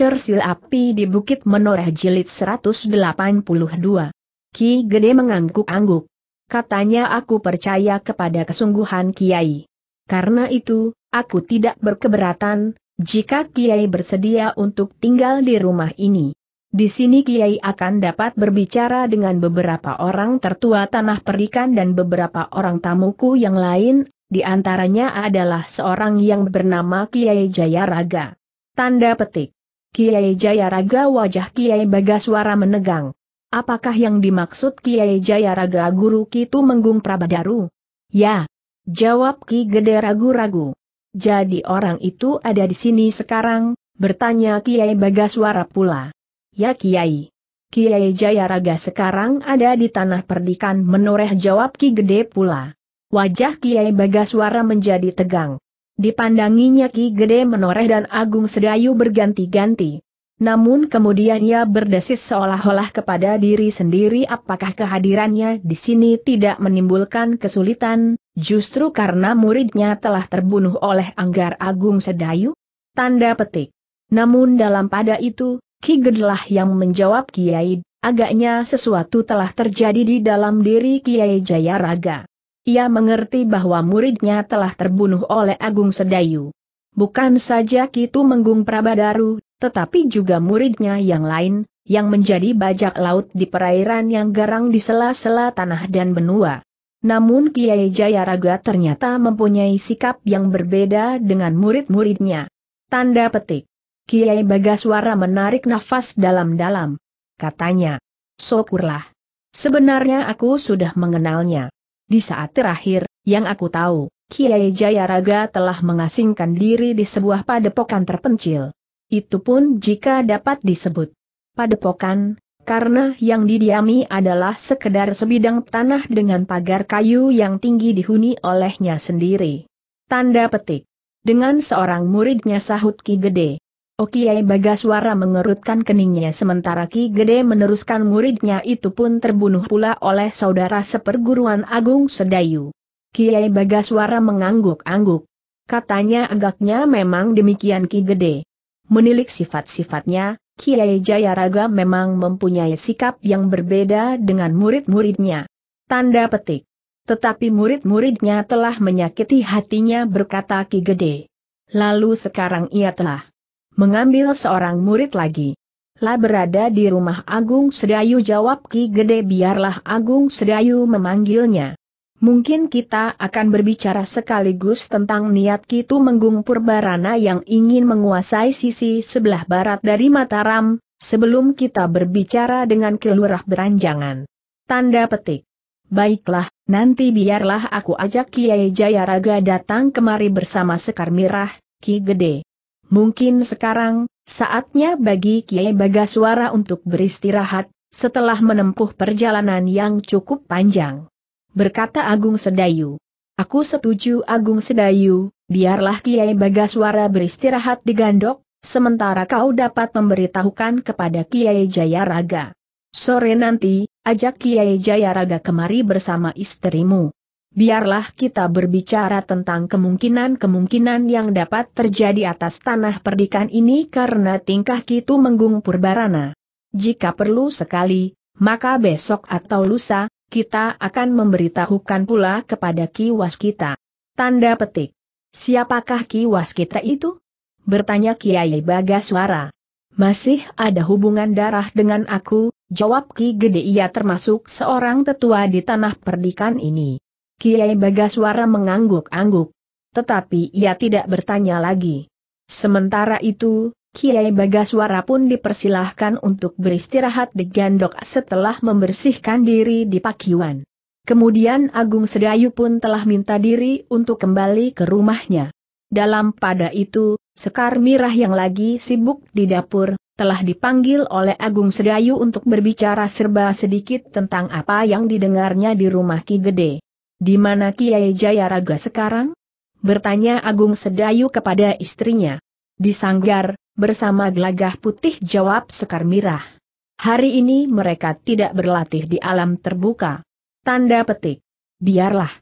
Cersil api di Bukit Menoreh Jilid 182. Ki Gede mengangguk-angguk. Katanya aku percaya kepada kesungguhan Kiai. Karena itu, aku tidak berkeberatan, jika Kiai bersedia untuk tinggal di rumah ini. Di sini Kiai akan dapat berbicara dengan beberapa orang tertua tanah perikan dan beberapa orang tamuku yang lain, di antaranya adalah seorang yang bernama Kiai Jayaraga. Tanda petik. Kiai Jayaraga wajah Kiai Bagaswara menegang. Apakah yang dimaksud Kiai Jayaraga Guru Kitu Menggung Prabadaru? Ya. Jawab Ki Gede ragu-ragu. Jadi orang itu ada di sini sekarang, bertanya Kiai Bagaswara pula. Ya Kiai. Kiai Jayaraga sekarang ada di tanah perdikan menoreh jawab Ki Gede pula. Wajah Kiai Bagaswara menjadi tegang. Dipandanginya Ki Gede menoreh dan Agung Sedayu berganti-ganti. Namun kemudian ia berdesis seolah-olah kepada diri sendiri apakah kehadirannya di sini tidak menimbulkan kesulitan, justru karena muridnya telah terbunuh oleh Anggar Agung Sedayu? Tanda petik. Namun dalam pada itu, Ki Gede lah yang menjawab Kiai, agaknya sesuatu telah terjadi di dalam diri Kiai Jayaraga. Ia mengerti bahwa muridnya telah terbunuh oleh Agung Sedayu. Bukan saja Kitu Menggung Prabadaru, tetapi juga muridnya yang lain, yang menjadi bajak laut di perairan yang garang di sela-sela tanah dan benua. Namun Kiai Jayaraga ternyata mempunyai sikap yang berbeda dengan murid-muridnya. Tanda petik. Kiai Bagaswara menarik nafas dalam-dalam. Katanya, syukurlah. Sebenarnya aku sudah mengenalnya. Di saat terakhir, yang aku tahu, Kiai Jayaraga telah mengasingkan diri di sebuah padepokan terpencil. Itu pun jika dapat disebut padepokan, karena yang didiami adalah sekedar sebidang tanah dengan pagar kayu yang tinggi dihuni olehnya sendiri. Tanda petik. Dengan seorang muridnya sahut Ki Gede, Okiai oh, Bagaswara mengerutkan keningnya sementara Ki Gede meneruskan muridnya itu pun terbunuh pula oleh saudara seperguruan Agung Sedayu. Kiai Bagaswara mengangguk-angguk. Katanya agaknya memang demikian Ki Gede. Menilik sifat-sifatnya, Kiai Jayaraga memang mempunyai sikap yang berbeda dengan murid-muridnya. Tanda petik. Tetapi murid-muridnya telah menyakiti hatinya berkata Ki Gede. Lalu sekarang ia telah mengambil seorang murid lagi. Lah berada di rumah Agung Sedayu jawab Ki Gede biarlah Agung Sedayu memanggilnya. Mungkin kita akan berbicara sekaligus tentang niat Kitu Menggung Purbarana yang ingin menguasai sisi sebelah barat dari Mataram, sebelum kita berbicara dengan Kelurah Beranjangan. Tanda petik. Baiklah, nanti biarlah aku ajak Kiai Jayaraga datang kemari bersama Sekar Mirah, Ki Gede. Mungkin sekarang, saatnya bagi Kiai Bagaswara untuk beristirahat, setelah menempuh perjalanan yang cukup panjang. Berkata Agung Sedayu. Aku setuju Agung Sedayu, biarlah Kiai Bagaswara beristirahat di Gandok, sementara kau dapat memberitahukan kepada Kiai Jayaraga. Sore nanti, ajak Kiai Jayaraga kemari bersama istrimu biarlah kita berbicara tentang kemungkinan-kemungkinan yang dapat terjadi atas tanah perdikan ini karena tingkah Kitu Menggung Purbarana. Jika perlu sekali, maka besok atau lusa, kita akan memberitahukan pula kepada Ki Waskita. Tanda petik. Siapakah Ki Waskita itu? Bertanya Kiai Bagaswara. Masih ada hubungan darah dengan aku, jawab Ki Gede ia termasuk seorang tetua di tanah perdikan ini. Kiai Bagaswara mengangguk-angguk. Tetapi ia tidak bertanya lagi. Sementara itu, Kiai Bagaswara pun dipersilahkan untuk beristirahat di gandok setelah membersihkan diri di pakiwan. Kemudian Agung Sedayu pun telah minta diri untuk kembali ke rumahnya. Dalam pada itu, Sekar Mirah yang lagi sibuk di dapur, telah dipanggil oleh Agung Sedayu untuk berbicara serba sedikit tentang apa yang didengarnya di rumah Ki Gede. Di mana Kiai Jayaraga sekarang? Bertanya Agung Sedayu kepada istrinya. Di sanggar, bersama gelagah putih jawab Sekar Mirah. Hari ini mereka tidak berlatih di alam terbuka. Tanda petik. Biarlah.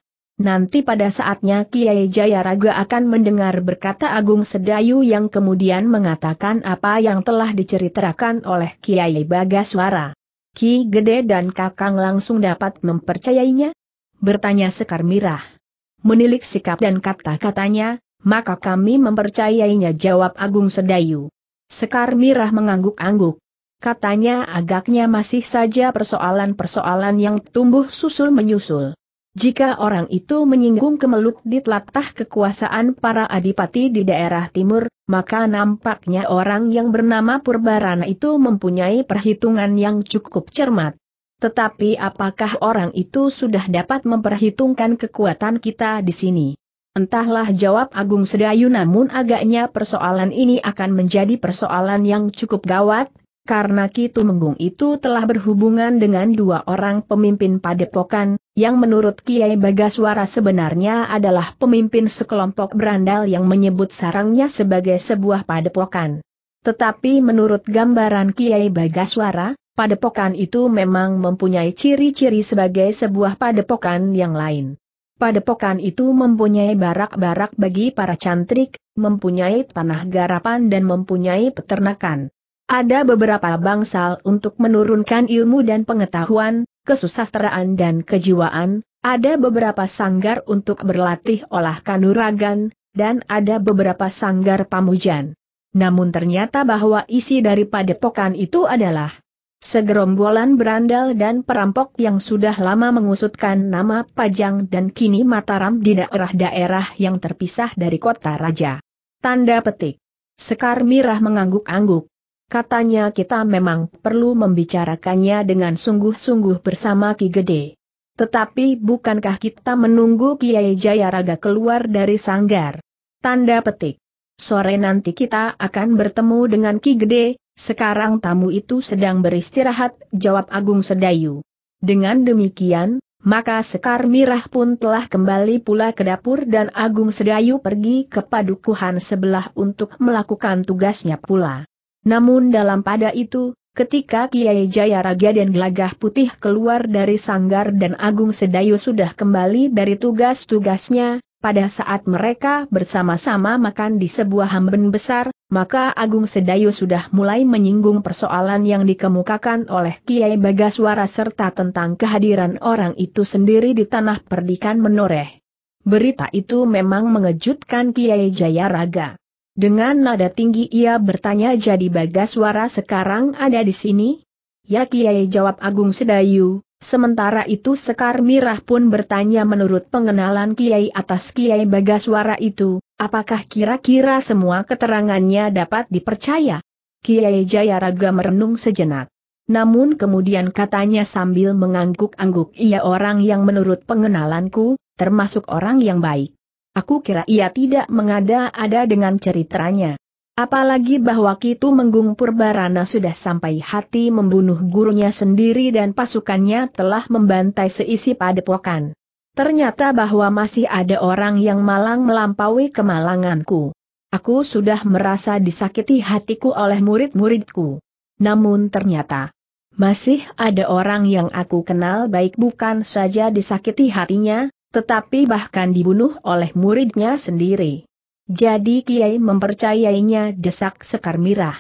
Nanti pada saatnya Kiai Jayaraga akan mendengar berkata Agung Sedayu yang kemudian mengatakan apa yang telah diceritakan oleh Kiai Bagaswara. Ki Gede dan Kakang langsung dapat mempercayainya? bertanya Sekar Mirah. Menilik sikap dan kata-katanya, maka kami mempercayainya jawab Agung Sedayu. Sekar Mirah mengangguk-angguk. Katanya agaknya masih saja persoalan-persoalan yang tumbuh susul-menyusul. Jika orang itu menyinggung kemelut di telatah kekuasaan para adipati di daerah timur, maka nampaknya orang yang bernama Purbarana itu mempunyai perhitungan yang cukup cermat. Tetapi apakah orang itu sudah dapat memperhitungkan kekuatan kita di sini? Entahlah jawab Agung Sedayu namun agaknya persoalan ini akan menjadi persoalan yang cukup gawat, karena Kitu Menggung itu telah berhubungan dengan dua orang pemimpin padepokan, yang menurut Kiai Bagaswara sebenarnya adalah pemimpin sekelompok berandal yang menyebut sarangnya sebagai sebuah padepokan. Tetapi menurut gambaran Kiai Bagaswara, padepokan itu memang mempunyai ciri-ciri sebagai sebuah padepokan yang lain. Padepokan itu mempunyai barak-barak bagi para cantrik, mempunyai tanah garapan dan mempunyai peternakan. Ada beberapa bangsal untuk menurunkan ilmu dan pengetahuan, kesusasteraan dan kejiwaan, ada beberapa sanggar untuk berlatih olah kanuragan, dan ada beberapa sanggar pamujan. Namun ternyata bahwa isi dari padepokan itu adalah Segerombolan berandal dan perampok yang sudah lama mengusutkan nama Pajang dan kini Mataram di daerah-daerah yang terpisah dari kota raja. Tanda petik. Sekar Mirah mengangguk-angguk. Katanya kita memang perlu membicarakannya dengan sungguh-sungguh bersama Ki Gede. Tetapi bukankah kita menunggu Kiai Jayaraga keluar dari sanggar? Tanda petik. Sore nanti kita akan bertemu dengan Ki Gede, sekarang tamu itu sedang beristirahat, jawab Agung Sedayu. Dengan demikian, maka Sekar Mirah pun telah kembali pula ke dapur dan Agung Sedayu pergi ke padukuhan sebelah untuk melakukan tugasnya pula. Namun dalam pada itu, ketika Kiai Jaya Raga dan Gelagah Putih keluar dari sanggar dan Agung Sedayu sudah kembali dari tugas-tugasnya, pada saat mereka bersama-sama makan di sebuah hamben besar, maka Agung Sedayu sudah mulai menyinggung persoalan yang dikemukakan oleh Kiai Bagaswara serta tentang kehadiran orang itu sendiri di tanah perdikan menoreh. Berita itu memang mengejutkan Kiai Jayaraga. Dengan nada tinggi ia bertanya jadi Bagaswara sekarang ada di sini? Ya Kiai jawab Agung Sedayu, Sementara itu Sekar Mirah pun bertanya menurut pengenalan Kiai atas Kiai Bagaswara itu, apakah kira-kira semua keterangannya dapat dipercaya? Kiai Jayaraga merenung sejenak. Namun kemudian katanya sambil mengangguk-angguk ia orang yang menurut pengenalanku, termasuk orang yang baik. Aku kira ia tidak mengada-ada dengan ceritanya. Apalagi bahwa Kitu Menggung Purbarana sudah sampai hati membunuh gurunya sendiri dan pasukannya telah membantai seisi padepokan. Ternyata bahwa masih ada orang yang malang melampaui kemalanganku. Aku sudah merasa disakiti hatiku oleh murid-muridku. Namun ternyata, masih ada orang yang aku kenal baik bukan saja disakiti hatinya, tetapi bahkan dibunuh oleh muridnya sendiri. Jadi Kiai mempercayainya desak Sekar Mirah.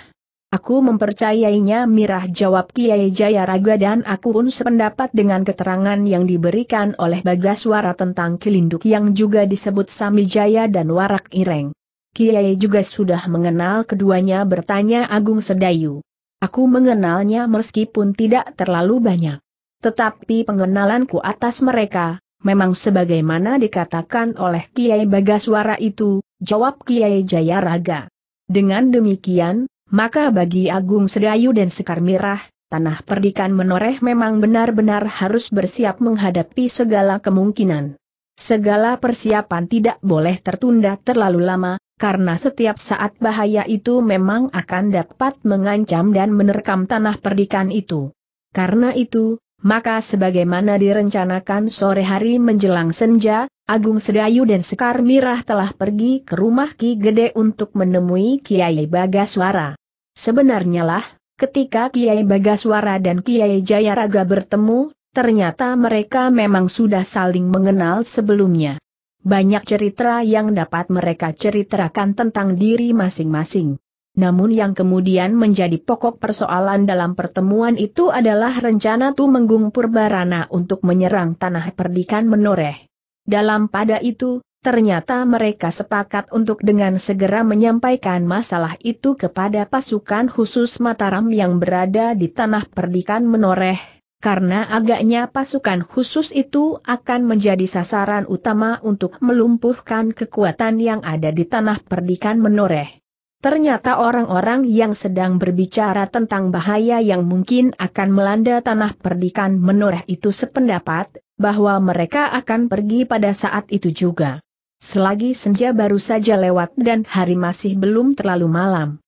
Aku mempercayainya Mirah jawab Kiai Jayaraga dan aku pun sependapat dengan keterangan yang diberikan oleh Bagaswara tentang Kilinduk yang juga disebut Samijaya dan Warak Ireng. Kiai juga sudah mengenal keduanya bertanya Agung Sedayu. Aku mengenalnya meskipun tidak terlalu banyak. Tetapi pengenalanku atas mereka, memang sebagaimana dikatakan oleh Kiai Bagaswara itu, jawab Kiai Jayaraga. Dengan demikian, maka bagi Agung Sedayu dan Sekar Mirah, tanah perdikan menoreh memang benar-benar harus bersiap menghadapi segala kemungkinan. Segala persiapan tidak boleh tertunda terlalu lama, karena setiap saat bahaya itu memang akan dapat mengancam dan menerkam tanah perdikan itu. Karena itu, maka sebagaimana direncanakan sore hari menjelang senja, Agung Sedayu dan Sekar Mirah telah pergi ke rumah Ki Gede untuk menemui Kiai Bagaswara. Sebenarnya lah, ketika Kiai Bagaswara dan Kiai Jayaraga bertemu, ternyata mereka memang sudah saling mengenal sebelumnya. Banyak cerita yang dapat mereka ceritakan tentang diri masing-masing. Namun yang kemudian menjadi pokok persoalan dalam pertemuan itu adalah rencana Tumenggung Purbarana untuk menyerang tanah perdikan menoreh. Dalam pada itu, ternyata mereka sepakat untuk dengan segera menyampaikan masalah itu kepada pasukan khusus Mataram yang berada di tanah perdikan menoreh, karena agaknya pasukan khusus itu akan menjadi sasaran utama untuk melumpuhkan kekuatan yang ada di tanah perdikan menoreh. Ternyata orang-orang yang sedang berbicara tentang bahaya yang mungkin akan melanda tanah perdikan menoreh itu sependapat, bahwa mereka akan pergi pada saat itu juga. Selagi senja baru saja lewat dan hari masih belum terlalu malam.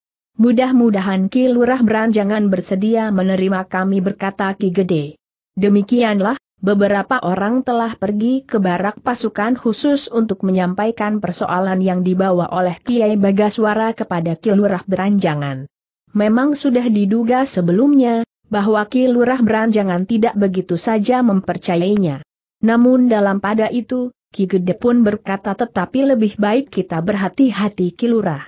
Mudah-mudahan Ki Lurah Beranjangan bersedia menerima kami berkata Ki Gede. Demikianlah, beberapa orang telah pergi ke barak pasukan khusus untuk menyampaikan persoalan yang dibawa oleh Kiai Bagaswara kepada Ki Lurah Beranjangan. Memang sudah diduga sebelumnya, bahwa Ki Lurah Beranjangan tidak begitu saja mempercayainya. Namun dalam pada itu, Ki Gede pun berkata tetapi lebih baik kita berhati-hati Ki Lurah.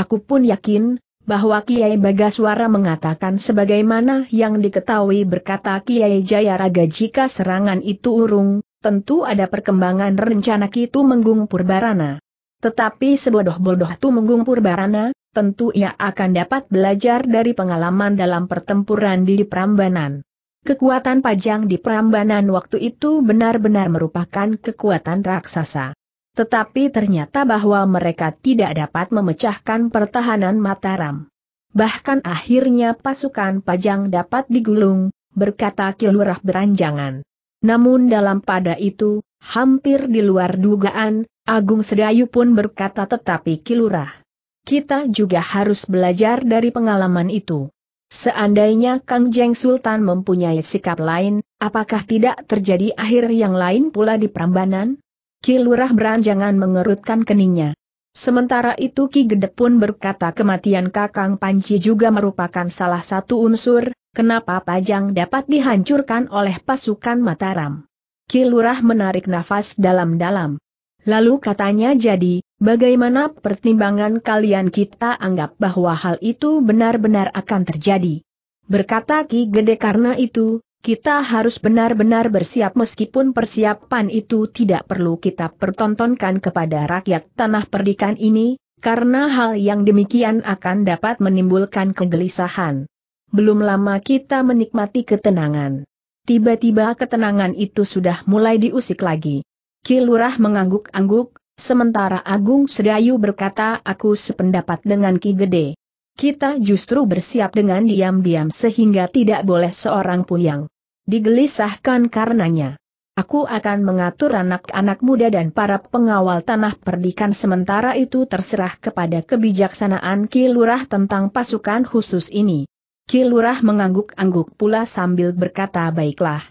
Aku pun yakin, bahwa Kiai Bagaswara mengatakan sebagaimana yang diketahui berkata Kiai Jayaraga jika serangan itu urung, tentu ada perkembangan rencana Kitu Menggung Purbarana. Tetapi sebodoh-bodoh Tu Menggung Purbarana, tentu ia akan dapat belajar dari pengalaman dalam pertempuran di Prambanan. Kekuatan Pajang di Prambanan waktu itu benar-benar merupakan kekuatan raksasa. Tetapi ternyata bahwa mereka tidak dapat memecahkan pertahanan Mataram. Bahkan akhirnya pasukan Pajang dapat digulung, berkata Kilurah Beranjangan. Namun dalam pada itu, hampir di luar dugaan, Agung Sedayu pun berkata tetapi Kilurah kita juga harus belajar dari pengalaman itu. Seandainya Kang Jeng Sultan mempunyai sikap lain, apakah tidak terjadi akhir yang lain pula di Prambanan? Ki Lurah beranjangan mengerutkan keningnya. Sementara itu Ki Gede pun berkata kematian Kakang Panji juga merupakan salah satu unsur, kenapa Pajang dapat dihancurkan oleh pasukan Mataram. Ki Lurah menarik nafas dalam-dalam. Lalu katanya jadi, Bagaimana pertimbangan kalian kita anggap bahwa hal itu benar-benar akan terjadi? Berkata Ki Gede karena itu, kita harus benar-benar bersiap meskipun persiapan itu tidak perlu kita pertontonkan kepada rakyat tanah perdikan ini, karena hal yang demikian akan dapat menimbulkan kegelisahan. Belum lama kita menikmati ketenangan. Tiba-tiba ketenangan itu sudah mulai diusik lagi. Ki Lurah mengangguk-angguk, Sementara Agung Sedayu berkata aku sependapat dengan Ki Gede. Kita justru bersiap dengan diam-diam sehingga tidak boleh seorang pun yang digelisahkan karenanya. Aku akan mengatur anak-anak muda dan para pengawal tanah perdikan sementara itu terserah kepada kebijaksanaan Ki Lurah tentang pasukan khusus ini. Ki Lurah mengangguk-angguk pula sambil berkata baiklah.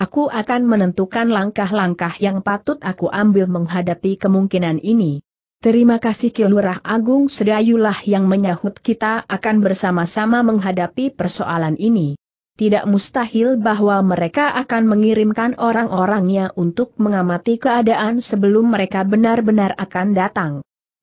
Aku akan menentukan langkah-langkah yang patut aku ambil menghadapi kemungkinan ini. Terima kasih Kilurah Agung Sedayulah yang menyahut kita akan bersama-sama menghadapi persoalan ini. Tidak mustahil bahwa mereka akan mengirimkan orang-orangnya untuk mengamati keadaan sebelum mereka benar-benar akan datang.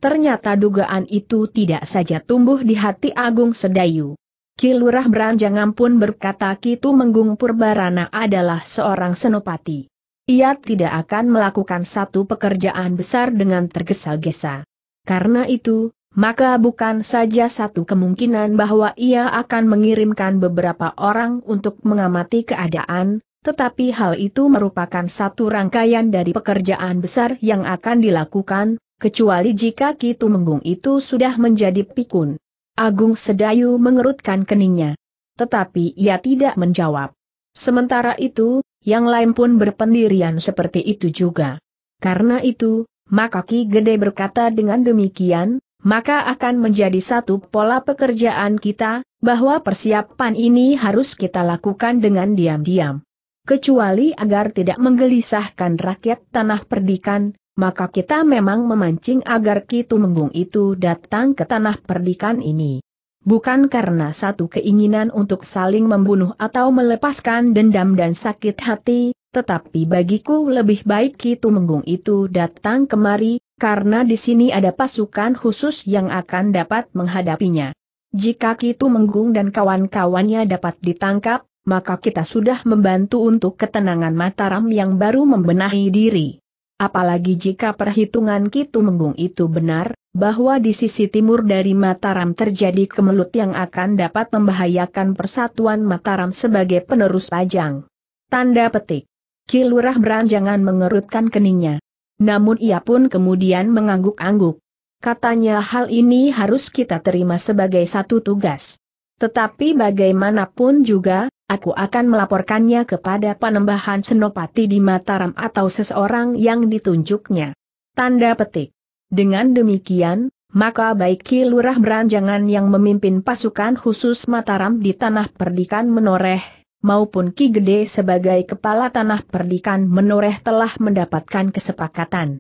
Ternyata dugaan itu tidak saja tumbuh di hati Agung Sedayu. Kilurah Beranjangam pun berkata Kitu Menggung Purbarana adalah seorang senopati. Ia tidak akan melakukan satu pekerjaan besar dengan tergesa-gesa. Karena itu, maka bukan saja satu kemungkinan bahwa ia akan mengirimkan beberapa orang untuk mengamati keadaan, tetapi hal itu merupakan satu rangkaian dari pekerjaan besar yang akan dilakukan, kecuali jika Kitu Menggung itu sudah menjadi pikun. Agung Sedayu mengerutkan keningnya. Tetapi ia tidak menjawab. Sementara itu, yang lain pun berpendirian seperti itu juga. Karena itu, maka Ki Gede berkata dengan demikian, maka akan menjadi satu pola pekerjaan kita, bahwa persiapan ini harus kita lakukan dengan diam-diam. Kecuali agar tidak menggelisahkan rakyat tanah perdikan, maka kita memang memancing agar Kitu Menggung itu datang ke tanah perdikan ini. Bukan karena satu keinginan untuk saling membunuh atau melepaskan dendam dan sakit hati, tetapi bagiku lebih baik Kitu Menggung itu datang kemari, karena di sini ada pasukan khusus yang akan dapat menghadapinya. Jika Kitu Menggung dan kawan-kawannya dapat ditangkap, maka kita sudah membantu untuk ketenangan Mataram yang baru membenahi diri. Apalagi jika perhitungan Kitu Menggung itu benar, bahwa di sisi timur dari Mataram terjadi kemelut yang akan dapat membahayakan persatuan Mataram sebagai penerus Pajang. Tanda petik. Kilurah beranjangan mengerutkan keningnya. Namun ia pun kemudian mengangguk-angguk. Katanya hal ini harus kita terima sebagai satu tugas. Tetapi bagaimanapun juga, aku akan melaporkannya kepada panembahan senopati di Mataram atau seseorang yang ditunjuknya. Tanda petik. Dengan demikian, maka baik Ki Lurah Beranjangan yang memimpin pasukan khusus Mataram di Tanah Perdikan Menoreh, maupun Ki Gede sebagai kepala Tanah Perdikan Menoreh telah mendapatkan kesepakatan.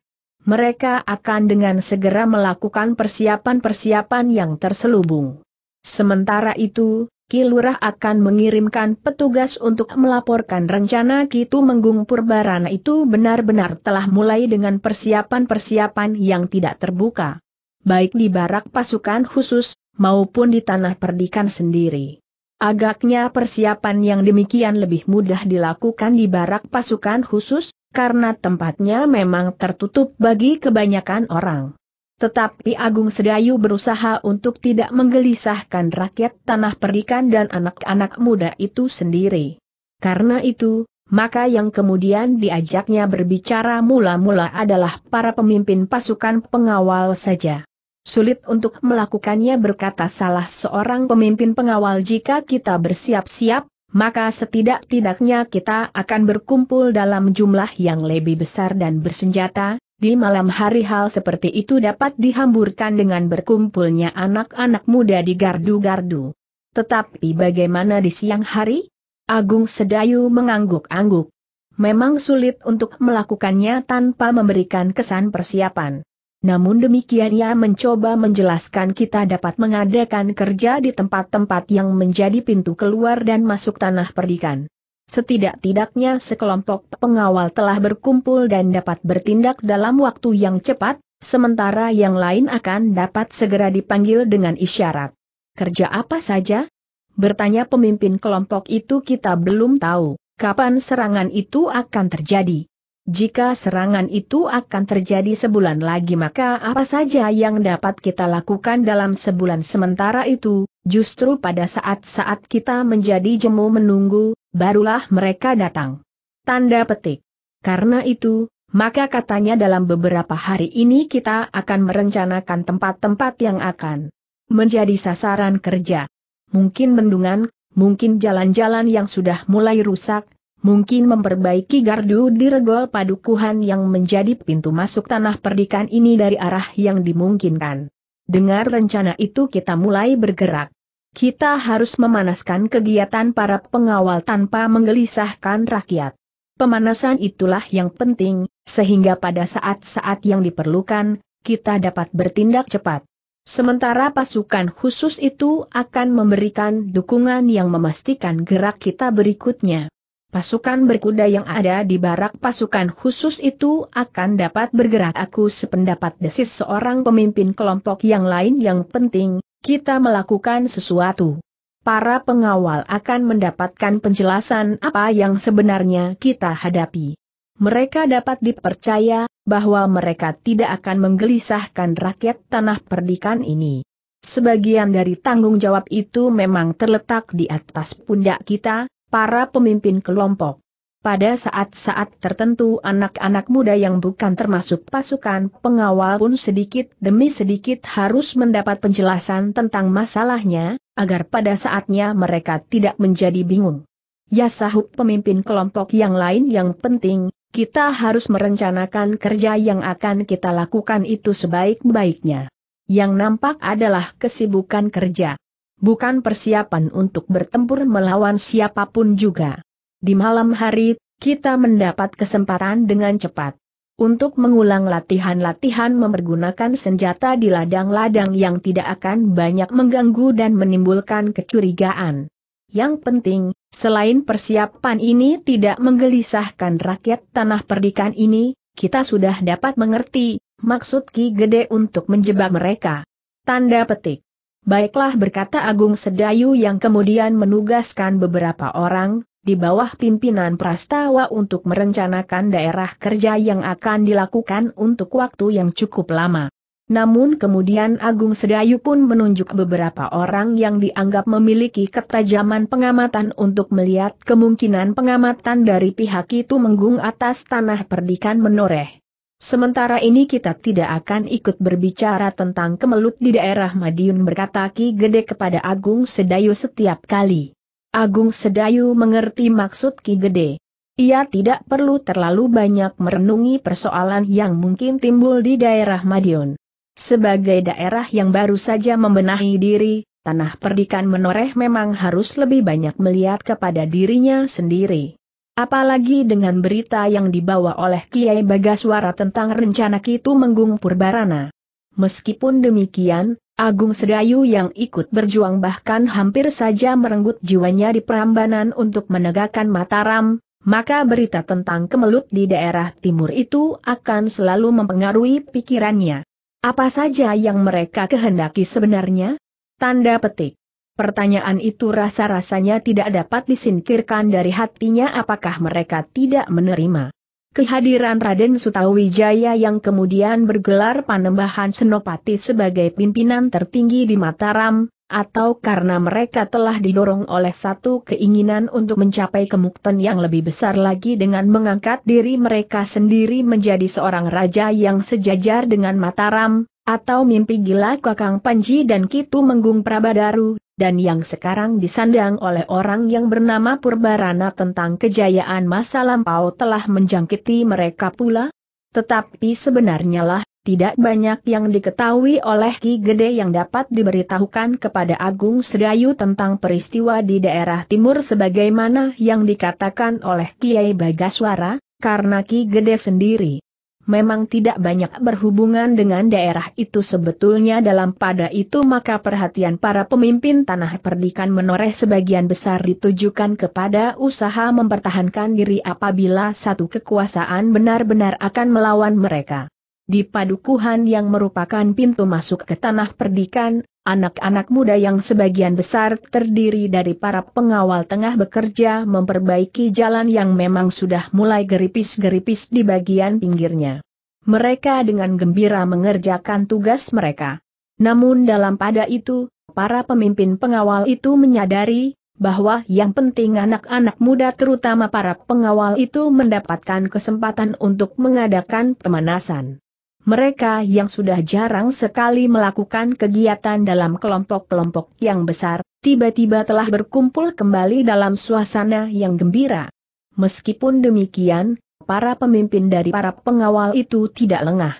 Mereka akan dengan segera melakukan persiapan-persiapan yang terselubung. Sementara itu, Kilurah akan mengirimkan petugas untuk melaporkan rencana Kitu Menggung Purbarana itu benar-benar telah mulai dengan persiapan-persiapan yang tidak terbuka. Baik di barak pasukan khusus, maupun di tanah perdikan sendiri. Agaknya persiapan yang demikian lebih mudah dilakukan di barak pasukan khusus, karena tempatnya memang tertutup bagi kebanyakan orang. Tetapi Agung Sedayu berusaha untuk tidak menggelisahkan rakyat tanah perikan dan anak-anak muda itu sendiri. Karena itu, maka yang kemudian diajaknya berbicara mula-mula adalah para pemimpin pasukan pengawal saja. Sulit untuk melakukannya berkata salah seorang pemimpin pengawal jika kita bersiap-siap, maka setidak-tidaknya kita akan berkumpul dalam jumlah yang lebih besar dan bersenjata, di malam hari hal seperti itu dapat dihamburkan dengan berkumpulnya anak-anak muda di gardu-gardu. Tetapi bagaimana di siang hari? Agung Sedayu mengangguk-angguk. Memang sulit untuk melakukannya tanpa memberikan kesan persiapan. Namun demikian ia mencoba menjelaskan kita dapat mengadakan kerja di tempat-tempat yang menjadi pintu keluar dan masuk tanah perdikan. Setidak-tidaknya sekelompok pengawal telah berkumpul dan dapat bertindak dalam waktu yang cepat, sementara yang lain akan dapat segera dipanggil dengan isyarat. Kerja apa saja? Bertanya pemimpin kelompok itu kita belum tahu, kapan serangan itu akan terjadi. Jika serangan itu akan terjadi sebulan lagi maka apa saja yang dapat kita lakukan dalam sebulan sementara itu, justru pada saat-saat kita menjadi jemu menunggu, barulah mereka datang. Tanda petik. Karena itu, maka katanya dalam beberapa hari ini kita akan merencanakan tempat-tempat yang akan menjadi sasaran kerja. Mungkin bendungan, mungkin jalan-jalan yang sudah mulai rusak, mungkin memperbaiki gardu di regol padukuhan yang menjadi pintu masuk tanah perdikan ini dari arah yang dimungkinkan. Dengar rencana itu kita mulai bergerak kita harus memanaskan kegiatan para pengawal tanpa menggelisahkan rakyat. Pemanasan itulah yang penting, sehingga pada saat-saat yang diperlukan, kita dapat bertindak cepat. Sementara pasukan khusus itu akan memberikan dukungan yang memastikan gerak kita berikutnya. Pasukan berkuda yang ada di barak pasukan khusus itu akan dapat bergerak. Aku sependapat desis seorang pemimpin kelompok yang lain yang penting, kita melakukan sesuatu. Para pengawal akan mendapatkan penjelasan apa yang sebenarnya kita hadapi. Mereka dapat dipercaya bahwa mereka tidak akan menggelisahkan rakyat tanah perdikan ini. Sebagian dari tanggung jawab itu memang terletak di atas pundak kita, para pemimpin kelompok. Pada saat-saat tertentu anak-anak muda yang bukan termasuk pasukan pengawal pun sedikit demi sedikit harus mendapat penjelasan tentang masalahnya, agar pada saatnya mereka tidak menjadi bingung. Ya Yasahuk pemimpin kelompok yang lain yang penting, kita harus merencanakan kerja yang akan kita lakukan itu sebaik-baiknya. Yang nampak adalah kesibukan kerja. Bukan persiapan untuk bertempur melawan siapapun juga. Di malam hari, kita mendapat kesempatan dengan cepat untuk mengulang latihan-latihan mempergunakan senjata di ladang-ladang yang tidak akan banyak mengganggu dan menimbulkan kecurigaan. Yang penting, selain persiapan ini tidak menggelisahkan rakyat tanah perdikan ini, kita sudah dapat mengerti maksud Ki Gede untuk menjebak mereka. Tanda petik. Baiklah berkata Agung Sedayu yang kemudian menugaskan beberapa orang di bawah pimpinan Prastawa untuk merencanakan daerah kerja yang akan dilakukan untuk waktu yang cukup lama. Namun kemudian Agung Sedayu pun menunjuk beberapa orang yang dianggap memiliki ketajaman pengamatan untuk melihat kemungkinan pengamatan dari pihak itu menggung atas tanah perdikan menoreh. Sementara ini kita tidak akan ikut berbicara tentang kemelut di daerah Madiun berkata Ki Gede kepada Agung Sedayu setiap kali. Agung Sedayu mengerti maksud Ki Gede. Ia tidak perlu terlalu banyak merenungi persoalan yang mungkin timbul di daerah Madiun. Sebagai daerah yang baru saja membenahi diri, tanah perdikan menoreh memang harus lebih banyak melihat kepada dirinya sendiri. Apalagi dengan berita yang dibawa oleh Kiai Bagaswara tentang rencana Kitu Menggung Purbarana. Meskipun demikian, Agung Sedayu yang ikut berjuang bahkan hampir saja merenggut jiwanya di Prambanan untuk menegakkan Mataram, maka berita tentang kemelut di daerah timur itu akan selalu mempengaruhi pikirannya. Apa saja yang mereka kehendaki sebenarnya? Tanda petik. Pertanyaan itu rasa-rasanya tidak dapat disingkirkan dari hatinya apakah mereka tidak menerima. Kehadiran Raden Sutawijaya yang kemudian bergelar Panembahan Senopati sebagai pimpinan tertinggi di Mataram, atau karena mereka telah didorong oleh satu keinginan untuk mencapai kemukten yang lebih besar lagi dengan mengangkat diri mereka sendiri menjadi seorang raja yang sejajar dengan Mataram, atau mimpi gila Kakang Panji dan Kitu Menggung Prabadaru, dan yang sekarang disandang oleh orang yang bernama Purbarana tentang kejayaan masa lampau telah menjangkiti mereka pula? Tetapi sebenarnya lah, tidak banyak yang diketahui oleh Ki Gede yang dapat diberitahukan kepada Agung Sedayu tentang peristiwa di daerah timur sebagaimana yang dikatakan oleh Kiai Bagaswara, karena Ki Gede sendiri memang tidak banyak berhubungan dengan daerah itu sebetulnya dalam pada itu maka perhatian para pemimpin tanah perdikan menoreh sebagian besar ditujukan kepada usaha mempertahankan diri apabila satu kekuasaan benar-benar akan melawan mereka. Di padukuhan yang merupakan pintu masuk ke tanah perdikan, anak-anak muda yang sebagian besar terdiri dari para pengawal tengah bekerja memperbaiki jalan yang memang sudah mulai geripis-geripis di bagian pinggirnya. Mereka dengan gembira mengerjakan tugas mereka. Namun dalam pada itu, para pemimpin pengawal itu menyadari bahwa yang penting anak-anak muda terutama para pengawal itu mendapatkan kesempatan untuk mengadakan pemanasan mereka yang sudah jarang sekali melakukan kegiatan dalam kelompok-kelompok yang besar, tiba-tiba telah berkumpul kembali dalam suasana yang gembira. Meskipun demikian, para pemimpin dari para pengawal itu tidak lengah.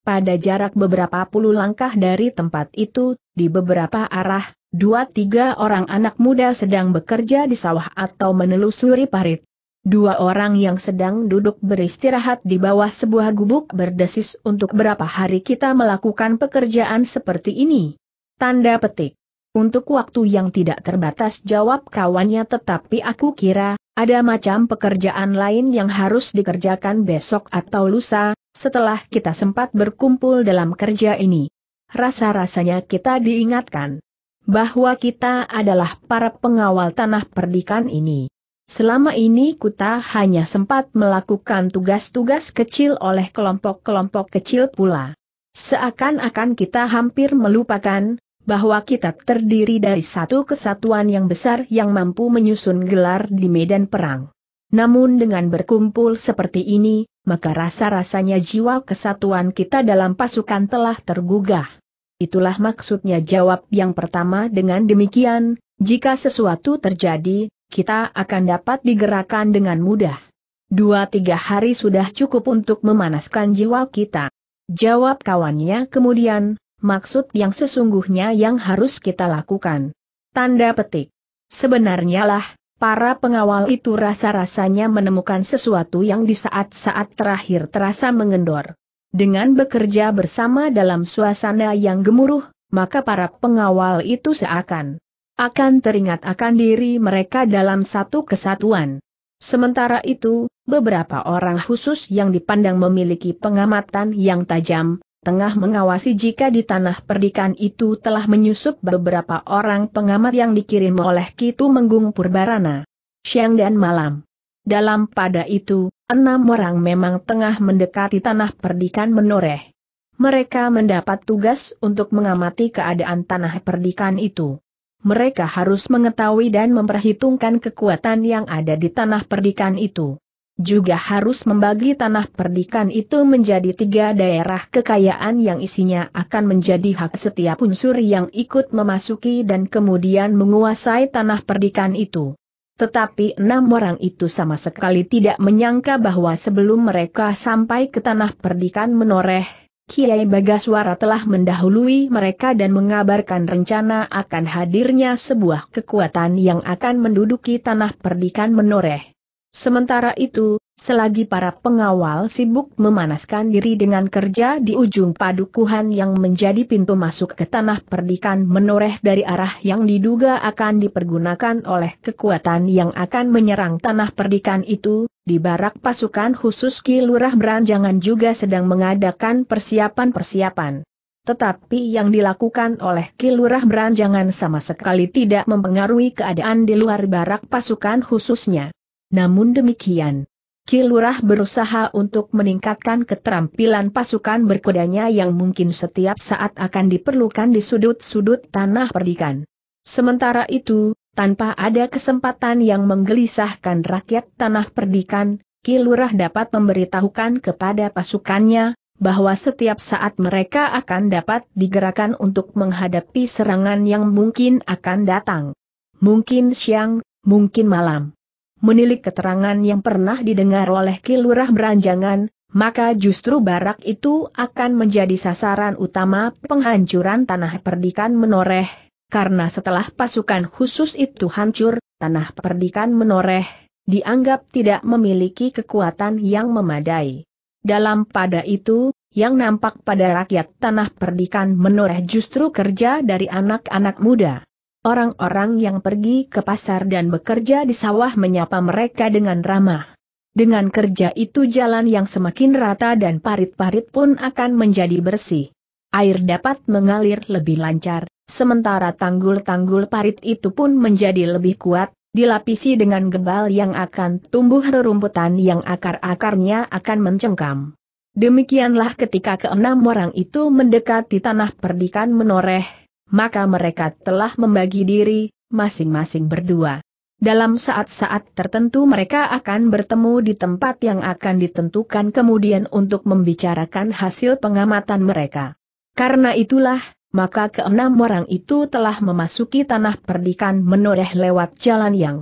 Pada jarak beberapa puluh langkah dari tempat itu, di beberapa arah, dua tiga orang anak muda sedang bekerja di sawah atau menelusuri parit. Dua orang yang sedang duduk beristirahat di bawah sebuah gubuk berdesis untuk berapa hari kita melakukan pekerjaan seperti ini. Tanda petik. Untuk waktu yang tidak terbatas jawab kawannya tetapi aku kira, ada macam pekerjaan lain yang harus dikerjakan besok atau lusa, setelah kita sempat berkumpul dalam kerja ini. Rasa-rasanya kita diingatkan bahwa kita adalah para pengawal tanah perdikan ini. Selama ini Kuta hanya sempat melakukan tugas-tugas kecil oleh kelompok-kelompok kecil pula. Seakan-akan kita hampir melupakan, bahwa kita terdiri dari satu kesatuan yang besar yang mampu menyusun gelar di medan perang. Namun dengan berkumpul seperti ini, maka rasa-rasanya jiwa kesatuan kita dalam pasukan telah tergugah. Itulah maksudnya jawab yang pertama dengan demikian, jika sesuatu terjadi, kita akan dapat digerakkan dengan mudah. Dua tiga hari sudah cukup untuk memanaskan jiwa kita. Jawab kawannya kemudian, maksud yang sesungguhnya yang harus kita lakukan. Tanda petik. Sebenarnya lah, para pengawal itu rasa-rasanya menemukan sesuatu yang di saat-saat terakhir terasa mengendor. Dengan bekerja bersama dalam suasana yang gemuruh, maka para pengawal itu seakan akan teringat akan diri mereka dalam satu kesatuan. Sementara itu, beberapa orang khusus yang dipandang memiliki pengamatan yang tajam, tengah mengawasi jika di tanah perdikan itu telah menyusup beberapa orang pengamat yang dikirim oleh Kitu Menggung Purbarana. Siang dan malam. Dalam pada itu, enam orang memang tengah mendekati tanah perdikan menoreh. Mereka mendapat tugas untuk mengamati keadaan tanah perdikan itu mereka harus mengetahui dan memperhitungkan kekuatan yang ada di tanah perdikan itu. Juga harus membagi tanah perdikan itu menjadi tiga daerah kekayaan yang isinya akan menjadi hak setiap unsur yang ikut memasuki dan kemudian menguasai tanah perdikan itu. Tetapi enam orang itu sama sekali tidak menyangka bahwa sebelum mereka sampai ke tanah perdikan menoreh, Kiai Bagaswara telah mendahului mereka dan mengabarkan rencana akan hadirnya sebuah kekuatan yang akan menduduki tanah perdikan menoreh. Sementara itu, Selagi para pengawal sibuk memanaskan diri dengan kerja di ujung padukuhan yang menjadi pintu masuk ke tanah perdikan menoreh dari arah yang diduga akan dipergunakan oleh kekuatan yang akan menyerang tanah perdikan itu, di barak pasukan khusus Kilurah Beranjangan juga sedang mengadakan persiapan-persiapan. Tetapi yang dilakukan oleh Kilurah Beranjangan sama sekali tidak mempengaruhi keadaan di luar barak pasukan khususnya. Namun demikian Kilurah berusaha untuk meningkatkan keterampilan pasukan berkudanya yang mungkin setiap saat akan diperlukan di sudut-sudut tanah perdikan. Sementara itu, tanpa ada kesempatan yang menggelisahkan rakyat tanah perdikan, Kilurah dapat memberitahukan kepada pasukannya, bahwa setiap saat mereka akan dapat digerakkan untuk menghadapi serangan yang mungkin akan datang. Mungkin siang, mungkin malam menilik keterangan yang pernah didengar oleh Kilurah Beranjangan, maka justru barak itu akan menjadi sasaran utama penghancuran tanah perdikan menoreh, karena setelah pasukan khusus itu hancur, tanah perdikan menoreh, dianggap tidak memiliki kekuatan yang memadai. Dalam pada itu, yang nampak pada rakyat tanah perdikan menoreh justru kerja dari anak-anak muda. Orang-orang yang pergi ke pasar dan bekerja di sawah menyapa mereka dengan ramah. Dengan kerja itu jalan yang semakin rata dan parit-parit pun akan menjadi bersih. Air dapat mengalir lebih lancar, sementara tanggul-tanggul parit itu pun menjadi lebih kuat, dilapisi dengan gebal yang akan tumbuh rerumputan yang akar-akarnya akan mencengkam. Demikianlah ketika keenam orang itu mendekati tanah perdikan menoreh, maka mereka telah membagi diri, masing-masing berdua. Dalam saat-saat tertentu mereka akan bertemu di tempat yang akan ditentukan kemudian untuk membicarakan hasil pengamatan mereka. Karena itulah, maka keenam orang itu telah memasuki tanah perdikan menoreh lewat jalan yang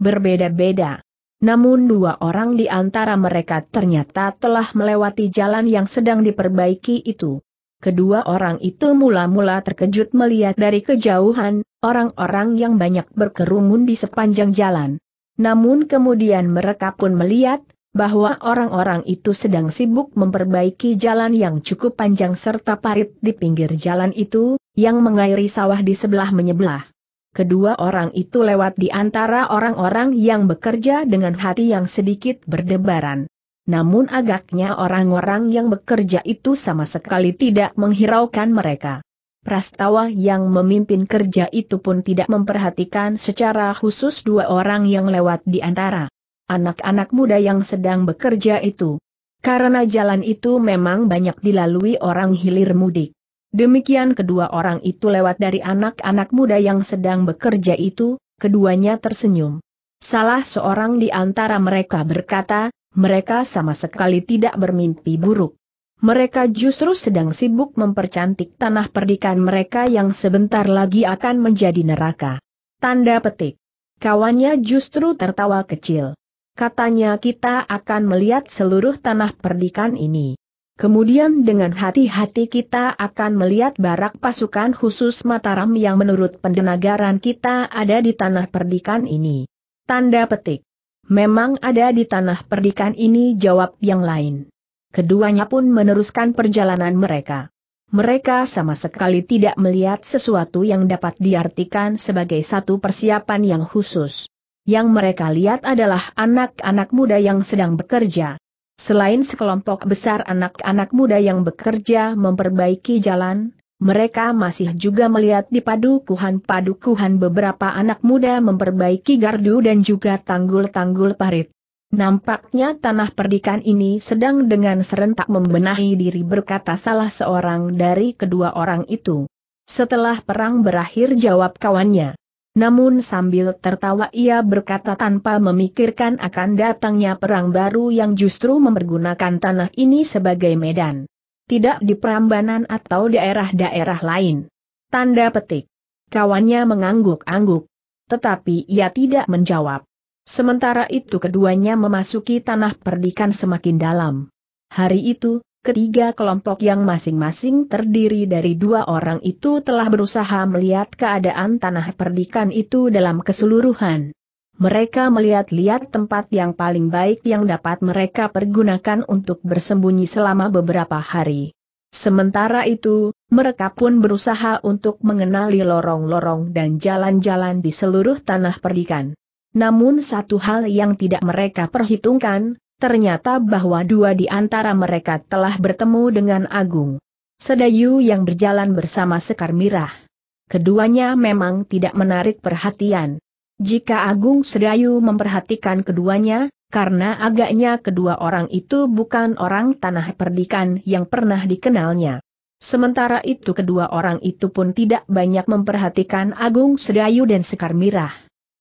berbeda-beda. Namun dua orang di antara mereka ternyata telah melewati jalan yang sedang diperbaiki itu. Kedua orang itu mula-mula terkejut melihat dari kejauhan, orang-orang yang banyak berkerumun di sepanjang jalan. Namun kemudian mereka pun melihat, bahwa orang-orang itu sedang sibuk memperbaiki jalan yang cukup panjang serta parit di pinggir jalan itu, yang mengairi sawah di sebelah menyebelah. Kedua orang itu lewat di antara orang-orang yang bekerja dengan hati yang sedikit berdebaran namun agaknya orang-orang yang bekerja itu sama sekali tidak menghiraukan mereka. Prastawa yang memimpin kerja itu pun tidak memperhatikan secara khusus dua orang yang lewat di antara anak-anak muda yang sedang bekerja itu. Karena jalan itu memang banyak dilalui orang hilir mudik. Demikian kedua orang itu lewat dari anak-anak muda yang sedang bekerja itu, keduanya tersenyum. Salah seorang di antara mereka berkata, mereka sama sekali tidak bermimpi buruk. Mereka justru sedang sibuk mempercantik tanah perdikan mereka yang sebentar lagi akan menjadi neraka. Tanda petik. Kawannya justru tertawa kecil. Katanya kita akan melihat seluruh tanah perdikan ini. Kemudian dengan hati-hati kita akan melihat barak pasukan khusus Mataram yang menurut pendengaran kita ada di tanah perdikan ini. Tanda petik. Memang ada di tanah perdikan ini jawab yang lain. Keduanya pun meneruskan perjalanan mereka. Mereka sama sekali tidak melihat sesuatu yang dapat diartikan sebagai satu persiapan yang khusus. Yang mereka lihat adalah anak-anak muda yang sedang bekerja. Selain sekelompok besar anak-anak muda yang bekerja memperbaiki jalan, mereka masih juga melihat di padukuhan-padukuhan beberapa anak muda memperbaiki gardu dan juga tanggul-tanggul parit. Nampaknya tanah perdikan ini sedang dengan serentak membenahi diri berkata salah seorang dari kedua orang itu. Setelah perang berakhir jawab kawannya. Namun sambil tertawa ia berkata tanpa memikirkan akan datangnya perang baru yang justru mempergunakan tanah ini sebagai medan tidak di Prambanan atau daerah-daerah lain. Tanda petik. Kawannya mengangguk-angguk. Tetapi ia tidak menjawab. Sementara itu keduanya memasuki tanah perdikan semakin dalam. Hari itu, ketiga kelompok yang masing-masing terdiri dari dua orang itu telah berusaha melihat keadaan tanah perdikan itu dalam keseluruhan. Mereka melihat-lihat tempat yang paling baik yang dapat mereka pergunakan untuk bersembunyi selama beberapa hari. Sementara itu, mereka pun berusaha untuk mengenali lorong-lorong dan jalan-jalan di seluruh tanah perdikan. Namun satu hal yang tidak mereka perhitungkan, ternyata bahwa dua di antara mereka telah bertemu dengan Agung. Sedayu yang berjalan bersama Sekar Mirah. Keduanya memang tidak menarik perhatian. Jika Agung Sedayu memperhatikan keduanya, karena agaknya kedua orang itu bukan orang tanah perdikan yang pernah dikenalnya. Sementara itu kedua orang itu pun tidak banyak memperhatikan Agung Sedayu dan Sekar Mirah.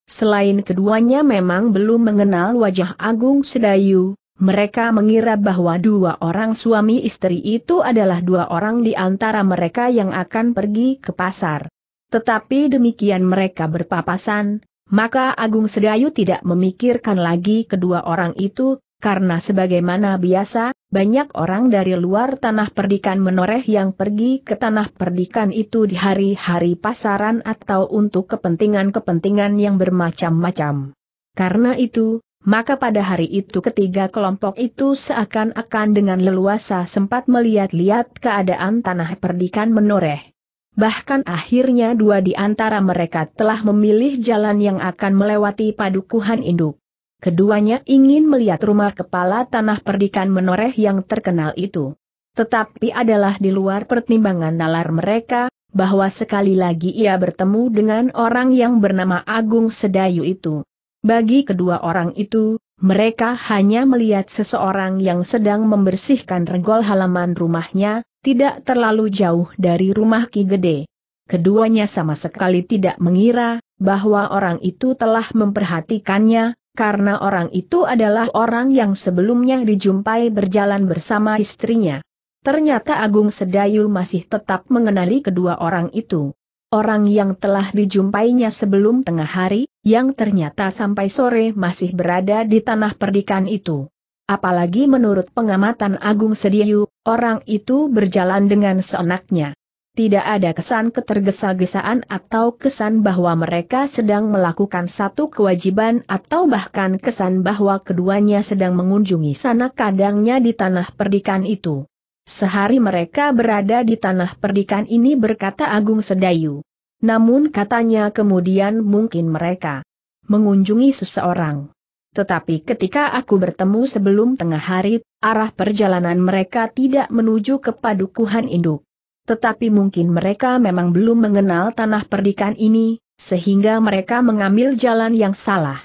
Selain keduanya memang belum mengenal wajah Agung Sedayu, mereka mengira bahwa dua orang suami istri itu adalah dua orang di antara mereka yang akan pergi ke pasar. Tetapi demikian mereka berpapasan, maka Agung Sedayu tidak memikirkan lagi kedua orang itu, karena sebagaimana biasa, banyak orang dari luar tanah perdikan menoreh yang pergi ke tanah perdikan itu di hari-hari pasaran atau untuk kepentingan-kepentingan yang bermacam-macam. Karena itu, maka pada hari itu ketiga kelompok itu seakan-akan dengan leluasa sempat melihat-lihat keadaan tanah perdikan menoreh bahkan akhirnya dua di antara mereka telah memilih jalan yang akan melewati padukuhan induk. Keduanya ingin melihat rumah kepala tanah perdikan menoreh yang terkenal itu. Tetapi adalah di luar pertimbangan nalar mereka, bahwa sekali lagi ia bertemu dengan orang yang bernama Agung Sedayu itu. Bagi kedua orang itu, mereka hanya melihat seseorang yang sedang membersihkan regol halaman rumahnya, tidak terlalu jauh dari rumah Ki Gede. Keduanya sama sekali tidak mengira bahwa orang itu telah memperhatikannya, karena orang itu adalah orang yang sebelumnya dijumpai berjalan bersama istrinya. Ternyata Agung Sedayu masih tetap mengenali kedua orang itu orang yang telah dijumpainya sebelum tengah hari, yang ternyata sampai sore masih berada di tanah perdikan itu. Apalagi menurut pengamatan Agung Sediyu, orang itu berjalan dengan seenaknya. Tidak ada kesan ketergesa-gesaan atau kesan bahwa mereka sedang melakukan satu kewajiban atau bahkan kesan bahwa keduanya sedang mengunjungi sana kadangnya di tanah perdikan itu. Sehari mereka berada di tanah perdikan ini berkata Agung Sedayu. Namun katanya kemudian mungkin mereka mengunjungi seseorang. Tetapi ketika aku bertemu sebelum tengah hari, arah perjalanan mereka tidak menuju ke padukuhan induk. Tetapi mungkin mereka memang belum mengenal tanah perdikan ini, sehingga mereka mengambil jalan yang salah.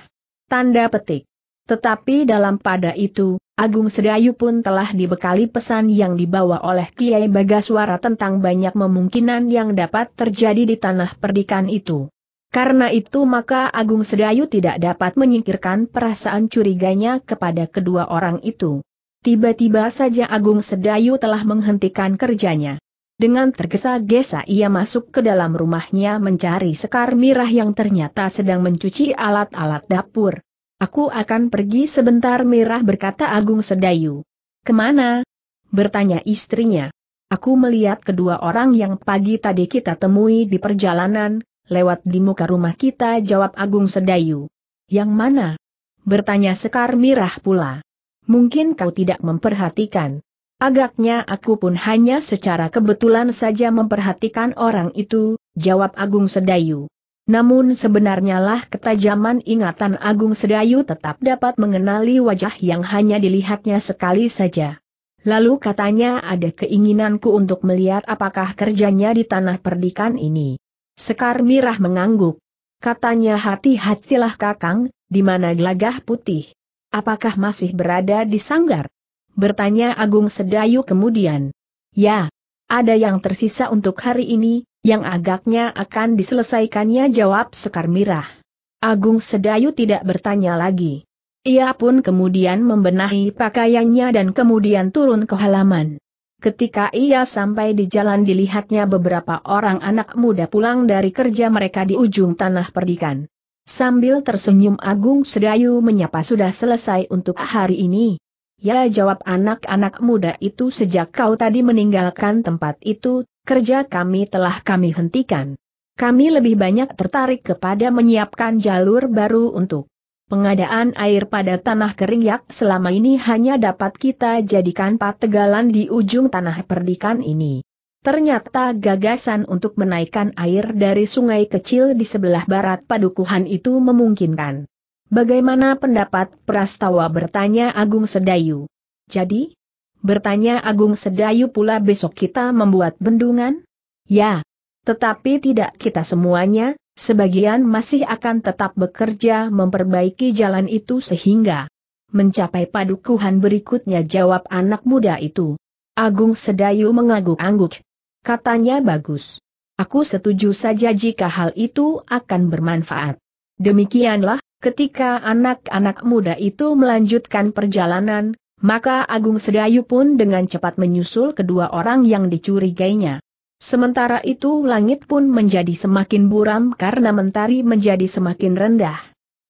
Tanda petik. Tetapi dalam pada itu, Agung Sedayu pun telah dibekali pesan yang dibawa oleh Kiai Bagaswara tentang banyak kemungkinan yang dapat terjadi di tanah perdikan itu. Karena itu maka Agung Sedayu tidak dapat menyingkirkan perasaan curiganya kepada kedua orang itu. Tiba-tiba saja Agung Sedayu telah menghentikan kerjanya. Dengan tergesa-gesa ia masuk ke dalam rumahnya mencari sekar mirah yang ternyata sedang mencuci alat-alat dapur. Aku akan pergi sebentar mirah berkata Agung Sedayu. Kemana? Bertanya istrinya. Aku melihat kedua orang yang pagi tadi kita temui di perjalanan, lewat di muka rumah kita jawab Agung Sedayu. Yang mana? Bertanya Sekar Mirah pula. Mungkin kau tidak memperhatikan. Agaknya aku pun hanya secara kebetulan saja memperhatikan orang itu, jawab Agung Sedayu. Namun sebenarnya lah ketajaman ingatan Agung Sedayu tetap dapat mengenali wajah yang hanya dilihatnya sekali saja. Lalu katanya ada keinginanku untuk melihat apakah kerjanya di tanah perdikan ini. Sekar Mirah mengangguk. Katanya hati-hatilah kakang, di mana gelagah putih. Apakah masih berada di sanggar? Bertanya Agung Sedayu kemudian. Ya, ada yang tersisa untuk hari ini, yang agaknya akan diselesaikannya jawab Sekar Mirah. Agung Sedayu tidak bertanya lagi. Ia pun kemudian membenahi pakaiannya dan kemudian turun ke halaman. Ketika ia sampai di jalan dilihatnya beberapa orang anak muda pulang dari kerja mereka di ujung tanah perdikan. Sambil tersenyum Agung Sedayu menyapa sudah selesai untuk hari ini. Ya jawab anak-anak muda itu sejak kau tadi meninggalkan tempat itu kerja kami telah kami hentikan. Kami lebih banyak tertarik kepada menyiapkan jalur baru untuk pengadaan air pada tanah kering Yak selama ini hanya dapat kita jadikan pategalan di ujung tanah perdikan ini. Ternyata gagasan untuk menaikkan air dari sungai kecil di sebelah barat padukuhan itu memungkinkan. Bagaimana pendapat Prastawa bertanya Agung Sedayu? Jadi, Bertanya Agung Sedayu pula besok kita membuat bendungan? Ya. Tetapi tidak kita semuanya, sebagian masih akan tetap bekerja memperbaiki jalan itu sehingga mencapai padukuhan berikutnya jawab anak muda itu. Agung Sedayu mengangguk-angguk. Katanya bagus. Aku setuju saja jika hal itu akan bermanfaat. Demikianlah, ketika anak-anak muda itu melanjutkan perjalanan, maka Agung Sedayu pun dengan cepat menyusul kedua orang yang dicurigainya. Sementara itu langit pun menjadi semakin buram karena mentari menjadi semakin rendah.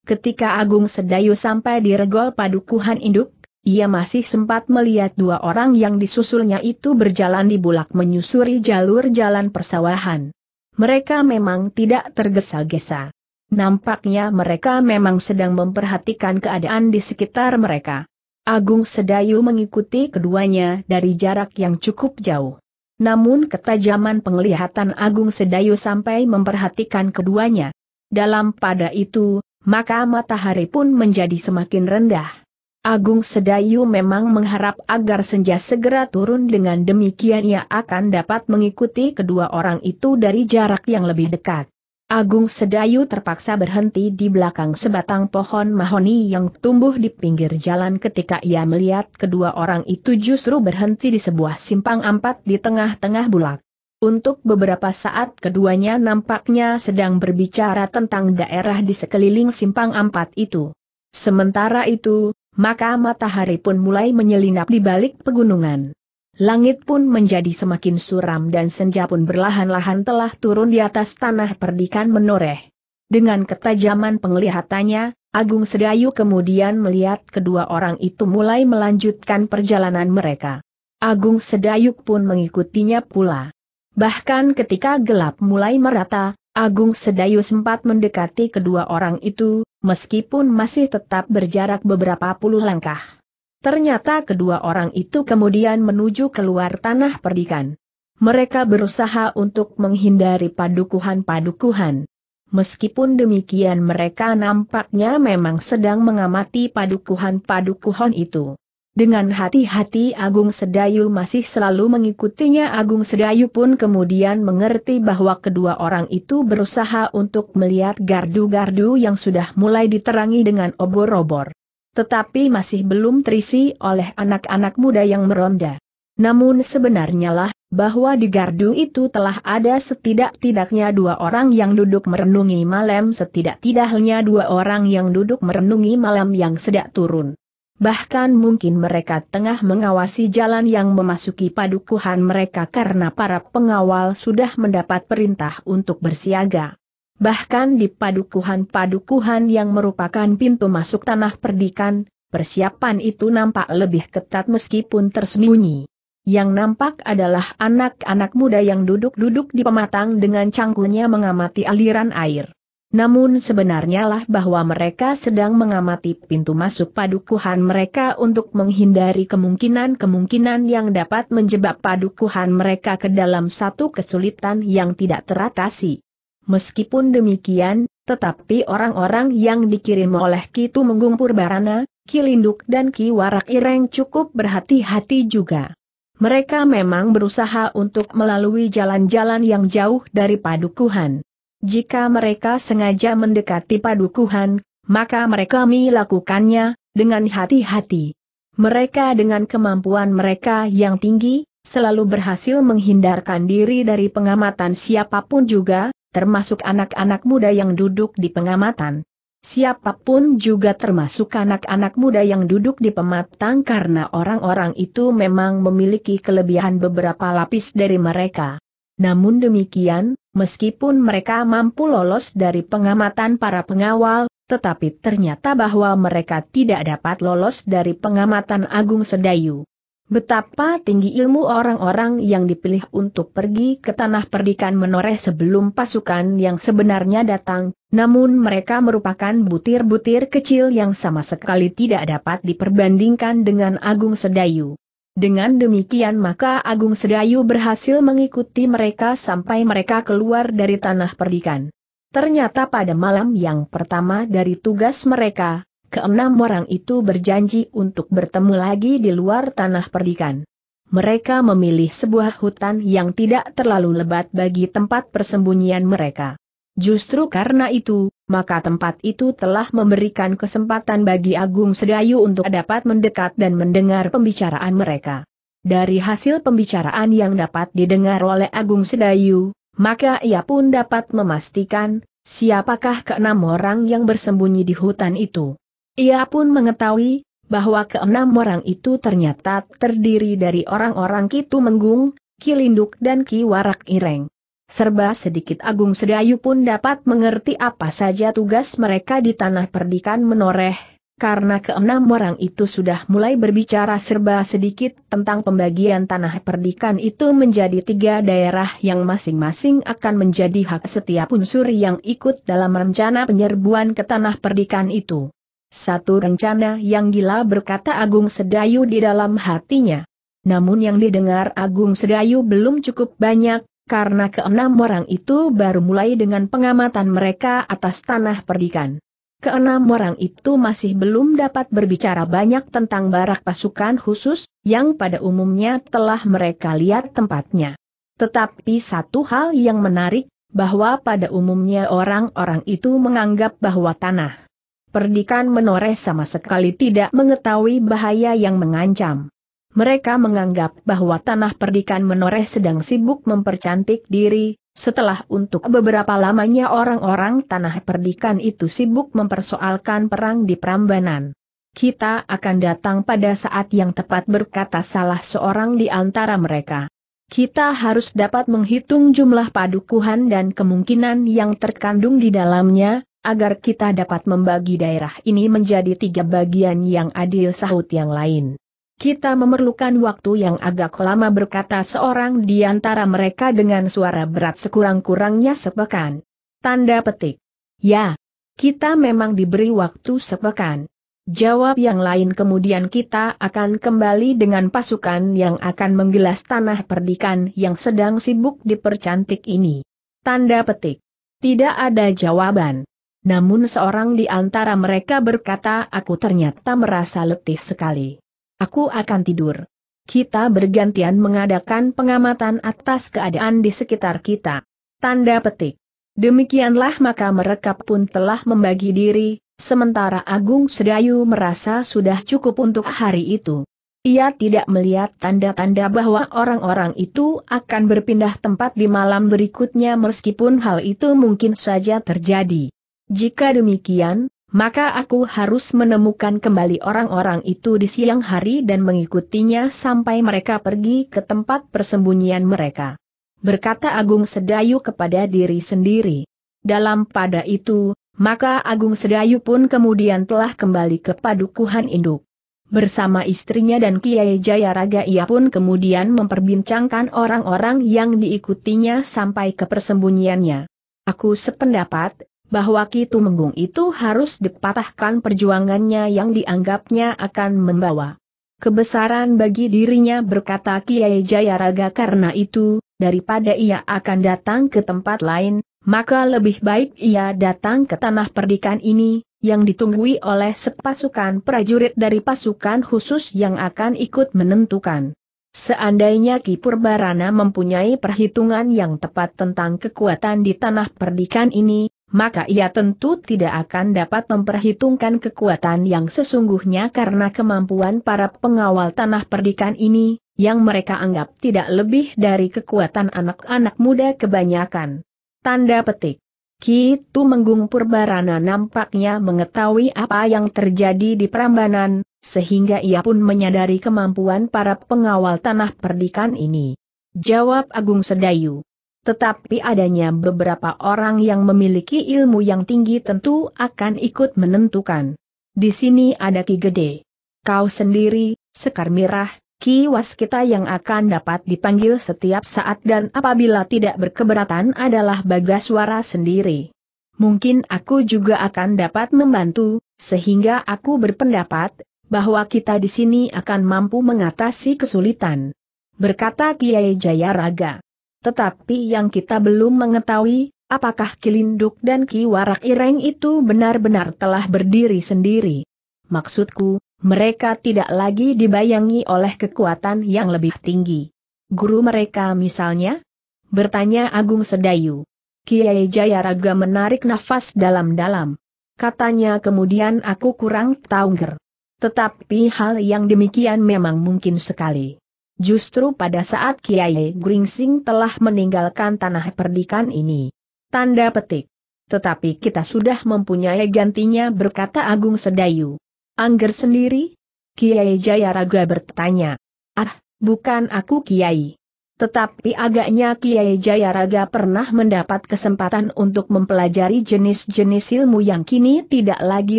Ketika Agung Sedayu sampai di regol padukuhan induk, ia masih sempat melihat dua orang yang disusulnya itu berjalan di bulak menyusuri jalur jalan persawahan. Mereka memang tidak tergesa-gesa. Nampaknya mereka memang sedang memperhatikan keadaan di sekitar mereka. Agung Sedayu mengikuti keduanya dari jarak yang cukup jauh. Namun ketajaman penglihatan Agung Sedayu sampai memperhatikan keduanya. Dalam pada itu, maka matahari pun menjadi semakin rendah. Agung Sedayu memang mengharap agar senja segera turun dengan demikian ia akan dapat mengikuti kedua orang itu dari jarak yang lebih dekat. Agung Sedayu terpaksa berhenti di belakang sebatang pohon mahoni yang tumbuh di pinggir jalan ketika ia melihat kedua orang itu justru berhenti di sebuah simpang empat di tengah-tengah bulak. Untuk beberapa saat keduanya nampaknya sedang berbicara tentang daerah di sekeliling simpang empat itu. Sementara itu, maka matahari pun mulai menyelinap di balik pegunungan. Langit pun menjadi semakin suram dan senja pun berlahan-lahan telah turun di atas tanah perdikan menoreh. Dengan ketajaman penglihatannya, Agung Sedayu kemudian melihat kedua orang itu mulai melanjutkan perjalanan mereka. Agung Sedayu pun mengikutinya pula. Bahkan ketika gelap mulai merata, Agung Sedayu sempat mendekati kedua orang itu, meskipun masih tetap berjarak beberapa puluh langkah. Ternyata kedua orang itu kemudian menuju keluar tanah perdikan. Mereka berusaha untuk menghindari padukuhan-padukuhan. Meskipun demikian mereka nampaknya memang sedang mengamati padukuhan-padukuhan itu. Dengan hati-hati Agung Sedayu masih selalu mengikutinya Agung Sedayu pun kemudian mengerti bahwa kedua orang itu berusaha untuk melihat gardu-gardu yang sudah mulai diterangi dengan obor-obor tetapi masih belum terisi oleh anak-anak muda yang meronda. Namun sebenarnya lah, bahwa di gardu itu telah ada setidak-tidaknya dua orang yang duduk merenungi malam setidak-tidaknya dua orang yang duduk merenungi malam yang sedak turun. Bahkan mungkin mereka tengah mengawasi jalan yang memasuki padukuhan mereka karena para pengawal sudah mendapat perintah untuk bersiaga bahkan di padukuhan-padukuhan yang merupakan pintu masuk tanah perdikan, persiapan itu nampak lebih ketat meskipun tersembunyi. Yang nampak adalah anak-anak muda yang duduk-duduk di pematang dengan cangkulnya mengamati aliran air. Namun sebenarnya lah bahwa mereka sedang mengamati pintu masuk padukuhan mereka untuk menghindari kemungkinan-kemungkinan yang dapat menjebak padukuhan mereka ke dalam satu kesulitan yang tidak teratasi. Meskipun demikian, tetapi orang-orang yang dikirim oleh Kitu Tumenggung Purbarana, Linduk dan Ki Warak Ireng cukup berhati-hati juga. Mereka memang berusaha untuk melalui jalan-jalan yang jauh dari padukuhan. Jika mereka sengaja mendekati padukuhan, maka mereka melakukannya dengan hati-hati. Mereka dengan kemampuan mereka yang tinggi, selalu berhasil menghindarkan diri dari pengamatan siapapun juga, termasuk anak-anak muda yang duduk di pengamatan. Siapapun juga termasuk anak-anak muda yang duduk di pematang karena orang-orang itu memang memiliki kelebihan beberapa lapis dari mereka. Namun demikian, meskipun mereka mampu lolos dari pengamatan para pengawal, tetapi ternyata bahwa mereka tidak dapat lolos dari pengamatan Agung Sedayu. Betapa tinggi ilmu orang-orang yang dipilih untuk pergi ke tanah perdikan menoreh sebelum pasukan yang sebenarnya datang, namun mereka merupakan butir-butir kecil yang sama sekali tidak dapat diperbandingkan dengan Agung Sedayu. Dengan demikian maka Agung Sedayu berhasil mengikuti mereka sampai mereka keluar dari tanah perdikan. Ternyata pada malam yang pertama dari tugas mereka, keenam orang itu berjanji untuk bertemu lagi di luar tanah perdikan. Mereka memilih sebuah hutan yang tidak terlalu lebat bagi tempat persembunyian mereka. Justru karena itu, maka tempat itu telah memberikan kesempatan bagi Agung Sedayu untuk dapat mendekat dan mendengar pembicaraan mereka. Dari hasil pembicaraan yang dapat didengar oleh Agung Sedayu, maka ia pun dapat memastikan siapakah keenam orang yang bersembunyi di hutan itu. Ia pun mengetahui bahwa keenam orang itu ternyata terdiri dari orang-orang Kitu Menggung, Kilinduk dan Ki Warak Ireng. Serba sedikit Agung Sedayu pun dapat mengerti apa saja tugas mereka di tanah perdikan menoreh, karena keenam orang itu sudah mulai berbicara serba sedikit tentang pembagian tanah perdikan itu menjadi tiga daerah yang masing-masing akan menjadi hak setiap unsur yang ikut dalam rencana penyerbuan ke tanah perdikan itu. Satu rencana yang gila berkata Agung Sedayu di dalam hatinya. Namun yang didengar Agung Sedayu belum cukup banyak, karena keenam orang itu baru mulai dengan pengamatan mereka atas tanah perdikan. Keenam orang itu masih belum dapat berbicara banyak tentang barak pasukan khusus, yang pada umumnya telah mereka lihat tempatnya. Tetapi satu hal yang menarik, bahwa pada umumnya orang-orang itu menganggap bahwa tanah perdikan menoreh sama sekali tidak mengetahui bahaya yang mengancam. Mereka menganggap bahwa tanah perdikan menoreh sedang sibuk mempercantik diri, setelah untuk beberapa lamanya orang-orang tanah perdikan itu sibuk mempersoalkan perang di Prambanan. Kita akan datang pada saat yang tepat berkata salah seorang di antara mereka. Kita harus dapat menghitung jumlah padukuhan dan kemungkinan yang terkandung di dalamnya, agar kita dapat membagi daerah ini menjadi tiga bagian yang adil sahut yang lain. Kita memerlukan waktu yang agak lama berkata seorang di antara mereka dengan suara berat sekurang-kurangnya sepekan. Tanda petik. Ya, kita memang diberi waktu sepekan. Jawab yang lain kemudian kita akan kembali dengan pasukan yang akan menggelas tanah perdikan yang sedang sibuk dipercantik ini. Tanda petik. Tidak ada jawaban. Namun seorang di antara mereka berkata aku ternyata merasa letih sekali. Aku akan tidur. Kita bergantian mengadakan pengamatan atas keadaan di sekitar kita. Tanda petik. Demikianlah maka mereka pun telah membagi diri, sementara Agung Sedayu merasa sudah cukup untuk hari itu. Ia tidak melihat tanda-tanda bahwa orang-orang itu akan berpindah tempat di malam berikutnya meskipun hal itu mungkin saja terjadi. Jika demikian, maka aku harus menemukan kembali orang-orang itu di siang hari dan mengikutinya sampai mereka pergi ke tempat persembunyian mereka. Berkata Agung Sedayu kepada diri sendiri. Dalam pada itu, maka Agung Sedayu pun kemudian telah kembali ke padukuhan induk. Bersama istrinya dan Kiai Jayaraga ia pun kemudian memperbincangkan orang-orang yang diikutinya sampai ke persembunyiannya. Aku sependapat, bahwa Ki menggung itu harus dipatahkan perjuangannya yang dianggapnya akan membawa kebesaran bagi dirinya berkata Kiai Jayaraga karena itu, daripada ia akan datang ke tempat lain, maka lebih baik ia datang ke tanah perdikan ini, yang ditunggui oleh sepasukan prajurit dari pasukan khusus yang akan ikut menentukan. Seandainya Ki Purbarana mempunyai perhitungan yang tepat tentang kekuatan di tanah perdikan ini, maka ia tentu tidak akan dapat memperhitungkan kekuatan yang sesungguhnya karena kemampuan para pengawal tanah perdikan ini, yang mereka anggap tidak lebih dari kekuatan anak-anak muda kebanyakan. Tanda petik. Kitu Menggung Purbarana nampaknya mengetahui apa yang terjadi di Prambanan, sehingga ia pun menyadari kemampuan para pengawal tanah perdikan ini. Jawab Agung Sedayu. Tetapi adanya beberapa orang yang memiliki ilmu yang tinggi tentu akan ikut menentukan. Di sini ada Ki Gede. Kau sendiri, Sekar Mirah, Ki Waskita yang akan dapat dipanggil setiap saat dan apabila tidak berkeberatan adalah Bagaswara sendiri. Mungkin aku juga akan dapat membantu, sehingga aku berpendapat, bahwa kita di sini akan mampu mengatasi kesulitan. Berkata Kiai Jayaraga. Tetapi yang kita belum mengetahui, apakah Kilinduk dan Kiwarak Ireng itu benar-benar telah berdiri sendiri. Maksudku, mereka tidak lagi dibayangi oleh kekuatan yang lebih tinggi. Guru mereka misalnya? Bertanya Agung Sedayu. Kiai Jayaraga menarik nafas dalam-dalam. Katanya kemudian aku kurang tahu ger. Tetapi hal yang demikian memang mungkin sekali. Justru pada saat Kiai Gringsing telah meninggalkan tanah perdikan ini. Tanda petik. Tetapi kita sudah mempunyai gantinya berkata Agung Sedayu. Angger sendiri? Kiai Jayaraga bertanya. Ah, bukan aku Kiai. Tetapi agaknya Kiai Jayaraga pernah mendapat kesempatan untuk mempelajari jenis-jenis ilmu yang kini tidak lagi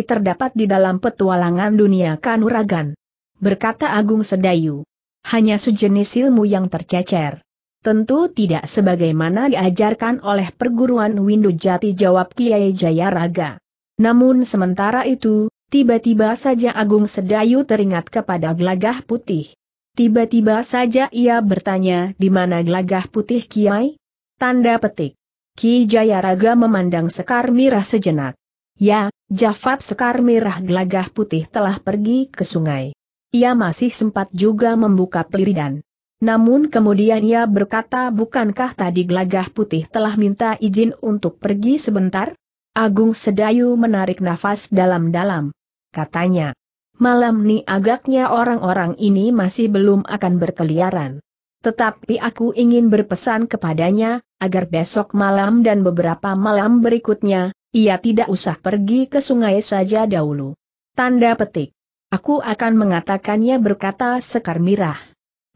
terdapat di dalam petualangan dunia kanuragan. Berkata Agung Sedayu hanya sejenis ilmu yang tercecer. Tentu tidak sebagaimana diajarkan oleh perguruan Windu Jati jawab Kiai Jayaraga. Namun sementara itu, tiba-tiba saja Agung Sedayu teringat kepada gelagah putih. Tiba-tiba saja ia bertanya di mana gelagah putih Kiai? Tanda petik. Ki Jayaraga memandang Sekar Mirah sejenak. Ya, Jafab Sekar Mirah gelagah putih telah pergi ke sungai ia masih sempat juga membuka peliridan. Namun kemudian ia berkata bukankah tadi gelagah putih telah minta izin untuk pergi sebentar? Agung Sedayu menarik nafas dalam-dalam. Katanya, malam ni agaknya orang-orang ini masih belum akan berkeliaran. Tetapi aku ingin berpesan kepadanya, agar besok malam dan beberapa malam berikutnya, ia tidak usah pergi ke sungai saja dahulu. Tanda petik. Aku akan mengatakannya berkata Sekar Mirah.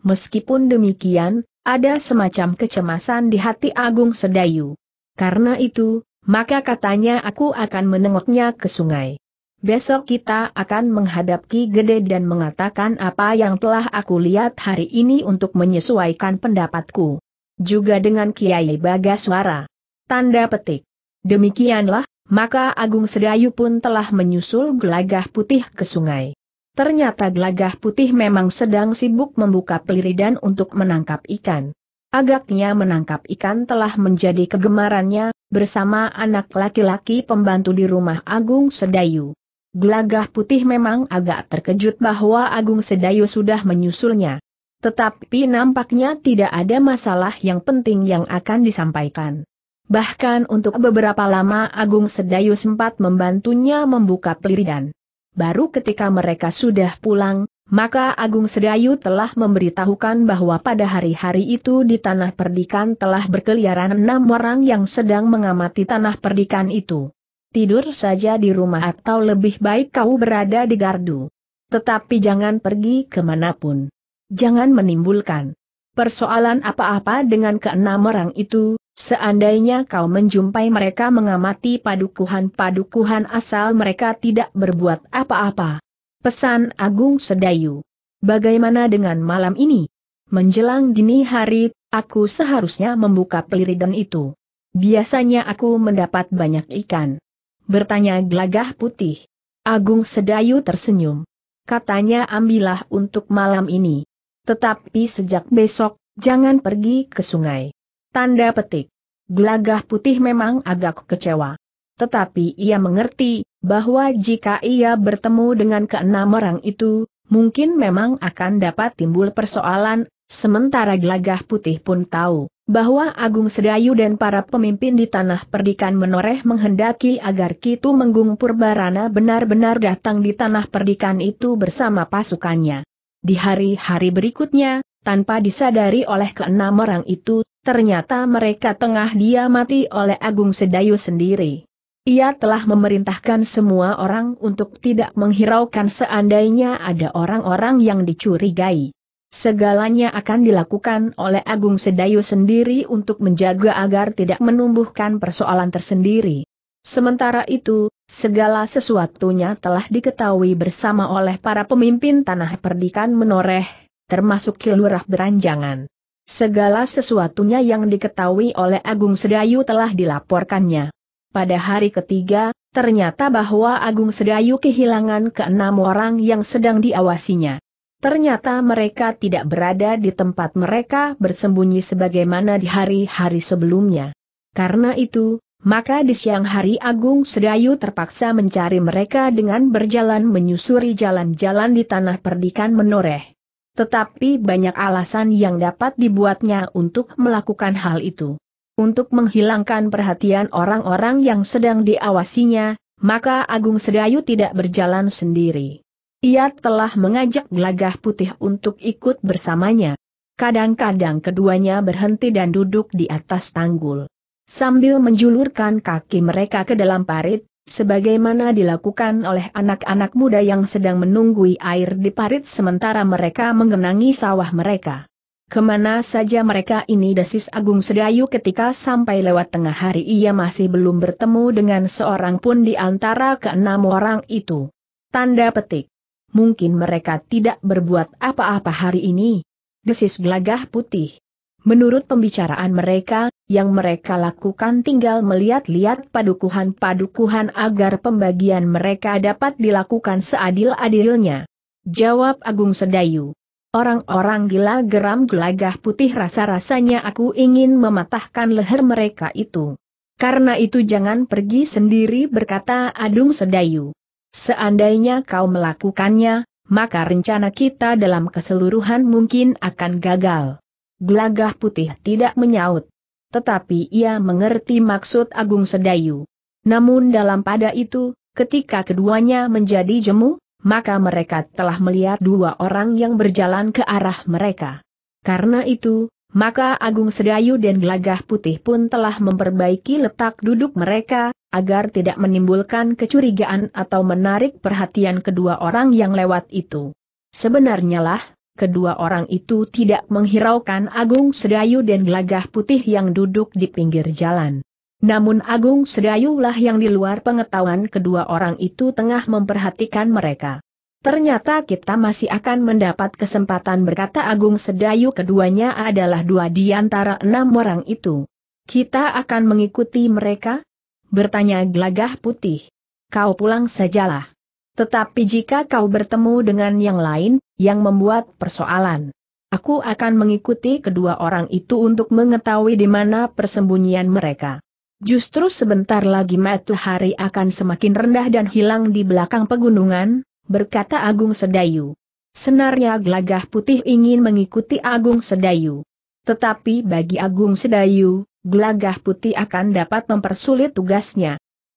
Meskipun demikian, ada semacam kecemasan di hati Agung Sedayu. Karena itu, maka katanya aku akan menengoknya ke sungai. Besok kita akan menghadap Ki Gede dan mengatakan apa yang telah aku lihat hari ini untuk menyesuaikan pendapatku. Juga dengan Kiai Bagaswara. Tanda petik. Demikianlah, maka Agung Sedayu pun telah menyusul gelagah putih ke sungai. Ternyata gelagah putih memang sedang sibuk membuka peliridan untuk menangkap ikan. Agaknya menangkap ikan telah menjadi kegemarannya, bersama anak laki-laki pembantu di rumah Agung Sedayu. Gelagah putih memang agak terkejut bahwa Agung Sedayu sudah menyusulnya. Tetapi nampaknya tidak ada masalah yang penting yang akan disampaikan. Bahkan untuk beberapa lama Agung Sedayu sempat membantunya membuka peliridan. Baru ketika mereka sudah pulang, maka Agung Sedayu telah memberitahukan bahwa pada hari-hari itu di tanah perdikan telah berkeliaran enam orang yang sedang mengamati tanah perdikan itu. Tidur saja di rumah atau lebih baik kau berada di gardu. Tetapi jangan pergi kemanapun. Jangan menimbulkan persoalan apa-apa dengan keenam orang itu, seandainya kau menjumpai mereka mengamati padukuhan-padukuhan asal mereka tidak berbuat apa-apa. Pesan Agung Sedayu. Bagaimana dengan malam ini? Menjelang dini hari, aku seharusnya membuka peliridan itu. Biasanya aku mendapat banyak ikan. Bertanya gelagah putih. Agung Sedayu tersenyum. Katanya ambillah untuk malam ini. Tetapi sejak besok, jangan pergi ke sungai. Tanda petik. Gelagah putih memang agak kecewa. Tetapi ia mengerti, bahwa jika ia bertemu dengan keenam orang itu, mungkin memang akan dapat timbul persoalan, sementara gelagah putih pun tahu, bahwa Agung Sedayu dan para pemimpin di tanah perdikan menoreh menghendaki agar Kitu Menggung Purbarana benar-benar datang di tanah perdikan itu bersama pasukannya. Di hari-hari berikutnya, tanpa disadari oleh keenam orang itu, ternyata mereka tengah diamati oleh Agung Sedayu sendiri. Ia telah memerintahkan semua orang untuk tidak menghiraukan seandainya ada orang-orang yang dicurigai. Segalanya akan dilakukan oleh Agung Sedayu sendiri untuk menjaga agar tidak menumbuhkan persoalan tersendiri. Sementara itu, Segala sesuatunya telah diketahui bersama oleh para pemimpin tanah perdikan menoreh, termasuk kilurah beranjangan. Segala sesuatunya yang diketahui oleh Agung Sedayu telah dilaporkannya. Pada hari ketiga, ternyata bahwa Agung Sedayu kehilangan keenam orang yang sedang diawasinya. Ternyata mereka tidak berada di tempat mereka bersembunyi sebagaimana di hari-hari sebelumnya. Karena itu, maka di siang hari Agung Sedayu terpaksa mencari mereka dengan berjalan menyusuri jalan-jalan di tanah perdikan menoreh. Tetapi banyak alasan yang dapat dibuatnya untuk melakukan hal itu. Untuk menghilangkan perhatian orang-orang yang sedang diawasinya, maka Agung Sedayu tidak berjalan sendiri. Ia telah mengajak Gelagah Putih untuk ikut bersamanya. Kadang-kadang keduanya berhenti dan duduk di atas tanggul. Sambil menjulurkan kaki mereka ke dalam parit, sebagaimana dilakukan oleh anak-anak muda yang sedang menunggui air di parit sementara mereka mengenangi sawah mereka. Kemana saja mereka ini desis Agung Sedayu ketika sampai lewat tengah hari ia masih belum bertemu dengan seorang pun di antara keenam orang itu. Tanda petik. Mungkin mereka tidak berbuat apa-apa hari ini. Desis gelagah putih. Menurut pembicaraan mereka, yang mereka lakukan tinggal melihat-lihat padukuhan-padukuhan agar pembagian mereka dapat dilakukan seadil-adilnya. Jawab Agung Sedayu. Orang-orang gila geram gelagah putih rasa-rasanya aku ingin mematahkan leher mereka itu. Karena itu jangan pergi sendiri berkata Agung Sedayu. Seandainya kau melakukannya, maka rencana kita dalam keseluruhan mungkin akan gagal. Gelagah putih tidak menyaut. Tetapi ia mengerti maksud Agung Sedayu. Namun dalam pada itu, ketika keduanya menjadi jemu, maka mereka telah melihat dua orang yang berjalan ke arah mereka. Karena itu, maka Agung Sedayu dan Gelagah Putih pun telah memperbaiki letak duduk mereka, agar tidak menimbulkan kecurigaan atau menarik perhatian kedua orang yang lewat itu. Sebenarnya lah, kedua orang itu tidak menghiraukan Agung Sedayu dan Gelagah Putih yang duduk di pinggir jalan. Namun Agung Sedayu lah yang di luar pengetahuan kedua orang itu tengah memperhatikan mereka. Ternyata kita masih akan mendapat kesempatan berkata Agung Sedayu keduanya adalah dua di antara enam orang itu. Kita akan mengikuti mereka? Bertanya gelagah putih. Kau pulang sajalah. Tetapi jika kau bertemu dengan yang lain, yang membuat persoalan. Aku akan mengikuti kedua orang itu untuk mengetahui di mana persembunyian mereka. Justru sebentar lagi matahari akan semakin rendah dan hilang di belakang pegunungan, berkata Agung Sedayu. Senarnya Glagah putih ingin mengikuti Agung Sedayu. Tetapi bagi Agung Sedayu, Glagah putih akan dapat mempersulit tugasnya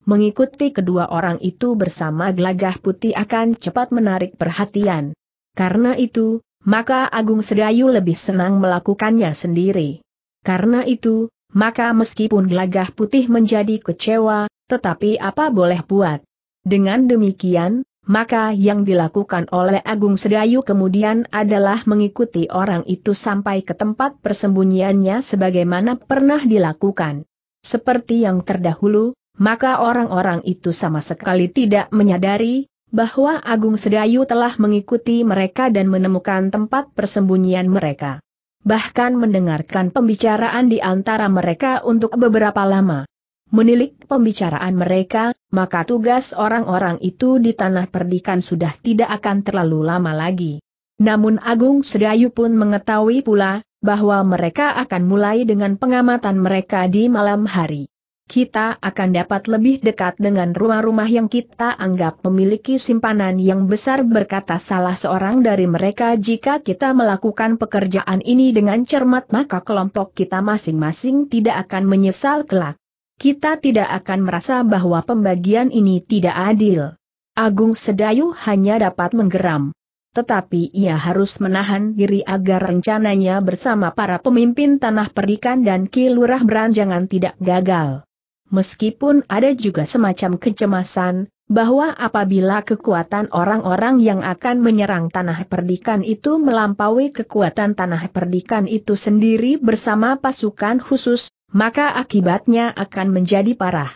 mengikuti kedua orang itu bersama gelagah putih akan cepat menarik perhatian. Karena itu, maka Agung Sedayu lebih senang melakukannya sendiri. Karena itu, maka meskipun gelagah putih menjadi kecewa, tetapi apa boleh buat. Dengan demikian, maka yang dilakukan oleh Agung Sedayu kemudian adalah mengikuti orang itu sampai ke tempat persembunyiannya sebagaimana pernah dilakukan. Seperti yang terdahulu, maka orang-orang itu sama sekali tidak menyadari bahwa Agung Sedayu telah mengikuti mereka dan menemukan tempat persembunyian mereka. Bahkan mendengarkan pembicaraan di antara mereka untuk beberapa lama. Menilik pembicaraan mereka, maka tugas orang-orang itu di tanah perdikan sudah tidak akan terlalu lama lagi. Namun Agung Sedayu pun mengetahui pula, bahwa mereka akan mulai dengan pengamatan mereka di malam hari kita akan dapat lebih dekat dengan rumah-rumah yang kita anggap memiliki simpanan yang besar berkata salah seorang dari mereka jika kita melakukan pekerjaan ini dengan cermat maka kelompok kita masing-masing tidak akan menyesal kelak. Kita tidak akan merasa bahwa pembagian ini tidak adil. Agung Sedayu hanya dapat menggeram. Tetapi ia harus menahan diri agar rencananya bersama para pemimpin tanah perikan dan kilurah beranjangan tidak gagal meskipun ada juga semacam kecemasan, bahwa apabila kekuatan orang-orang yang akan menyerang tanah perdikan itu melampaui kekuatan tanah perdikan itu sendiri bersama pasukan khusus, maka akibatnya akan menjadi parah.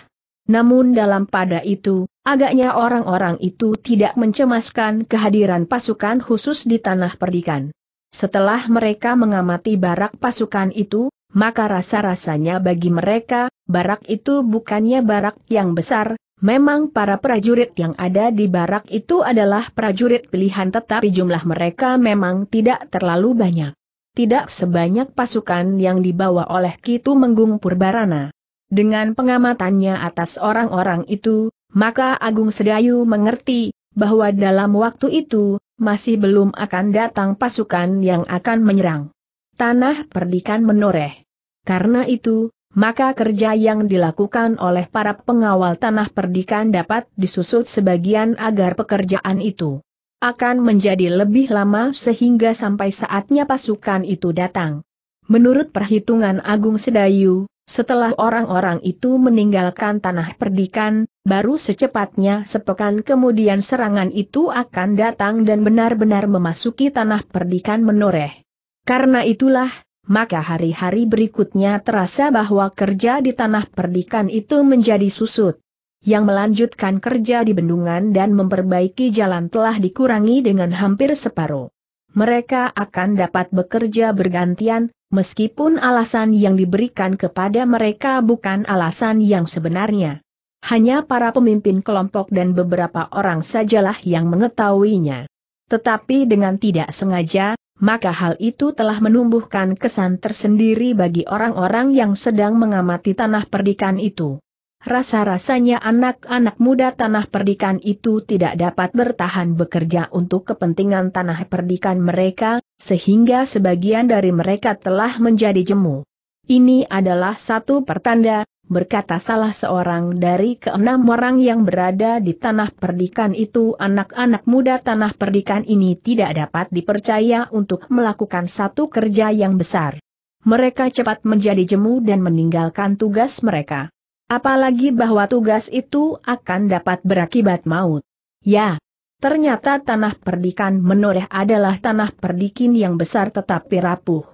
Namun dalam pada itu, agaknya orang-orang itu tidak mencemaskan kehadiran pasukan khusus di tanah perdikan. Setelah mereka mengamati barak pasukan itu, maka rasa-rasanya bagi mereka, barak itu bukannya barak yang besar, memang para prajurit yang ada di barak itu adalah prajurit pilihan tetapi jumlah mereka memang tidak terlalu banyak. Tidak sebanyak pasukan yang dibawa oleh Kitu Menggung Purbarana. Dengan pengamatannya atas orang-orang itu, maka Agung Sedayu mengerti, bahwa dalam waktu itu, masih belum akan datang pasukan yang akan menyerang. Tanah perdikan menoreh. Karena itu, maka kerja yang dilakukan oleh para pengawal tanah perdikan dapat disusut sebagian agar pekerjaan itu akan menjadi lebih lama sehingga sampai saatnya pasukan itu datang. Menurut perhitungan Agung Sedayu, setelah orang-orang itu meninggalkan tanah perdikan, baru secepatnya sepekan kemudian serangan itu akan datang dan benar-benar memasuki tanah perdikan menoreh. Karena itulah, maka hari-hari berikutnya terasa bahwa kerja di tanah perdikan itu menjadi susut. Yang melanjutkan kerja di bendungan dan memperbaiki jalan telah dikurangi dengan hampir separuh. Mereka akan dapat bekerja bergantian, meskipun alasan yang diberikan kepada mereka bukan alasan yang sebenarnya. Hanya para pemimpin kelompok dan beberapa orang sajalah yang mengetahuinya. Tetapi dengan tidak sengaja, maka hal itu telah menumbuhkan kesan tersendiri bagi orang-orang yang sedang mengamati tanah perdikan itu. Rasa-rasanya anak-anak muda tanah perdikan itu tidak dapat bertahan bekerja untuk kepentingan tanah perdikan mereka, sehingga sebagian dari mereka telah menjadi jemu. Ini adalah satu pertanda, berkata salah seorang dari keenam orang yang berada di tanah perdikan itu anak-anak muda tanah perdikan ini tidak dapat dipercaya untuk melakukan satu kerja yang besar. Mereka cepat menjadi jemu dan meninggalkan tugas mereka. Apalagi bahwa tugas itu akan dapat berakibat maut. Ya, ternyata tanah perdikan menoreh adalah tanah perdikin yang besar tetapi rapuh.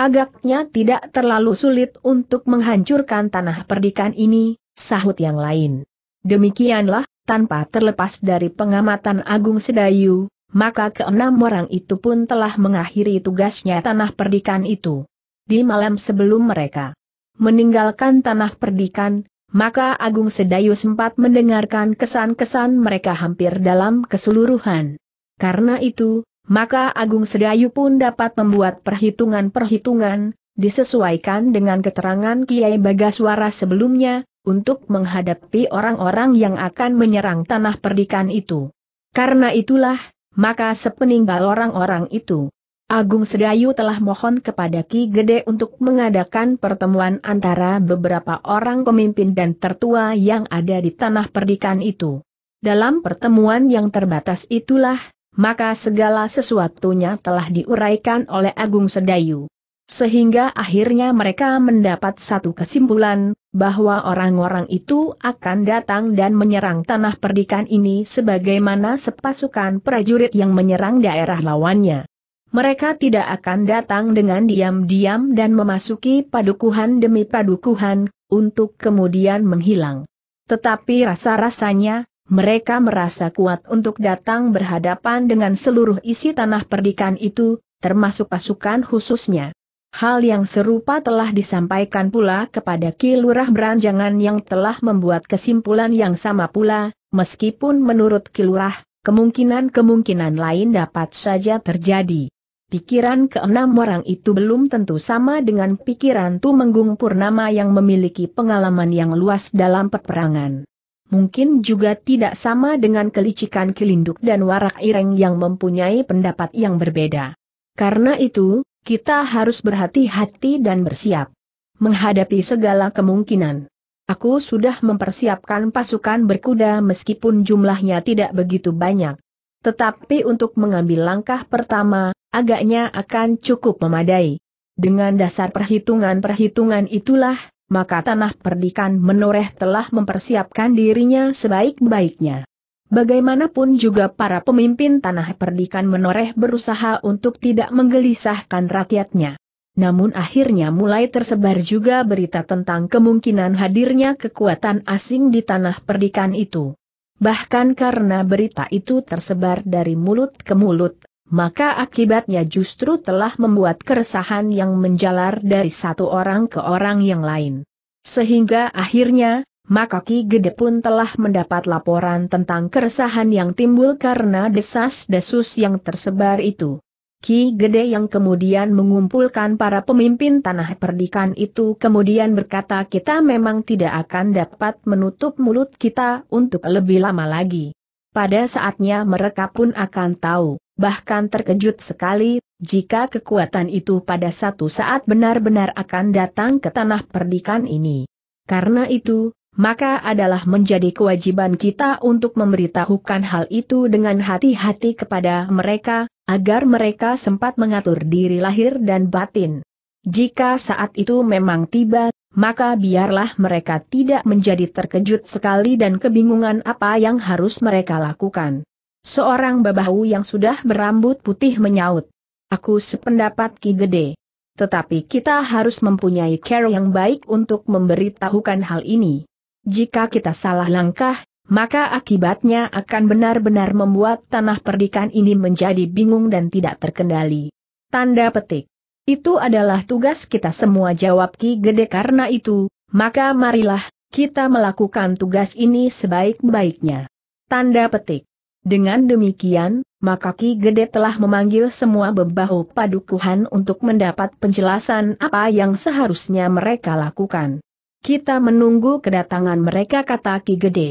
Agaknya tidak terlalu sulit untuk menghancurkan tanah perdikan ini, sahut yang lain. Demikianlah, tanpa terlepas dari pengamatan Agung Sedayu, maka keenam orang itu pun telah mengakhiri tugasnya tanah perdikan itu. Di malam sebelum mereka meninggalkan tanah perdikan, maka Agung Sedayu sempat mendengarkan kesan-kesan mereka hampir dalam keseluruhan. Karena itu, maka Agung Sedayu pun dapat membuat perhitungan-perhitungan, disesuaikan dengan keterangan Kiai Bagaswara sebelumnya, untuk menghadapi orang-orang yang akan menyerang tanah perdikan itu. Karena itulah, maka sepeninggal orang-orang itu. Agung Sedayu telah mohon kepada Ki Gede untuk mengadakan pertemuan antara beberapa orang pemimpin dan tertua yang ada di tanah perdikan itu. Dalam pertemuan yang terbatas itulah, maka segala sesuatunya telah diuraikan oleh Agung Sedayu. Sehingga akhirnya mereka mendapat satu kesimpulan, bahwa orang-orang itu akan datang dan menyerang tanah perdikan ini sebagaimana sepasukan prajurit yang menyerang daerah lawannya. Mereka tidak akan datang dengan diam-diam dan memasuki padukuhan demi padukuhan, untuk kemudian menghilang. Tetapi rasa-rasanya, mereka merasa kuat untuk datang berhadapan dengan seluruh isi tanah perdikan itu, termasuk pasukan khususnya. Hal yang serupa telah disampaikan pula kepada Ki Lurah Beranjangan yang telah membuat kesimpulan yang sama pula, meskipun menurut Ki Lurah, kemungkinan-kemungkinan lain dapat saja terjadi. Pikiran keenam orang itu belum tentu sama dengan pikiran Tumenggung Purnama yang memiliki pengalaman yang luas dalam peperangan mungkin juga tidak sama dengan kelicikan Kilinduk dan Warak Ireng yang mempunyai pendapat yang berbeda. Karena itu, kita harus berhati-hati dan bersiap menghadapi segala kemungkinan. Aku sudah mempersiapkan pasukan berkuda meskipun jumlahnya tidak begitu banyak. Tetapi untuk mengambil langkah pertama, agaknya akan cukup memadai. Dengan dasar perhitungan-perhitungan itulah, maka tanah perdikan menoreh telah mempersiapkan dirinya sebaik-baiknya. Bagaimanapun juga para pemimpin tanah perdikan menoreh berusaha untuk tidak menggelisahkan rakyatnya. Namun akhirnya mulai tersebar juga berita tentang kemungkinan hadirnya kekuatan asing di tanah perdikan itu. Bahkan karena berita itu tersebar dari mulut ke mulut, maka akibatnya justru telah membuat keresahan yang menjalar dari satu orang ke orang yang lain. Sehingga akhirnya, maka Ki Gede pun telah mendapat laporan tentang keresahan yang timbul karena desas-desus yang tersebar itu. Ki Gede yang kemudian mengumpulkan para pemimpin tanah perdikan itu kemudian berkata kita memang tidak akan dapat menutup mulut kita untuk lebih lama lagi. Pada saatnya mereka pun akan tahu bahkan terkejut sekali, jika kekuatan itu pada satu saat benar-benar akan datang ke tanah perdikan ini. Karena itu, maka adalah menjadi kewajiban kita untuk memberitahukan hal itu dengan hati-hati kepada mereka, agar mereka sempat mengatur diri lahir dan batin. Jika saat itu memang tiba, maka biarlah mereka tidak menjadi terkejut sekali dan kebingungan apa yang harus mereka lakukan. Seorang babahu yang sudah berambut putih menyaut. Aku sependapat Ki Gede. Tetapi kita harus mempunyai care yang baik untuk memberitahukan hal ini. Jika kita salah langkah, maka akibatnya akan benar-benar membuat tanah perdikan ini menjadi bingung dan tidak terkendali. Tanda petik. Itu adalah tugas kita semua jawab Ki Gede karena itu, maka marilah, kita melakukan tugas ini sebaik-baiknya. Tanda petik. Dengan demikian, maka Ki Gede telah memanggil semua bebahu padukuhan untuk mendapat penjelasan apa yang seharusnya mereka lakukan. Kita menunggu kedatangan mereka kata Ki Gede.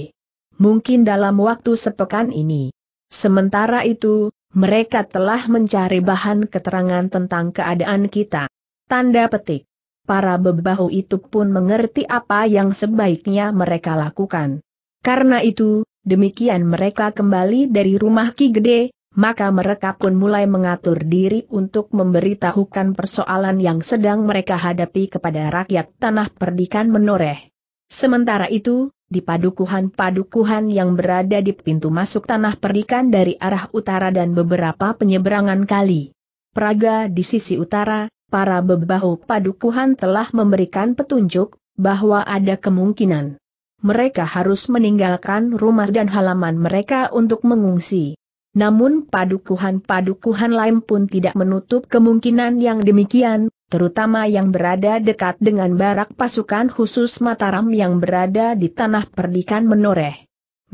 Mungkin dalam waktu sepekan ini. Sementara itu, mereka telah mencari bahan keterangan tentang keadaan kita. Tanda petik. Para bebahu itu pun mengerti apa yang sebaiknya mereka lakukan. Karena itu, demikian mereka kembali dari rumah Ki Gede, maka mereka pun mulai mengatur diri untuk memberitahukan persoalan yang sedang mereka hadapi kepada rakyat tanah perdikan menoreh. Sementara itu, di padukuhan-padukuhan yang berada di pintu masuk tanah perdikan dari arah utara dan beberapa penyeberangan kali. Praga di sisi utara, para bebahu padukuhan telah memberikan petunjuk, bahwa ada kemungkinan mereka harus meninggalkan rumah dan halaman mereka untuk mengungsi. Namun padukuhan-padukuhan lain pun tidak menutup kemungkinan yang demikian, terutama yang berada dekat dengan barak pasukan khusus Mataram yang berada di tanah perdikan menoreh.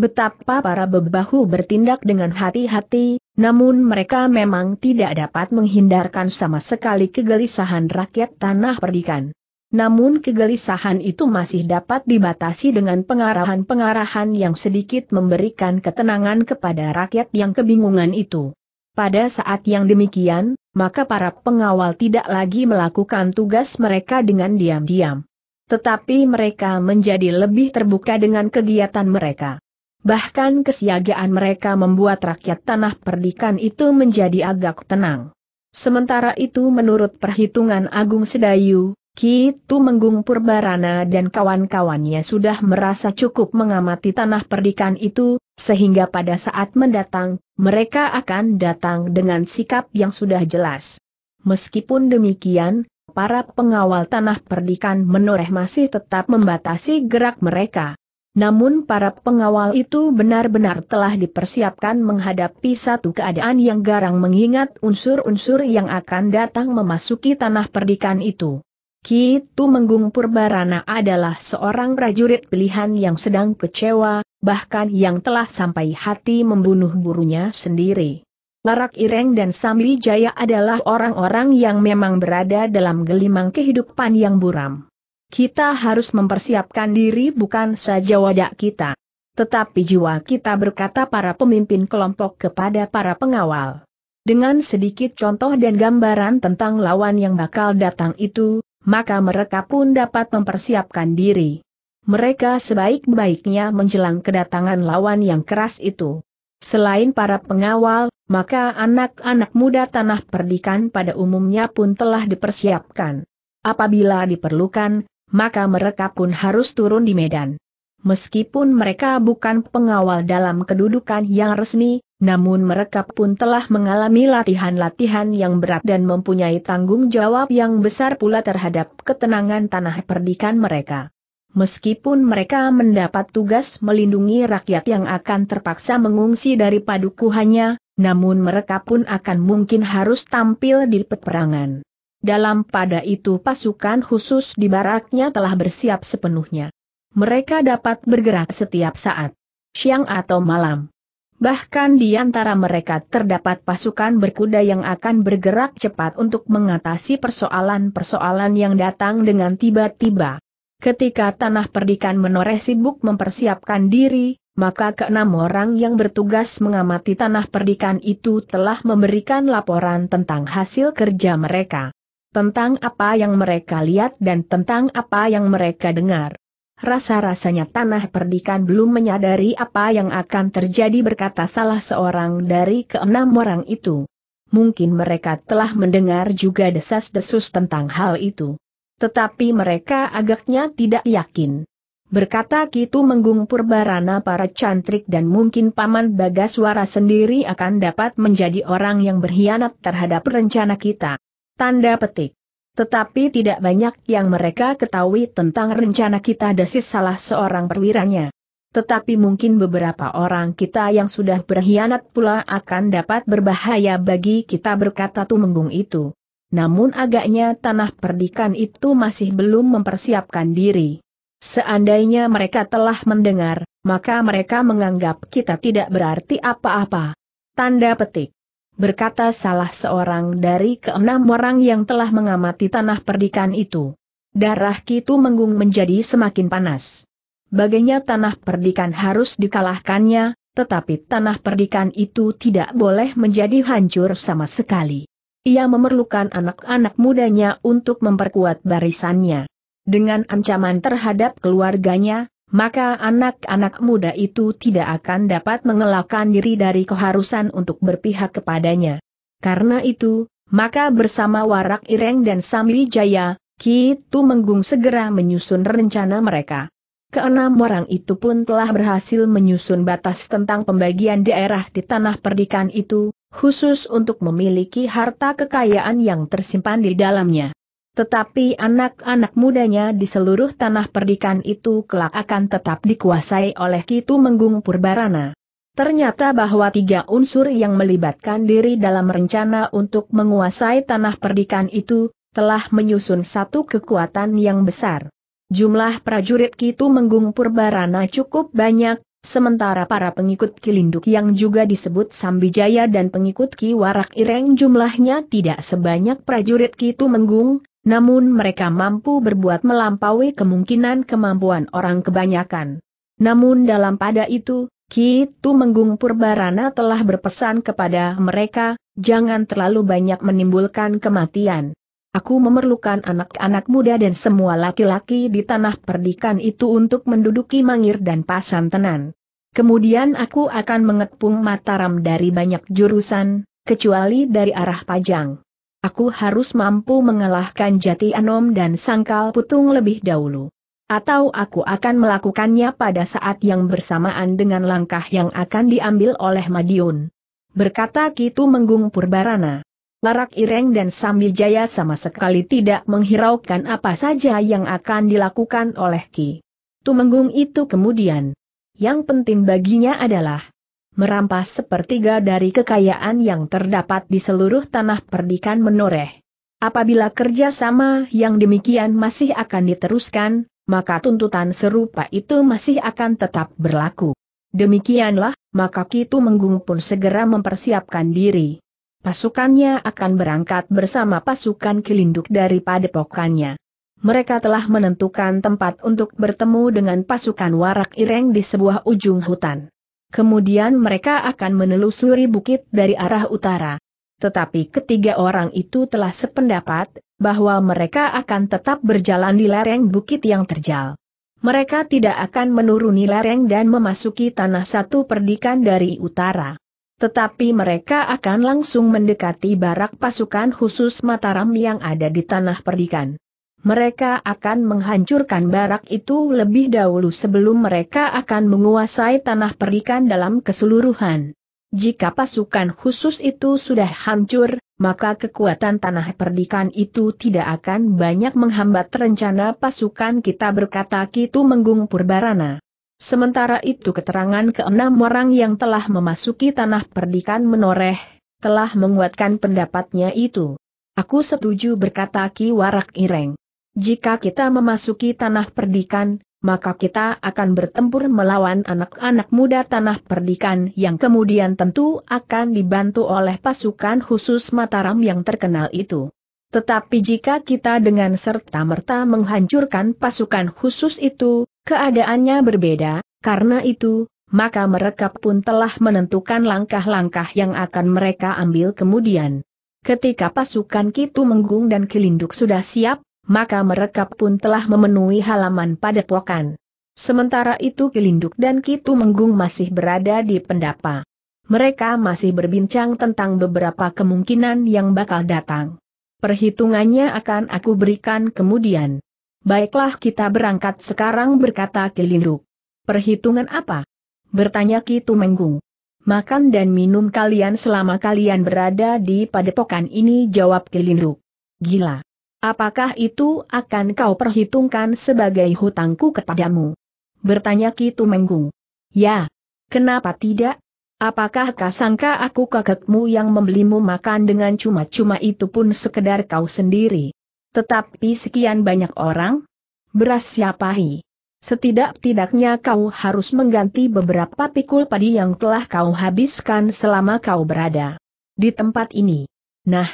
Betapa para bebahu bertindak dengan hati-hati, namun mereka memang tidak dapat menghindarkan sama sekali kegelisahan rakyat tanah perdikan. Namun kegelisahan itu masih dapat dibatasi dengan pengarahan-pengarahan yang sedikit memberikan ketenangan kepada rakyat yang kebingungan itu. Pada saat yang demikian, maka para pengawal tidak lagi melakukan tugas mereka dengan diam-diam. Tetapi mereka menjadi lebih terbuka dengan kegiatan mereka. Bahkan kesiagaan mereka membuat rakyat tanah perdikan itu menjadi agak tenang. Sementara itu menurut perhitungan Agung Sedayu, Ki Menggung Purbarana dan kawan-kawannya sudah merasa cukup mengamati tanah perdikan itu, sehingga pada saat mendatang, mereka akan datang dengan sikap yang sudah jelas. Meskipun demikian, para pengawal tanah perdikan menoreh masih tetap membatasi gerak mereka. Namun para pengawal itu benar-benar telah dipersiapkan menghadapi satu keadaan yang garang mengingat unsur-unsur yang akan datang memasuki tanah perdikan itu. Ki Tumenggung Purbarana adalah seorang prajurit pilihan yang sedang kecewa, bahkan yang telah sampai hati membunuh gurunya sendiri. Larak Ireng dan Sambi Jaya adalah orang-orang yang memang berada dalam gelimang kehidupan yang buram. Kita harus mempersiapkan diri bukan saja wadah kita. Tetapi jiwa kita berkata para pemimpin kelompok kepada para pengawal. Dengan sedikit contoh dan gambaran tentang lawan yang bakal datang itu, maka mereka pun dapat mempersiapkan diri. Mereka sebaik-baiknya menjelang kedatangan lawan yang keras itu. Selain para pengawal, maka anak-anak muda tanah perdikan pada umumnya pun telah dipersiapkan. Apabila diperlukan, maka mereka pun harus turun di medan. Meskipun mereka bukan pengawal dalam kedudukan yang resmi, namun mereka pun telah mengalami latihan-latihan yang berat dan mempunyai tanggung jawab yang besar pula terhadap ketenangan tanah perdikan mereka. Meskipun mereka mendapat tugas melindungi rakyat yang akan terpaksa mengungsi dari padukuhannya, namun mereka pun akan mungkin harus tampil di peperangan. Dalam pada itu pasukan khusus di baraknya telah bersiap sepenuhnya. Mereka dapat bergerak setiap saat, siang atau malam. Bahkan di antara mereka terdapat pasukan berkuda yang akan bergerak cepat untuk mengatasi persoalan-persoalan yang datang dengan tiba-tiba. Ketika tanah perdikan menoreh sibuk mempersiapkan diri, maka keenam orang yang bertugas mengamati tanah perdikan itu telah memberikan laporan tentang hasil kerja mereka. Tentang apa yang mereka lihat dan tentang apa yang mereka dengar. Rasa-rasanya tanah perdikan belum menyadari apa yang akan terjadi berkata salah seorang dari keenam orang itu. Mungkin mereka telah mendengar juga desas-desus tentang hal itu. Tetapi mereka agaknya tidak yakin. Berkata Kitu Menggung Purbarana para cantrik dan mungkin Paman Bagaswara sendiri akan dapat menjadi orang yang berkhianat terhadap rencana kita. Tanda petik. Tetapi tidak banyak yang mereka ketahui tentang rencana kita desis salah seorang perwiranya. Tetapi mungkin beberapa orang kita yang sudah berkhianat pula akan dapat berbahaya bagi kita berkata Tumenggung itu. Namun agaknya tanah perdikan itu masih belum mempersiapkan diri. Seandainya mereka telah mendengar, maka mereka menganggap kita tidak berarti apa-apa. Tanda petik berkata salah seorang dari keenam orang yang telah mengamati tanah perdikan itu. Darah Kitu Menggung menjadi semakin panas. baginya tanah perdikan harus dikalahkannya, tetapi tanah perdikan itu tidak boleh menjadi hancur sama sekali. Ia memerlukan anak-anak mudanya untuk memperkuat barisannya. Dengan ancaman terhadap keluarganya, maka anak-anak muda itu tidak akan dapat mengelakkan diri dari keharusan untuk berpihak kepadanya. Karena itu, maka bersama Warak Ireng dan Samli Jaya, Kitu Menggung segera menyusun rencana mereka. Keenam orang itu pun telah berhasil menyusun batas tentang pembagian daerah di tanah perdikan itu, khusus untuk memiliki harta kekayaan yang tersimpan di dalamnya. Tetapi anak-anak mudanya di seluruh tanah perdikan itu kelak akan tetap dikuasai oleh Kitu Menggung Purbarana. Ternyata bahwa tiga unsur yang melibatkan diri dalam rencana untuk menguasai tanah perdikan itu, telah menyusun satu kekuatan yang besar. Jumlah prajurit Kitu Menggung Purbarana cukup banyak, sementara para pengikut Kilinduk yang juga disebut Sambijaya dan pengikut Ki Warak Ireng jumlahnya tidak sebanyak prajurit Kitu Menggung, namun mereka mampu berbuat melampaui kemungkinan kemampuan orang kebanyakan. Namun dalam pada itu, Kitu Menggung Purbarana telah berpesan kepada mereka, jangan terlalu banyak menimbulkan kematian. Aku memerlukan anak-anak muda dan semua laki-laki di tanah perdikan itu untuk menduduki Mangir dan Pasantenan. Kemudian aku akan mengepung Mataram dari banyak jurusan, kecuali dari arah Pajang. Aku harus mampu mengalahkan Jati Anom dan Sangkal Putung lebih dahulu. Atau aku akan melakukannya pada saat yang bersamaan dengan langkah yang akan diambil oleh Madiun. Berkata Kitu Menggung Purbarana. Larak Ireng dan Jaya sama sekali tidak menghiraukan apa saja yang akan dilakukan oleh Ki. Tumenggung itu kemudian. Yang penting baginya adalah, merampas sepertiga dari kekayaan yang terdapat di seluruh tanah perdikan menoreh. Apabila kerjasama yang demikian masih akan diteruskan, maka tuntutan serupa itu masih akan tetap berlaku. Demikianlah, maka Kitu Menggung pun segera mempersiapkan diri. Pasukannya akan berangkat bersama pasukan kelinduk dari padepokannya. Mereka telah menentukan tempat untuk bertemu dengan pasukan warak ireng di sebuah ujung hutan. Kemudian mereka akan menelusuri bukit dari arah utara. Tetapi ketiga orang itu telah sependapat, bahwa mereka akan tetap berjalan di lereng bukit yang terjal. Mereka tidak akan menuruni lereng dan memasuki tanah satu perdikan dari utara. Tetapi mereka akan langsung mendekati barak pasukan khusus Mataram yang ada di tanah perdikan mereka akan menghancurkan barak itu lebih dahulu sebelum mereka akan menguasai tanah perikan dalam keseluruhan. Jika pasukan khusus itu sudah hancur, maka kekuatan tanah perdikan itu tidak akan banyak menghambat rencana pasukan kita berkata Kitu Menggung Purbarana. Sementara itu keterangan keenam orang yang telah memasuki tanah perdikan menoreh, telah menguatkan pendapatnya itu. Aku setuju berkata Ki Warak Ireng. Jika kita memasuki tanah perdikan, maka kita akan bertempur melawan anak-anak muda tanah perdikan yang kemudian tentu akan dibantu oleh pasukan khusus Mataram yang terkenal itu. Tetapi jika kita dengan serta-merta menghancurkan pasukan khusus itu, keadaannya berbeda, karena itu, maka mereka pun telah menentukan langkah-langkah yang akan mereka ambil kemudian. Ketika pasukan Kitu Menggung dan Kilinduk sudah siap, maka mereka pun telah memenuhi halaman pada padepokan. Sementara itu Kilinduk dan Kitu Menggung masih berada di pendapa. Mereka masih berbincang tentang beberapa kemungkinan yang bakal datang. Perhitungannya akan aku berikan kemudian. Baiklah kita berangkat sekarang berkata Kilinduk. Perhitungan apa? Bertanya Kitu Menggung. Makan dan minum kalian selama kalian berada di padepokan ini jawab Kilinduk. Gila. Apakah itu akan kau perhitungkan sebagai hutangku kepadamu? Bertanya Kitu Menggung. Ya. Kenapa tidak? Apakah kau sangka aku kakekmu yang membelimu makan dengan cuma-cuma itu pun sekedar kau sendiri? Tetapi sekian banyak orang? Beras siapahi? Setidak-tidaknya kau harus mengganti beberapa pikul padi yang telah kau habiskan selama kau berada di tempat ini. Nah,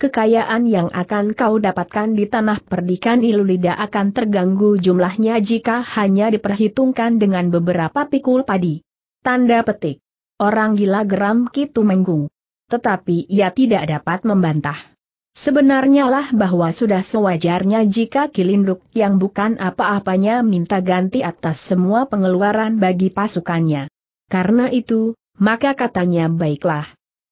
kekayaan yang akan kau dapatkan di tanah perdikan Ilulida akan terganggu jumlahnya jika hanya diperhitungkan dengan beberapa pikul padi. Tanda petik. Orang gila geram Kitu Menggung. Tetapi ia tidak dapat membantah. Sebenarnya lah bahwa sudah sewajarnya jika Kilinduk yang bukan apa-apanya minta ganti atas semua pengeluaran bagi pasukannya. Karena itu, maka katanya baiklah.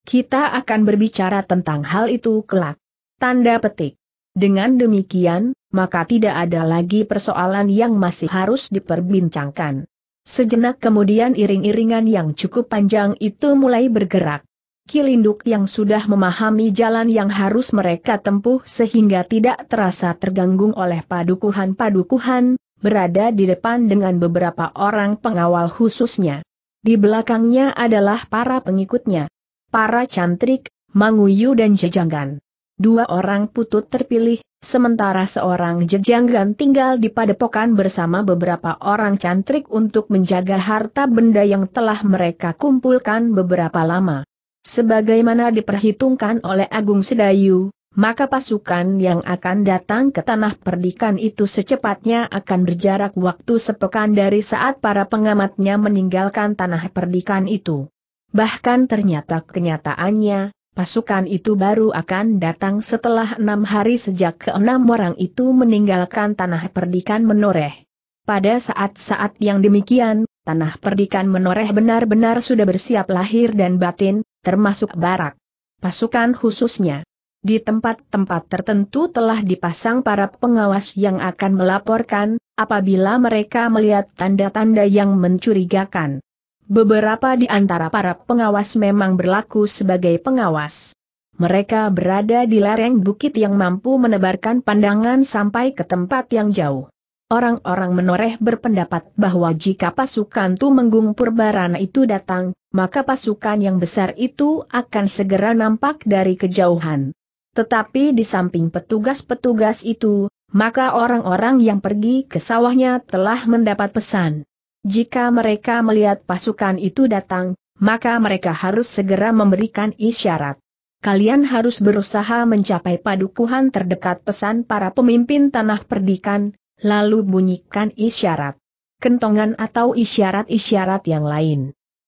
Kita akan berbicara tentang hal itu kelak. Tanda petik. Dengan demikian, maka tidak ada lagi persoalan yang masih harus diperbincangkan. Sejenak kemudian iring-iringan yang cukup panjang itu mulai bergerak. Kilinduk yang sudah memahami jalan yang harus mereka tempuh sehingga tidak terasa terganggu oleh padukuhan-padukuhan, berada di depan dengan beberapa orang pengawal khususnya. Di belakangnya adalah para pengikutnya para cantrik, manguyu dan jejanggan. Dua orang putut terpilih, sementara seorang jejanggan tinggal di padepokan bersama beberapa orang cantrik untuk menjaga harta benda yang telah mereka kumpulkan beberapa lama. Sebagaimana diperhitungkan oleh Agung Sedayu, maka pasukan yang akan datang ke tanah perdikan itu secepatnya akan berjarak waktu sepekan dari saat para pengamatnya meninggalkan tanah perdikan itu. Bahkan ternyata kenyataannya, pasukan itu baru akan datang setelah enam hari sejak keenam orang itu meninggalkan tanah perdikan menoreh. Pada saat-saat yang demikian, tanah perdikan menoreh benar-benar sudah bersiap lahir dan batin, termasuk barak. Pasukan khususnya. Di tempat-tempat tertentu telah dipasang para pengawas yang akan melaporkan, apabila mereka melihat tanda-tanda yang mencurigakan. Beberapa di antara para pengawas memang berlaku sebagai pengawas. Mereka berada di lereng bukit yang mampu menebarkan pandangan sampai ke tempat yang jauh. Orang-orang menoreh berpendapat bahwa jika pasukan Tumenggung Purbarana itu datang, maka pasukan yang besar itu akan segera nampak dari kejauhan. Tetapi di samping petugas-petugas itu, maka orang-orang yang pergi ke sawahnya telah mendapat pesan. Jika mereka melihat pasukan itu datang, maka mereka harus segera memberikan isyarat. Kalian harus berusaha mencapai padukuhan terdekat pesan para pemimpin tanah perdikan, lalu bunyikan isyarat. Kentongan atau isyarat-isyarat yang lain.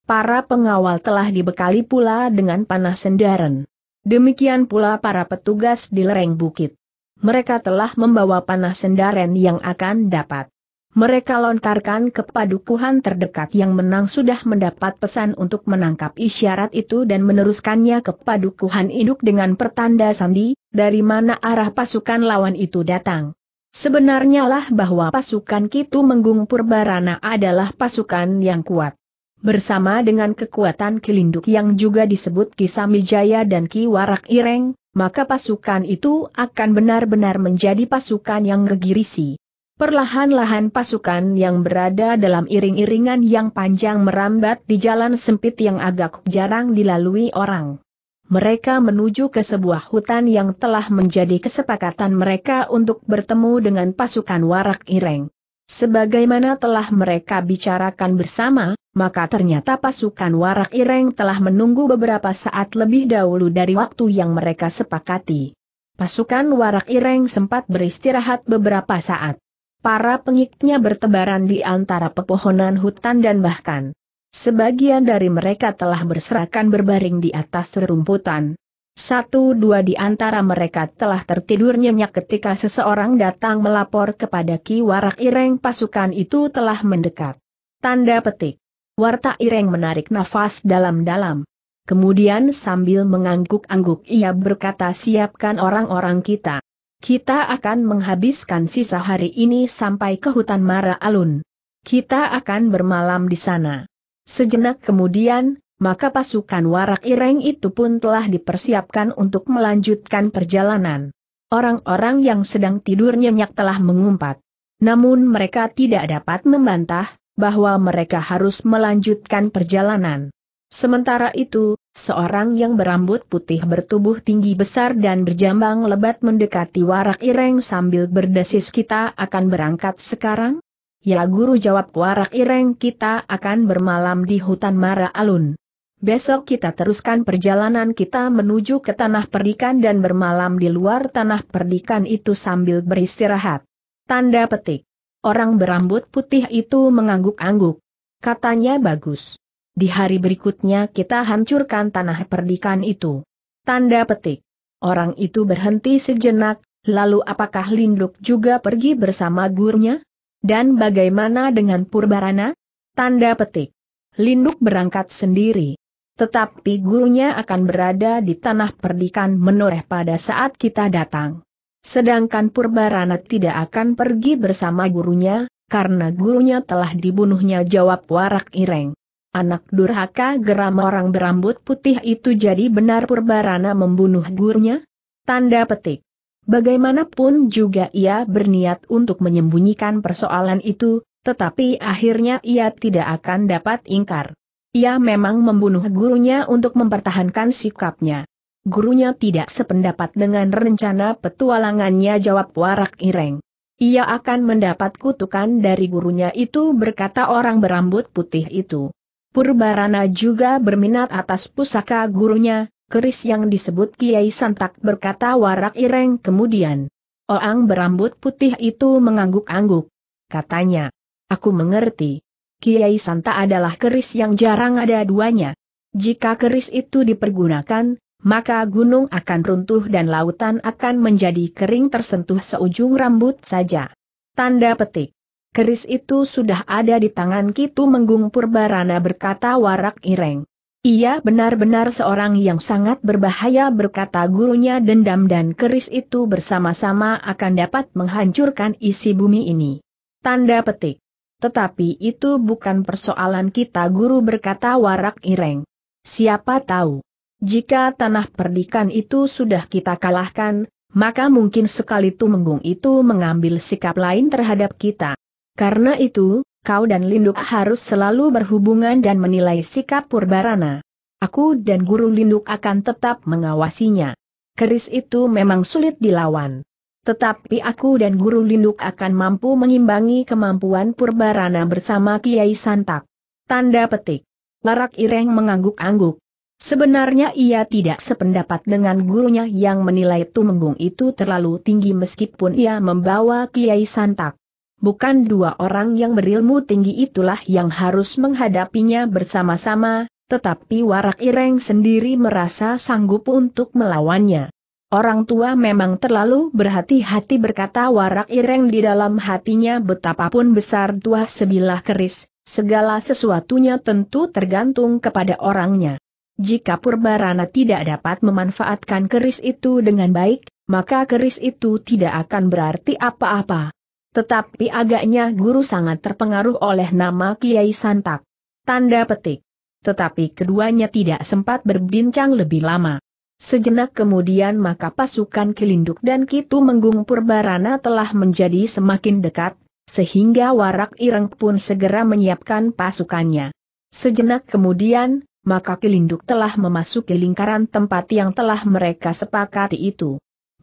Para pengawal telah dibekali pula dengan panah sendaren. Demikian pula para petugas di lereng bukit. Mereka telah membawa panah sendaren yang akan dapat mereka lontarkan ke padukuhan terdekat yang menang sudah mendapat pesan untuk menangkap isyarat itu dan meneruskannya ke padukuhan induk dengan pertanda sandi, dari mana arah pasukan lawan itu datang. Sebenarnya lah bahwa pasukan Kitu Menggung Purbarana adalah pasukan yang kuat. Bersama dengan kekuatan Kilinduk yang juga disebut Kisamijaya dan Kiwarak Ireng, maka pasukan itu akan benar-benar menjadi pasukan yang gegirisi. Perlahan-lahan pasukan yang berada dalam iring-iringan yang panjang merambat di jalan sempit yang agak jarang dilalui orang. Mereka menuju ke sebuah hutan yang telah menjadi kesepakatan mereka untuk bertemu dengan pasukan warak ireng. Sebagaimana telah mereka bicarakan bersama, maka ternyata pasukan warak ireng telah menunggu beberapa saat lebih dahulu dari waktu yang mereka sepakati. Pasukan warak ireng sempat beristirahat beberapa saat. Para pengikutnya bertebaran di antara pepohonan hutan dan bahkan sebagian dari mereka telah berserakan berbaring di atas rerumputan. Satu dua di antara mereka telah tertidur nyenyak ketika seseorang datang melapor kepada Ki Warak Ireng pasukan itu telah mendekat. Tanda petik. Warta Ireng menarik nafas dalam-dalam. Kemudian sambil mengangguk-angguk ia berkata siapkan orang-orang kita. Kita akan menghabiskan sisa hari ini sampai ke hutan Mara Alun. Kita akan bermalam di sana. Sejenak kemudian, maka pasukan warak ireng itu pun telah dipersiapkan untuk melanjutkan perjalanan. Orang-orang yang sedang tidur nyenyak telah mengumpat. Namun mereka tidak dapat membantah, bahwa mereka harus melanjutkan perjalanan. Sementara itu, seorang yang berambut putih bertubuh tinggi besar dan berjambang lebat mendekati warak ireng sambil berdesis kita akan berangkat sekarang? Ya guru jawab warak ireng kita akan bermalam di hutan Mara Alun. Besok kita teruskan perjalanan kita menuju ke tanah perdikan dan bermalam di luar tanah perdikan itu sambil beristirahat. Tanda petik. Orang berambut putih itu mengangguk-angguk. Katanya bagus. Di hari berikutnya kita hancurkan tanah perdikan itu. Tanda petik. Orang itu berhenti sejenak, lalu apakah Linduk juga pergi bersama gurunya? Dan bagaimana dengan Purbarana? Tanda petik. Linduk berangkat sendiri. Tetapi gurunya akan berada di tanah perdikan menoreh pada saat kita datang. Sedangkan Purbarana tidak akan pergi bersama gurunya, karena gurunya telah dibunuhnya jawab Warak Ireng. Anak durhaka geram orang berambut putih itu jadi benar Purbarana membunuh gurunya. Tanda petik. Bagaimanapun juga ia berniat untuk menyembunyikan persoalan itu, tetapi akhirnya ia tidak akan dapat ingkar. Ia memang membunuh gurunya untuk mempertahankan sikapnya. Gurunya tidak sependapat dengan rencana petualangannya jawab warak ireng. Ia akan mendapat kutukan dari gurunya itu berkata orang berambut putih itu. Purbarana juga berminat atas pusaka gurunya, keris yang disebut Kiai Santak berkata warak ireng kemudian. Orang berambut putih itu mengangguk-angguk. Katanya, aku mengerti. Kiai Santa adalah keris yang jarang ada duanya. Jika keris itu dipergunakan, maka gunung akan runtuh dan lautan akan menjadi kering tersentuh seujung rambut saja. Tanda petik keris itu sudah ada di tangan Kitu Menggung Purbarana berkata Warak Ireng. Ia benar-benar seorang yang sangat berbahaya berkata gurunya dendam dan keris itu bersama-sama akan dapat menghancurkan isi bumi ini. Tanda petik. Tetapi itu bukan persoalan kita guru berkata Warak Ireng. Siapa tahu. Jika tanah perdikan itu sudah kita kalahkan, maka mungkin sekali menggung itu mengambil sikap lain terhadap kita. Karena itu, kau dan Linduk harus selalu berhubungan dan menilai sikap Purbarana. Aku dan Guru Linduk akan tetap mengawasinya. Keris itu memang sulit dilawan. Tetapi aku dan Guru Linduk akan mampu mengimbangi kemampuan Purbarana bersama Kiai Santak. Tanda petik. Larak Ireng mengangguk-angguk. Sebenarnya ia tidak sependapat dengan gurunya yang menilai Tumenggung itu terlalu tinggi meskipun ia membawa Kiai Santak bukan dua orang yang berilmu tinggi itulah yang harus menghadapinya bersama-sama, tetapi Warak Ireng sendiri merasa sanggup untuk melawannya. Orang tua memang terlalu berhati-hati berkata Warak Ireng di dalam hatinya betapapun besar tua sebilah keris, segala sesuatunya tentu tergantung kepada orangnya. Jika Purbarana tidak dapat memanfaatkan keris itu dengan baik, maka keris itu tidak akan berarti apa-apa. Tetapi agaknya guru sangat terpengaruh oleh nama Kiai Santak. Tanda petik. Tetapi keduanya tidak sempat berbincang lebih lama. Sejenak kemudian maka pasukan Kilinduk dan Kitu Menggung Purbarana telah menjadi semakin dekat, sehingga Warak Ireng pun segera menyiapkan pasukannya. Sejenak kemudian, maka Kilinduk telah memasuki lingkaran tempat yang telah mereka sepakati itu.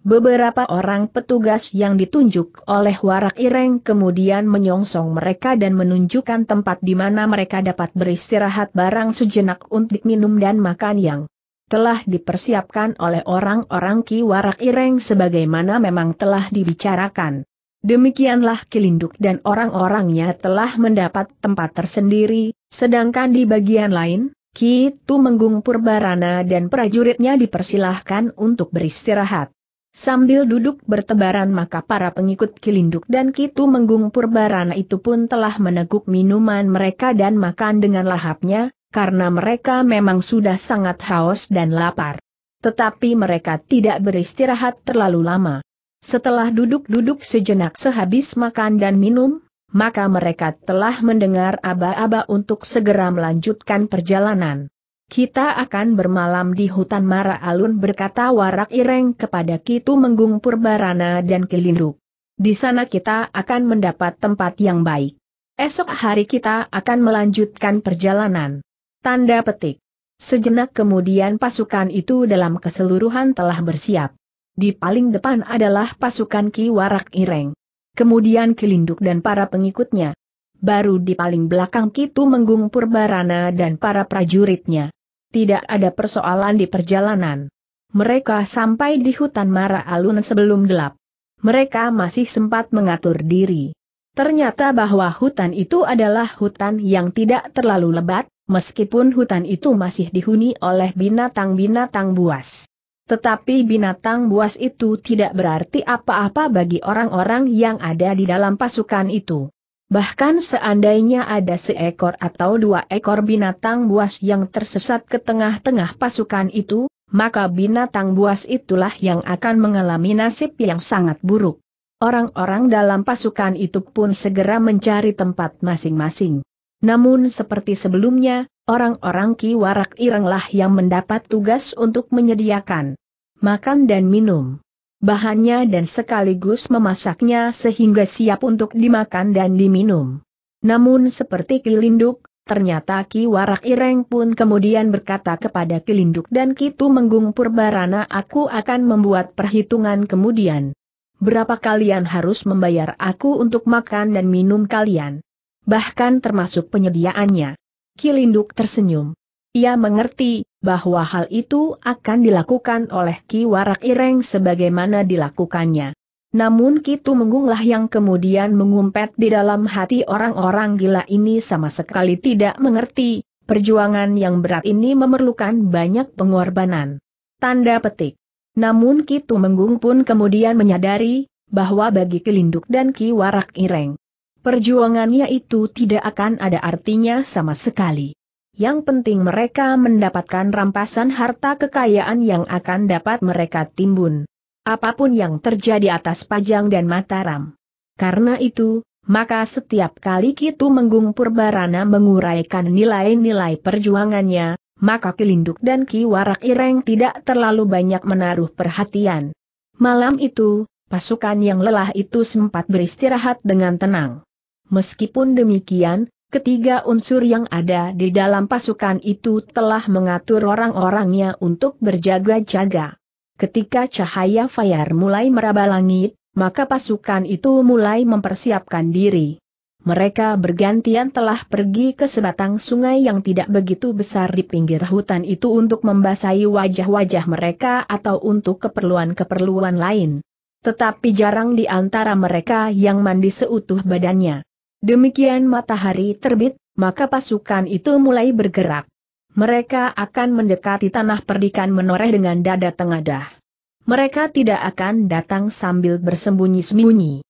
Beberapa orang petugas yang ditunjuk oleh Warak Ireng kemudian menyongsong mereka dan menunjukkan tempat di mana mereka dapat beristirahat barang sejenak untuk minum dan makan yang telah dipersiapkan oleh orang-orang Ki Warak Ireng sebagaimana memang telah dibicarakan. Demikianlah Kilinduk dan orang-orangnya telah mendapat tempat tersendiri, sedangkan di bagian lain, Ki Tumenggung Purbarana dan prajuritnya dipersilahkan untuk beristirahat. Sambil duduk bertebaran maka para pengikut Kilinduk dan Kitu Menggung Purbarana itu pun telah meneguk minuman mereka dan makan dengan lahapnya, karena mereka memang sudah sangat haus dan lapar. Tetapi mereka tidak beristirahat terlalu lama. Setelah duduk-duduk sejenak sehabis makan dan minum, maka mereka telah mendengar aba-aba untuk segera melanjutkan perjalanan. Kita akan bermalam di hutan Mara Alun berkata Warak Ireng kepada Kitu Menggung Purbarana dan Kelindu. Di sana kita akan mendapat tempat yang baik. Esok hari kita akan melanjutkan perjalanan. Tanda petik. Sejenak kemudian pasukan itu dalam keseluruhan telah bersiap. Di paling depan adalah pasukan Ki Warak Ireng. Kemudian Kilinduk dan para pengikutnya baru di paling belakang Kitu Menggung Purbarana dan para prajuritnya tidak ada persoalan di perjalanan. Mereka sampai di hutan Mara Alun sebelum gelap. Mereka masih sempat mengatur diri. Ternyata bahwa hutan itu adalah hutan yang tidak terlalu lebat, meskipun hutan itu masih dihuni oleh binatang-binatang buas. Tetapi binatang buas itu tidak berarti apa-apa bagi orang-orang yang ada di dalam pasukan itu. Bahkan seandainya ada seekor atau dua ekor binatang buas yang tersesat ke tengah-tengah pasukan itu, maka binatang buas itulah yang akan mengalami nasib yang sangat buruk. Orang-orang dalam pasukan itu pun segera mencari tempat masing-masing. Namun seperti sebelumnya, orang-orang Ki Warak Irenglah yang mendapat tugas untuk menyediakan makan dan minum bahannya dan sekaligus memasaknya sehingga siap untuk dimakan dan diminum. Namun seperti kilinduk, ternyata Ki Warak Ireng pun kemudian berkata kepada kilinduk dan Kitu Menggung Purbarana aku akan membuat perhitungan kemudian. Berapa kalian harus membayar aku untuk makan dan minum kalian? Bahkan termasuk penyediaannya. Kilinduk tersenyum. Ia mengerti, bahwa hal itu akan dilakukan oleh Ki Warak Ireng sebagaimana dilakukannya. Namun Kitu Menggunglah yang kemudian mengumpet di dalam hati orang-orang gila ini sama sekali tidak mengerti, perjuangan yang berat ini memerlukan banyak pengorbanan. Tanda petik. Namun Kitu Menggung pun kemudian menyadari, bahwa bagi Kelinduk dan Ki Warak Ireng, perjuangannya itu tidak akan ada artinya sama sekali. Yang penting mereka mendapatkan rampasan harta kekayaan yang akan dapat mereka timbun. Apapun yang terjadi atas Pajang dan Mataram. Karena itu, maka setiap kali Kitu Menggung Purbarana menguraikan nilai-nilai perjuangannya, maka Kilinduk dan Ki Warak Ireng tidak terlalu banyak menaruh perhatian. Malam itu, pasukan yang lelah itu sempat beristirahat dengan tenang. Meskipun demikian, Ketiga unsur yang ada di dalam pasukan itu telah mengatur orang-orangnya untuk berjaga-jaga. Ketika cahaya fayar mulai meraba langit, maka pasukan itu mulai mempersiapkan diri. Mereka bergantian telah pergi ke sebatang sungai yang tidak begitu besar di pinggir hutan itu untuk membasahi wajah-wajah mereka atau untuk keperluan-keperluan lain. Tetapi jarang di antara mereka yang mandi seutuh badannya. Demikian matahari terbit, maka pasukan itu mulai bergerak. Mereka akan mendekati tanah perdikan menoreh dengan dada tengadah. Mereka tidak akan datang sambil bersembunyi-sembunyi.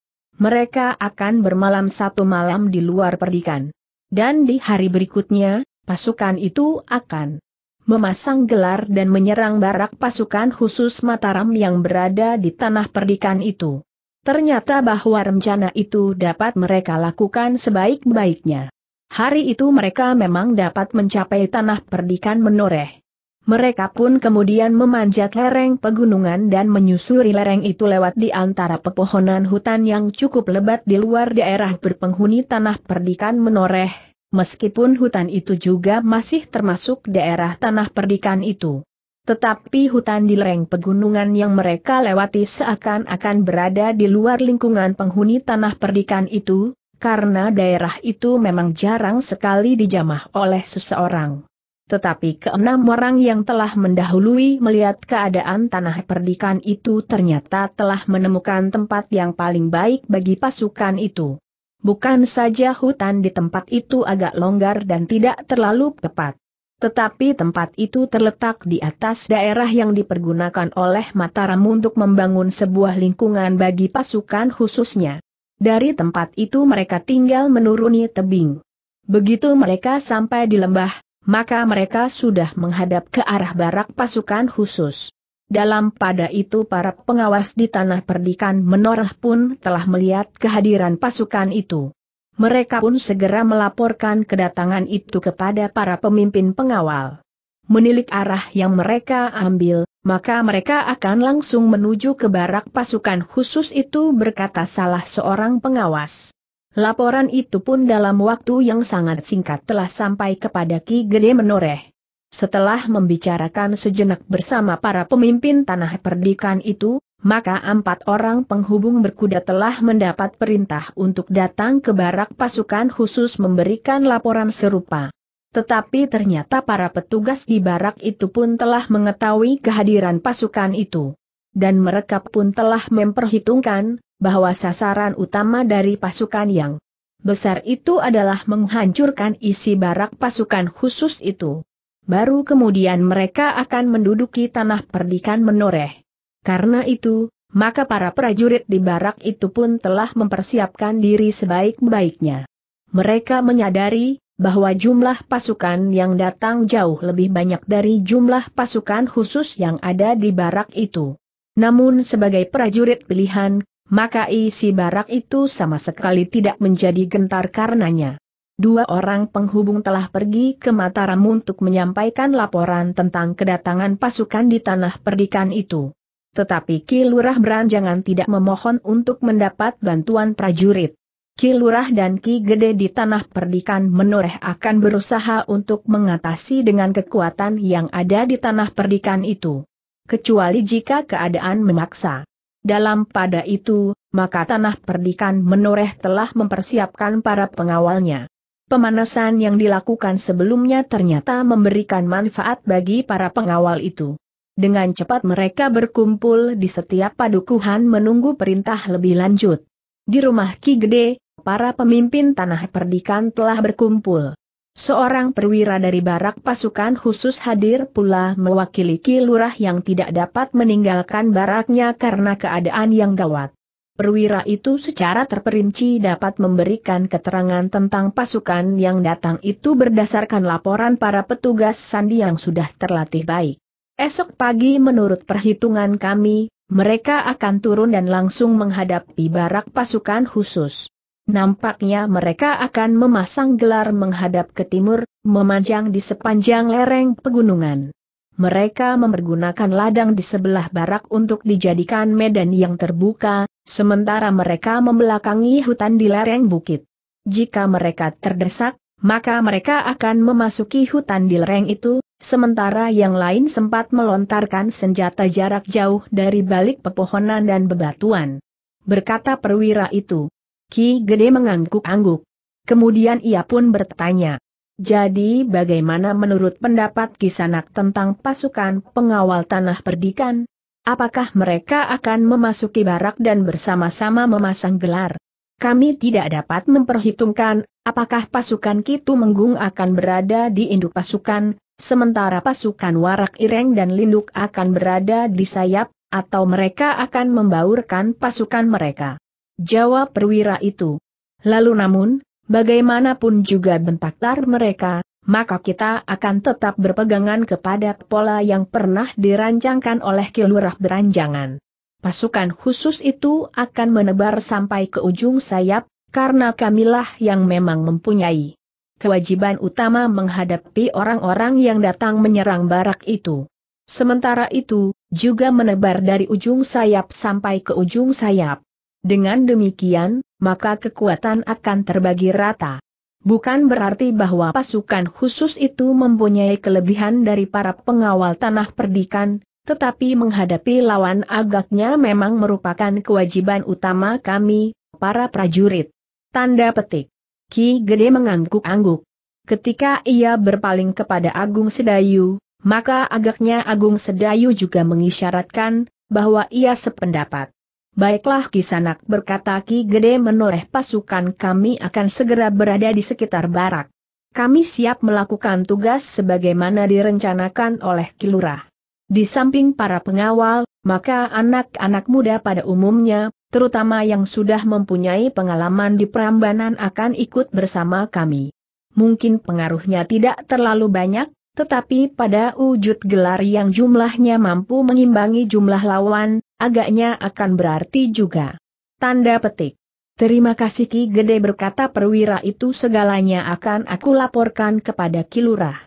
Mereka akan bermalam satu malam di luar perdikan. Dan di hari berikutnya, pasukan itu akan memasang gelar dan menyerang barak pasukan khusus Mataram yang berada di tanah perdikan itu. Ternyata bahwa rencana itu dapat mereka lakukan sebaik-baiknya. Hari itu mereka memang dapat mencapai tanah perdikan menoreh. Mereka pun kemudian memanjat lereng pegunungan dan menyusuri lereng itu lewat di antara pepohonan hutan yang cukup lebat di luar daerah berpenghuni tanah perdikan menoreh, meskipun hutan itu juga masih termasuk daerah tanah perdikan itu. Tetapi hutan di lereng pegunungan yang mereka lewati seakan-akan berada di luar lingkungan penghuni tanah perdikan itu, karena daerah itu memang jarang sekali dijamah oleh seseorang. Tetapi keenam orang yang telah mendahului melihat keadaan tanah perdikan itu ternyata telah menemukan tempat yang paling baik bagi pasukan itu. Bukan saja hutan di tempat itu agak longgar dan tidak terlalu tepat tetapi tempat itu terletak di atas daerah yang dipergunakan oleh Mataram untuk membangun sebuah lingkungan bagi pasukan khususnya. Dari tempat itu mereka tinggal menuruni tebing. Begitu mereka sampai di lembah, maka mereka sudah menghadap ke arah barak pasukan khusus. Dalam pada itu para pengawas di tanah perdikan menoreh pun telah melihat kehadiran pasukan itu. Mereka pun segera melaporkan kedatangan itu kepada para pemimpin pengawal. Menilik arah yang mereka ambil, maka mereka akan langsung menuju ke barak pasukan khusus itu berkata salah seorang pengawas. Laporan itu pun dalam waktu yang sangat singkat telah sampai kepada Ki Gede Menoreh. Setelah membicarakan sejenak bersama para pemimpin tanah perdikan itu, maka empat orang penghubung berkuda telah mendapat perintah untuk datang ke barak pasukan khusus memberikan laporan serupa. Tetapi ternyata para petugas di barak itu pun telah mengetahui kehadiran pasukan itu. Dan mereka pun telah memperhitungkan bahwa sasaran utama dari pasukan yang besar itu adalah menghancurkan isi barak pasukan khusus itu. Baru kemudian mereka akan menduduki tanah perdikan menoreh. Karena itu, maka para prajurit di barak itu pun telah mempersiapkan diri sebaik-baiknya. Mereka menyadari bahwa jumlah pasukan yang datang jauh lebih banyak dari jumlah pasukan khusus yang ada di barak itu. Namun sebagai prajurit pilihan, maka isi barak itu sama sekali tidak menjadi gentar karenanya. Dua orang penghubung telah pergi ke Mataram untuk menyampaikan laporan tentang kedatangan pasukan di tanah perdikan itu tetapi Ki Lurah beranjangan tidak memohon untuk mendapat bantuan prajurit. Ki Lurah dan Ki Gede di Tanah Perdikan menoreh akan berusaha untuk mengatasi dengan kekuatan yang ada di Tanah Perdikan itu. Kecuali jika keadaan memaksa. Dalam pada itu, maka Tanah Perdikan menoreh telah mempersiapkan para pengawalnya. Pemanasan yang dilakukan sebelumnya ternyata memberikan manfaat bagi para pengawal itu. Dengan cepat mereka berkumpul di setiap padukuhan menunggu perintah lebih lanjut. Di rumah Ki Gede, para pemimpin tanah perdikan telah berkumpul. Seorang perwira dari barak pasukan khusus hadir pula mewakili Ki Lurah yang tidak dapat meninggalkan baraknya karena keadaan yang gawat. Perwira itu secara terperinci dapat memberikan keterangan tentang pasukan yang datang itu berdasarkan laporan para petugas sandi yang sudah terlatih baik. Esok pagi menurut perhitungan kami, mereka akan turun dan langsung menghadapi barak pasukan khusus. Nampaknya mereka akan memasang gelar menghadap ke timur, memanjang di sepanjang lereng pegunungan. Mereka mempergunakan ladang di sebelah barak untuk dijadikan medan yang terbuka, sementara mereka membelakangi hutan di lereng bukit. Jika mereka terdesak, maka mereka akan memasuki hutan di lereng itu, Sementara yang lain sempat melontarkan senjata jarak jauh dari balik pepohonan dan bebatuan. Berkata perwira itu. Ki Gede mengangguk-angguk. Kemudian ia pun bertanya. Jadi bagaimana menurut pendapat Kisanak tentang pasukan pengawal tanah perdikan? Apakah mereka akan memasuki barak dan bersama-sama memasang gelar? Kami tidak dapat memperhitungkan apakah pasukan Kitu Menggung akan berada di induk pasukan sementara pasukan Warak Ireng dan Linduk akan berada di sayap, atau mereka akan membaurkan pasukan mereka. Jawab perwira itu. Lalu namun, bagaimanapun juga bentak mereka, maka kita akan tetap berpegangan kepada pola yang pernah dirancangkan oleh Kilurah Beranjangan. Pasukan khusus itu akan menebar sampai ke ujung sayap, karena kamilah yang memang mempunyai kewajiban utama menghadapi orang-orang yang datang menyerang barak itu. Sementara itu, juga menebar dari ujung sayap sampai ke ujung sayap. Dengan demikian, maka kekuatan akan terbagi rata. Bukan berarti bahwa pasukan khusus itu mempunyai kelebihan dari para pengawal tanah perdikan, tetapi menghadapi lawan agaknya memang merupakan kewajiban utama kami, para prajurit. Tanda petik. Ki Gede mengangguk-angguk. Ketika ia berpaling kepada Agung Sedayu, maka agaknya Agung Sedayu juga mengisyaratkan bahwa ia sependapat. Baiklah Kisanak berkata Ki Gede menoreh pasukan kami akan segera berada di sekitar barak. Kami siap melakukan tugas sebagaimana direncanakan oleh Kilurah. Di samping para pengawal, maka anak-anak muda pada umumnya, terutama yang sudah mempunyai pengalaman di perambanan akan ikut bersama kami. Mungkin pengaruhnya tidak terlalu banyak, tetapi pada wujud gelar yang jumlahnya mampu mengimbangi jumlah lawan, agaknya akan berarti juga. Tanda petik. Terima kasih Ki Gede berkata perwira itu segalanya akan aku laporkan kepada Kilurah.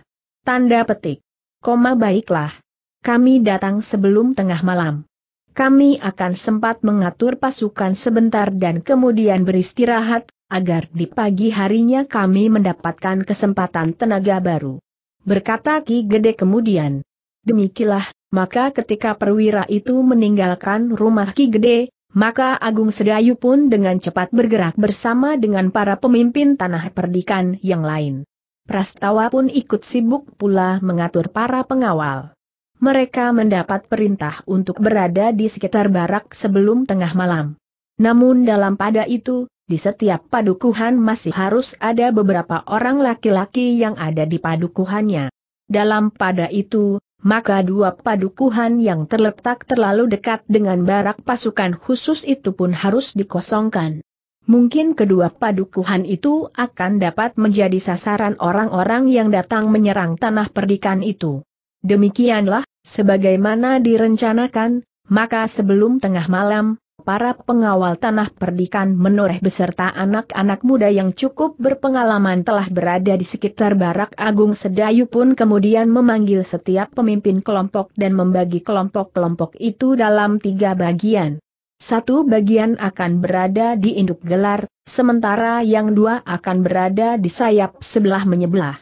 Tanda petik. Koma baiklah. Kami datang sebelum tengah malam kami akan sempat mengatur pasukan sebentar dan kemudian beristirahat, agar di pagi harinya kami mendapatkan kesempatan tenaga baru. Berkata Ki Gede kemudian. Demikilah, maka ketika perwira itu meninggalkan rumah Ki Gede, maka Agung Sedayu pun dengan cepat bergerak bersama dengan para pemimpin tanah perdikan yang lain. Prastawa pun ikut sibuk pula mengatur para pengawal mereka mendapat perintah untuk berada di sekitar barak sebelum tengah malam. Namun dalam pada itu, di setiap padukuhan masih harus ada beberapa orang laki-laki yang ada di padukuhannya. Dalam pada itu, maka dua padukuhan yang terletak terlalu dekat dengan barak pasukan khusus itu pun harus dikosongkan. Mungkin kedua padukuhan itu akan dapat menjadi sasaran orang-orang yang datang menyerang tanah perdikan itu. Demikianlah, Sebagaimana direncanakan, maka sebelum tengah malam, para pengawal tanah perdikan menoreh beserta anak-anak muda yang cukup berpengalaman telah berada di sekitar Barak Agung Sedayu pun kemudian memanggil setiap pemimpin kelompok dan membagi kelompok-kelompok itu dalam tiga bagian. Satu bagian akan berada di induk gelar, sementara yang dua akan berada di sayap sebelah menyebelah.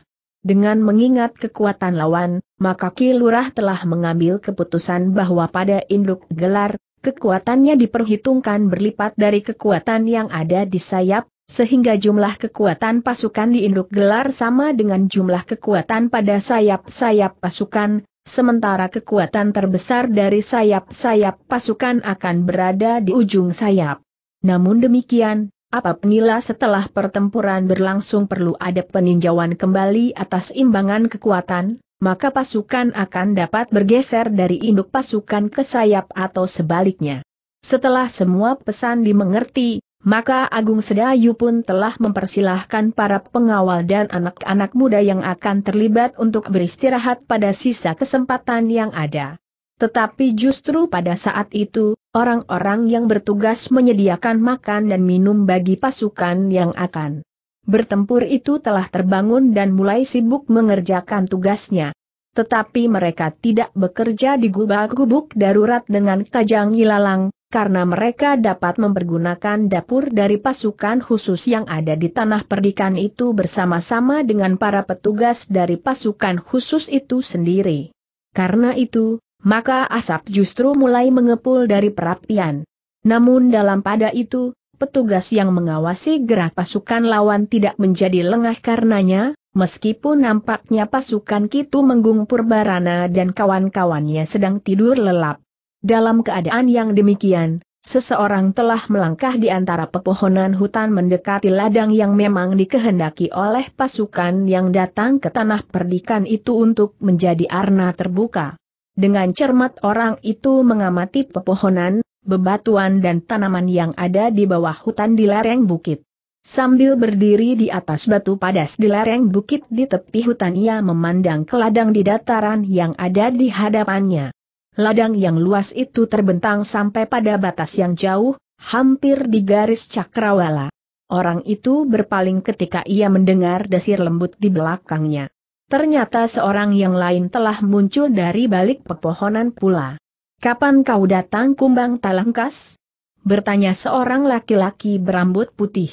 Dengan mengingat kekuatan lawan, maka Ki Lurah telah mengambil keputusan bahwa pada induk gelar, kekuatannya diperhitungkan berlipat dari kekuatan yang ada di sayap, sehingga jumlah kekuatan pasukan di induk gelar sama dengan jumlah kekuatan pada sayap-sayap pasukan, sementara kekuatan terbesar dari sayap-sayap pasukan akan berada di ujung sayap. Namun demikian, apa penila setelah pertempuran berlangsung perlu ada peninjauan kembali atas imbangan kekuatan, maka pasukan akan dapat bergeser dari induk pasukan ke sayap atau sebaliknya. Setelah semua pesan dimengerti, maka Agung Sedayu pun telah mempersilahkan para pengawal dan anak-anak muda yang akan terlibat untuk beristirahat pada sisa kesempatan yang ada. Tetapi justru pada saat itu, orang-orang yang bertugas menyediakan makan dan minum bagi pasukan yang akan bertempur itu telah terbangun dan mulai sibuk mengerjakan tugasnya. Tetapi mereka tidak bekerja di gubak-gubuk darurat dengan kajang ilalang, karena mereka dapat mempergunakan dapur dari pasukan khusus yang ada di tanah perdikan itu bersama-sama dengan para petugas dari pasukan khusus itu sendiri. Karena itu, maka asap justru mulai mengepul dari perapian. Namun dalam pada itu, petugas yang mengawasi gerak pasukan lawan tidak menjadi lengah karenanya, meskipun nampaknya pasukan Kitu Menggung Purbarana dan kawan-kawannya sedang tidur lelap. Dalam keadaan yang demikian, seseorang telah melangkah di antara pepohonan hutan mendekati ladang yang memang dikehendaki oleh pasukan yang datang ke tanah perdikan itu untuk menjadi arna terbuka. Dengan cermat orang itu mengamati pepohonan, bebatuan dan tanaman yang ada di bawah hutan di lereng bukit. Sambil berdiri di atas batu padas di lereng bukit di tepi hutan ia memandang ke ladang di dataran yang ada di hadapannya. Ladang yang luas itu terbentang sampai pada batas yang jauh, hampir di garis cakrawala. Orang itu berpaling ketika ia mendengar desir lembut di belakangnya. Ternyata seorang yang lain telah muncul dari balik pepohonan pula. Kapan kau datang kumbang talangkas? Bertanya seorang laki-laki berambut putih.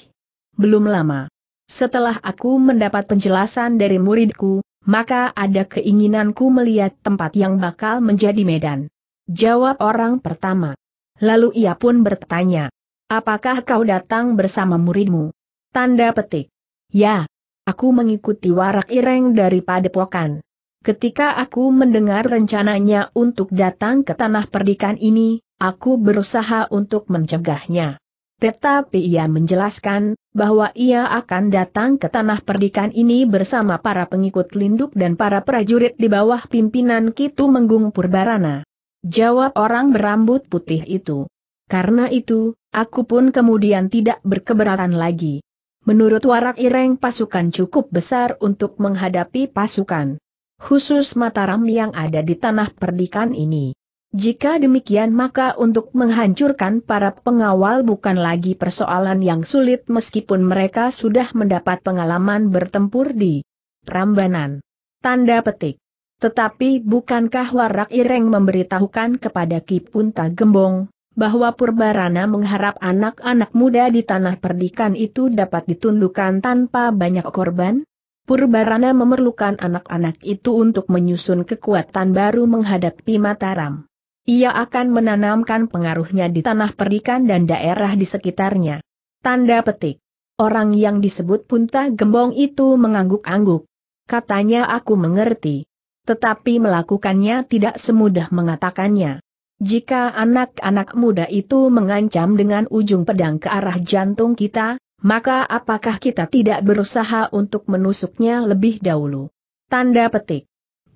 Belum lama. Setelah aku mendapat penjelasan dari muridku, maka ada keinginanku melihat tempat yang bakal menjadi medan. Jawab orang pertama. Lalu ia pun bertanya, apakah kau datang bersama muridmu? Tanda petik. Ya, Aku mengikuti warak ireng dari padepokan. Ketika aku mendengar rencananya untuk datang ke tanah perdikan ini, aku berusaha untuk mencegahnya. Tetapi ia menjelaskan bahwa ia akan datang ke tanah perdikan ini bersama para pengikut linduk dan para prajurit di bawah pimpinan Kitu Menggung Purbarana. Jawab orang berambut putih itu. Karena itu, aku pun kemudian tidak berkeberatan lagi. Menurut Warak Ireng pasukan cukup besar untuk menghadapi pasukan khusus Mataram yang ada di tanah perdikan ini. Jika demikian maka untuk menghancurkan para pengawal bukan lagi persoalan yang sulit meskipun mereka sudah mendapat pengalaman bertempur di Prambanan. Tanda petik. Tetapi bukankah Warak Ireng memberitahukan kepada Kipunta Gembong, bahwa Purbarana mengharap anak-anak muda di tanah perdikan itu dapat ditundukkan tanpa banyak korban? Purbarana memerlukan anak-anak itu untuk menyusun kekuatan baru menghadapi Mataram. Ia akan menanamkan pengaruhnya di tanah perdikan dan daerah di sekitarnya. Tanda petik. Orang yang disebut Punta Gembong itu mengangguk-angguk. Katanya aku mengerti. Tetapi melakukannya tidak semudah mengatakannya. Jika anak-anak muda itu mengancam dengan ujung pedang ke arah jantung kita, maka apakah kita tidak berusaha untuk menusuknya lebih dahulu? Tanda petik.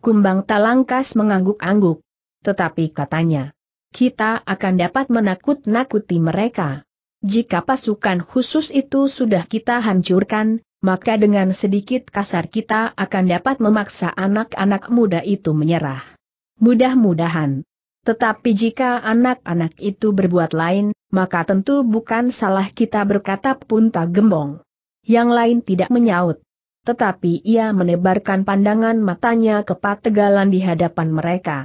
Kumbang Talangkas mengangguk-angguk. Tetapi katanya, kita akan dapat menakut-nakuti mereka. Jika pasukan khusus itu sudah kita hancurkan, maka dengan sedikit kasar kita akan dapat memaksa anak-anak muda itu menyerah. Mudah-mudahan, tetapi jika anak-anak itu berbuat lain, maka tentu bukan salah kita berkata pun tak gembong. Yang lain tidak menyaut. Tetapi ia menebarkan pandangan matanya ke pategalan di hadapan mereka.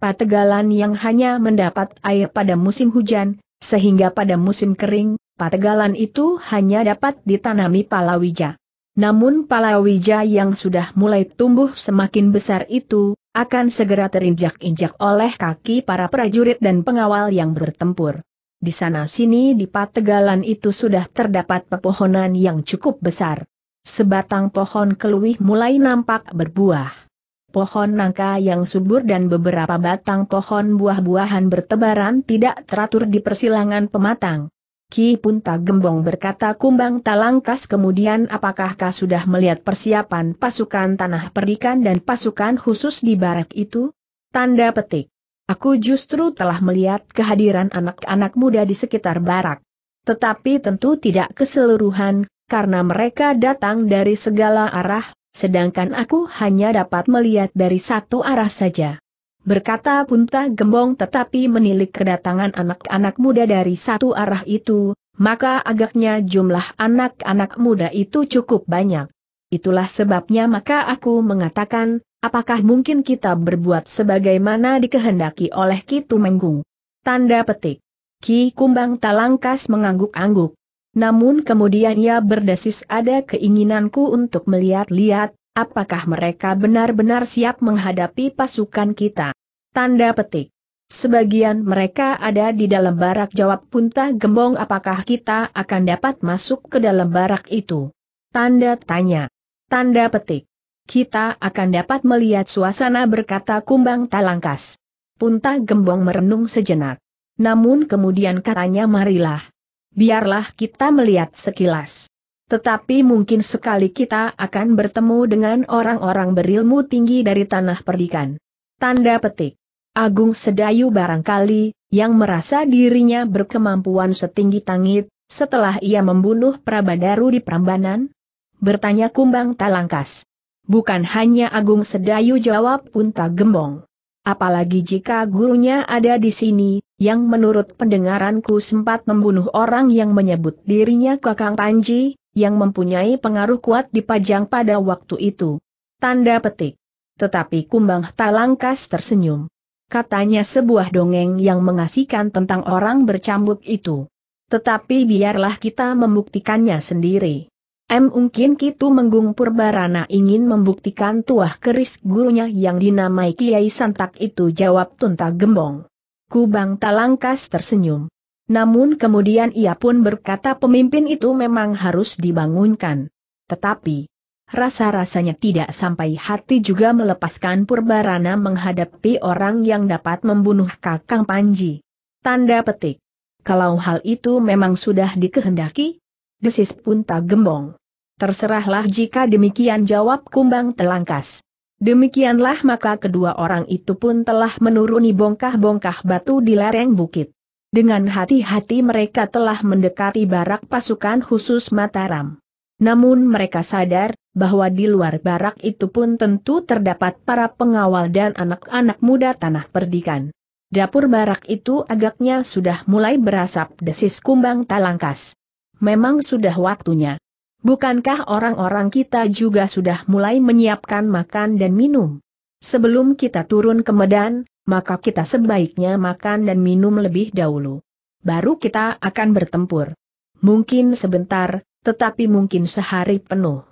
Pategalan yang hanya mendapat air pada musim hujan, sehingga pada musim kering, pategalan itu hanya dapat ditanami palawija. Namun Palawija yang sudah mulai tumbuh semakin besar itu, akan segera terinjak-injak oleh kaki para prajurit dan pengawal yang bertempur. Di sana-sini di pategalan itu sudah terdapat pepohonan yang cukup besar. Sebatang pohon keluih mulai nampak berbuah. Pohon nangka yang subur dan beberapa batang pohon buah-buahan bertebaran tidak teratur di persilangan pematang. Ki Punta Gembong berkata kumbang talangkas kemudian apakah kau sudah melihat persiapan pasukan tanah perdikan dan pasukan khusus di barak itu? Tanda petik. Aku justru telah melihat kehadiran anak-anak muda di sekitar barak. Tetapi tentu tidak keseluruhan, karena mereka datang dari segala arah, sedangkan aku hanya dapat melihat dari satu arah saja berkata Punta Gembong tetapi menilik kedatangan anak-anak muda dari satu arah itu, maka agaknya jumlah anak-anak muda itu cukup banyak. Itulah sebabnya maka aku mengatakan, apakah mungkin kita berbuat sebagaimana dikehendaki oleh Ki Tumenggung? Tanda petik. Ki Kumbang Talangkas mengangguk-angguk. Namun kemudian ia berdesis ada keinginanku untuk melihat-lihat, Apakah mereka benar-benar siap menghadapi pasukan kita? Tanda petik. Sebagian mereka ada di dalam barak jawab Punta Gembong apakah kita akan dapat masuk ke dalam barak itu? Tanda tanya. Tanda petik. Kita akan dapat melihat suasana berkata kumbang talangkas. Punta Gembong merenung sejenak. Namun kemudian katanya marilah. Biarlah kita melihat sekilas. Tetapi mungkin sekali kita akan bertemu dengan orang-orang berilmu tinggi dari tanah perdikan. Tanda petik. Agung Sedayu barangkali, yang merasa dirinya berkemampuan setinggi tangit, setelah ia membunuh Prabadaru di Prambanan? Bertanya Kumbang Talangkas. Bukan hanya Agung Sedayu jawab Punta Gembong. Apalagi jika gurunya ada di sini, yang menurut pendengaranku sempat membunuh orang yang menyebut dirinya Kakang Panji, yang mempunyai pengaruh kuat di Pajang pada waktu itu. Tanda petik. Tetapi Kumbang Talangkas tersenyum. Katanya sebuah dongeng yang mengasihkan tentang orang bercambuk itu. Tetapi biarlah kita membuktikannya sendiri. M. Mungkin Kitu Menggung Purbarana ingin membuktikan tuah keris gurunya yang dinamai Kiai Santak itu jawab Tunta Gembong. Kubang Talangkas tersenyum. Namun kemudian ia pun berkata pemimpin itu memang harus dibangunkan. Tetapi, rasa-rasanya tidak sampai hati juga melepaskan Purbarana menghadapi orang yang dapat membunuh Kakang Panji. Tanda petik. Kalau hal itu memang sudah dikehendaki, desis tak Gembong. Terserahlah jika demikian jawab kumbang telangkas. Demikianlah maka kedua orang itu pun telah menuruni bongkah-bongkah batu di lereng bukit. Dengan hati-hati mereka telah mendekati barak pasukan khusus Mataram. Namun mereka sadar, bahwa di luar barak itu pun tentu terdapat para pengawal dan anak-anak muda tanah perdikan. Dapur barak itu agaknya sudah mulai berasap desis kumbang talangkas. Memang sudah waktunya. Bukankah orang-orang kita juga sudah mulai menyiapkan makan dan minum? Sebelum kita turun ke Medan, maka kita sebaiknya makan dan minum lebih dahulu. Baru kita akan bertempur. Mungkin sebentar, tetapi mungkin sehari penuh.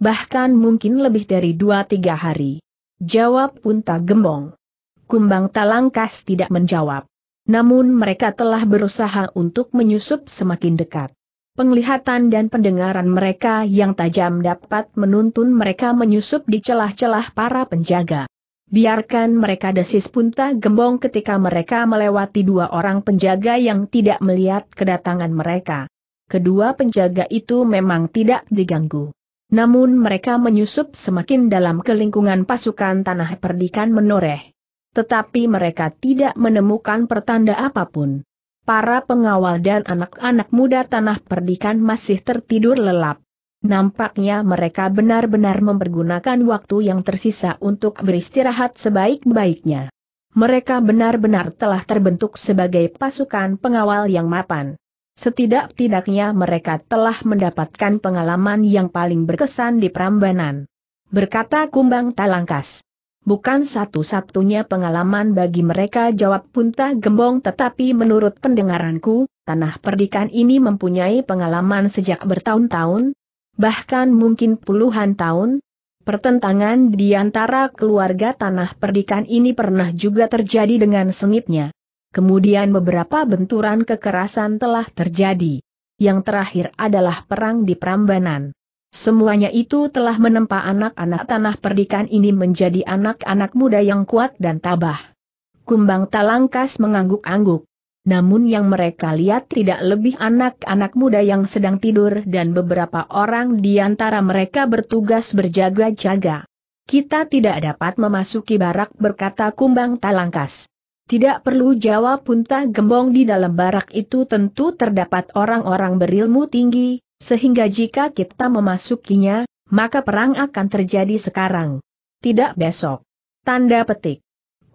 Bahkan mungkin lebih dari dua tiga hari. Jawab Punta Gembong. Kumbang Talangkas tidak menjawab. Namun mereka telah berusaha untuk menyusup semakin dekat. Penglihatan dan pendengaran mereka yang tajam dapat menuntun mereka menyusup di celah-celah para penjaga. Biarkan mereka desis punta gembong ketika mereka melewati dua orang penjaga yang tidak melihat kedatangan mereka. Kedua penjaga itu memang tidak diganggu. Namun mereka menyusup semakin dalam ke lingkungan pasukan tanah perdikan menoreh. Tetapi mereka tidak menemukan pertanda apapun para pengawal dan anak-anak muda tanah perdikan masih tertidur lelap. Nampaknya mereka benar-benar mempergunakan waktu yang tersisa untuk beristirahat sebaik-baiknya. Mereka benar-benar telah terbentuk sebagai pasukan pengawal yang mapan. Setidak-tidaknya mereka telah mendapatkan pengalaman yang paling berkesan di Prambanan. Berkata Kumbang Talangkas bukan satu-satunya pengalaman bagi mereka jawab Punta Gembong tetapi menurut pendengaranku, tanah perdikan ini mempunyai pengalaman sejak bertahun-tahun, bahkan mungkin puluhan tahun, Pertentangan di antara keluarga tanah perdikan ini pernah juga terjadi dengan sengitnya. Kemudian beberapa benturan kekerasan telah terjadi. Yang terakhir adalah perang di Prambanan. Semuanya itu telah menempa anak-anak tanah perdikan ini menjadi anak-anak muda yang kuat dan tabah. Kumbang Talangkas mengangguk-angguk. Namun yang mereka lihat tidak lebih anak-anak muda yang sedang tidur dan beberapa orang di antara mereka bertugas berjaga-jaga. Kita tidak dapat memasuki barak berkata Kumbang Talangkas. Tidak perlu jawab Punta Gembong di dalam barak itu tentu terdapat orang-orang berilmu tinggi, sehingga jika kita memasukinya, maka perang akan terjadi sekarang. Tidak besok. Tanda petik.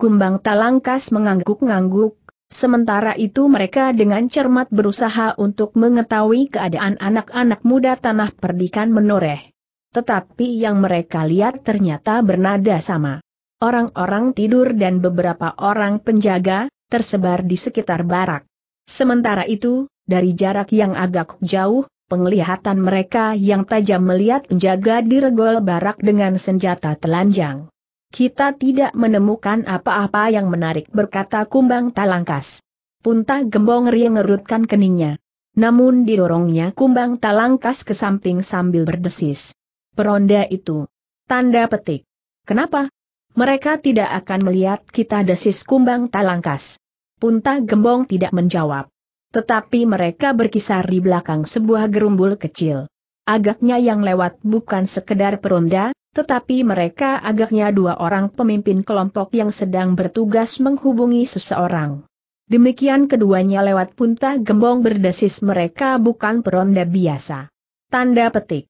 Kumbang Talangkas mengangguk-ngangguk, sementara itu mereka dengan cermat berusaha untuk mengetahui keadaan anak-anak muda tanah perdikan menoreh. Tetapi yang mereka lihat ternyata bernada sama. Orang-orang tidur dan beberapa orang penjaga, tersebar di sekitar barak. Sementara itu, dari jarak yang agak jauh, penglihatan mereka yang tajam melihat penjaga diregol barak dengan senjata telanjang. Kita tidak menemukan apa-apa yang menarik berkata kumbang talangkas. Punta gembong ria ngerutkan keningnya. Namun didorongnya kumbang talangkas ke samping sambil berdesis. Peronda itu. Tanda petik. Kenapa? Mereka tidak akan melihat kita desis kumbang talangkas. Punta gembong tidak menjawab. Tetapi mereka berkisar di belakang sebuah gerumbul kecil. Agaknya yang lewat bukan sekedar peronda, tetapi mereka agaknya dua orang pemimpin kelompok yang sedang bertugas menghubungi seseorang. Demikian keduanya lewat punta gembong berdesis mereka bukan peronda biasa. Tanda petik.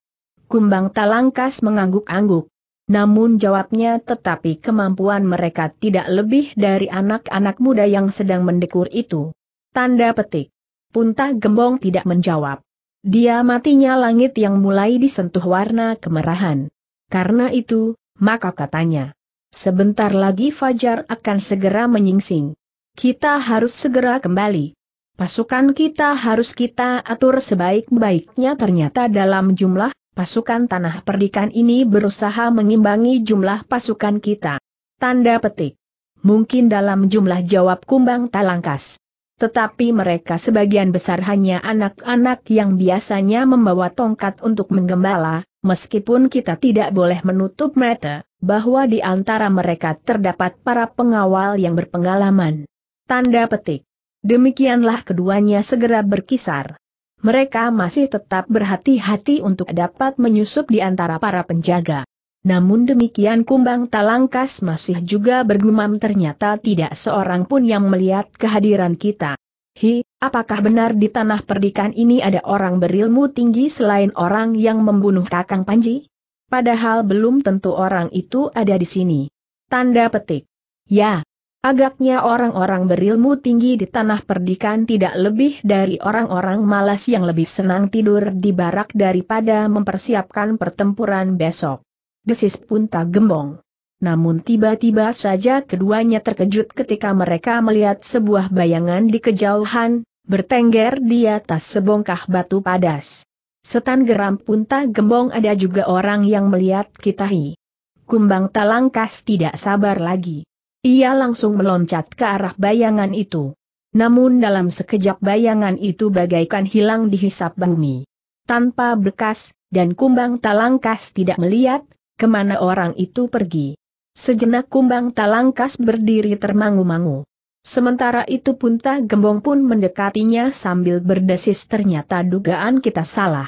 Kumbang talangkas mengangguk-angguk. Namun jawabnya tetapi kemampuan mereka tidak lebih dari anak-anak muda yang sedang mendekur itu. Tanda petik. Punta Gembong tidak menjawab. Dia matinya langit yang mulai disentuh warna kemerahan. Karena itu, maka katanya. Sebentar lagi Fajar akan segera menyingsing. Kita harus segera kembali. Pasukan kita harus kita atur sebaik-baiknya ternyata dalam jumlah, pasukan tanah perdikan ini berusaha mengimbangi jumlah pasukan kita. Tanda petik. Mungkin dalam jumlah jawab kumbang talangkas. Tetapi mereka sebagian besar hanya anak-anak yang biasanya membawa tongkat untuk menggembala, meskipun kita tidak boleh menutup mata, bahwa di antara mereka terdapat para pengawal yang berpengalaman. Tanda petik. Demikianlah keduanya segera berkisar. Mereka masih tetap berhati-hati untuk dapat menyusup di antara para penjaga. Namun demikian kumbang talangkas masih juga bergumam ternyata tidak seorang pun yang melihat kehadiran kita. Hi, apakah benar di tanah perdikan ini ada orang berilmu tinggi selain orang yang membunuh kakang Panji? Padahal belum tentu orang itu ada di sini. Tanda petik. Ya, agaknya orang-orang berilmu tinggi di tanah perdikan tidak lebih dari orang-orang malas yang lebih senang tidur di barak daripada mempersiapkan pertempuran besok desis punta gembong. Namun tiba-tiba saja keduanya terkejut ketika mereka melihat sebuah bayangan di kejauhan, bertengger di atas sebongkah batu padas. Setan geram punta gembong ada juga orang yang melihat kitahi. Kumbang talangkas tidak sabar lagi. Ia langsung meloncat ke arah bayangan itu. Namun dalam sekejap bayangan itu bagaikan hilang dihisap bumi. Tanpa bekas, dan kumbang talangkas tidak melihat, Kemana orang itu pergi? Sejenak kumbang talangkas berdiri termangu-mangu. Sementara itu punta gembong pun mendekatinya sambil berdesis ternyata dugaan kita salah.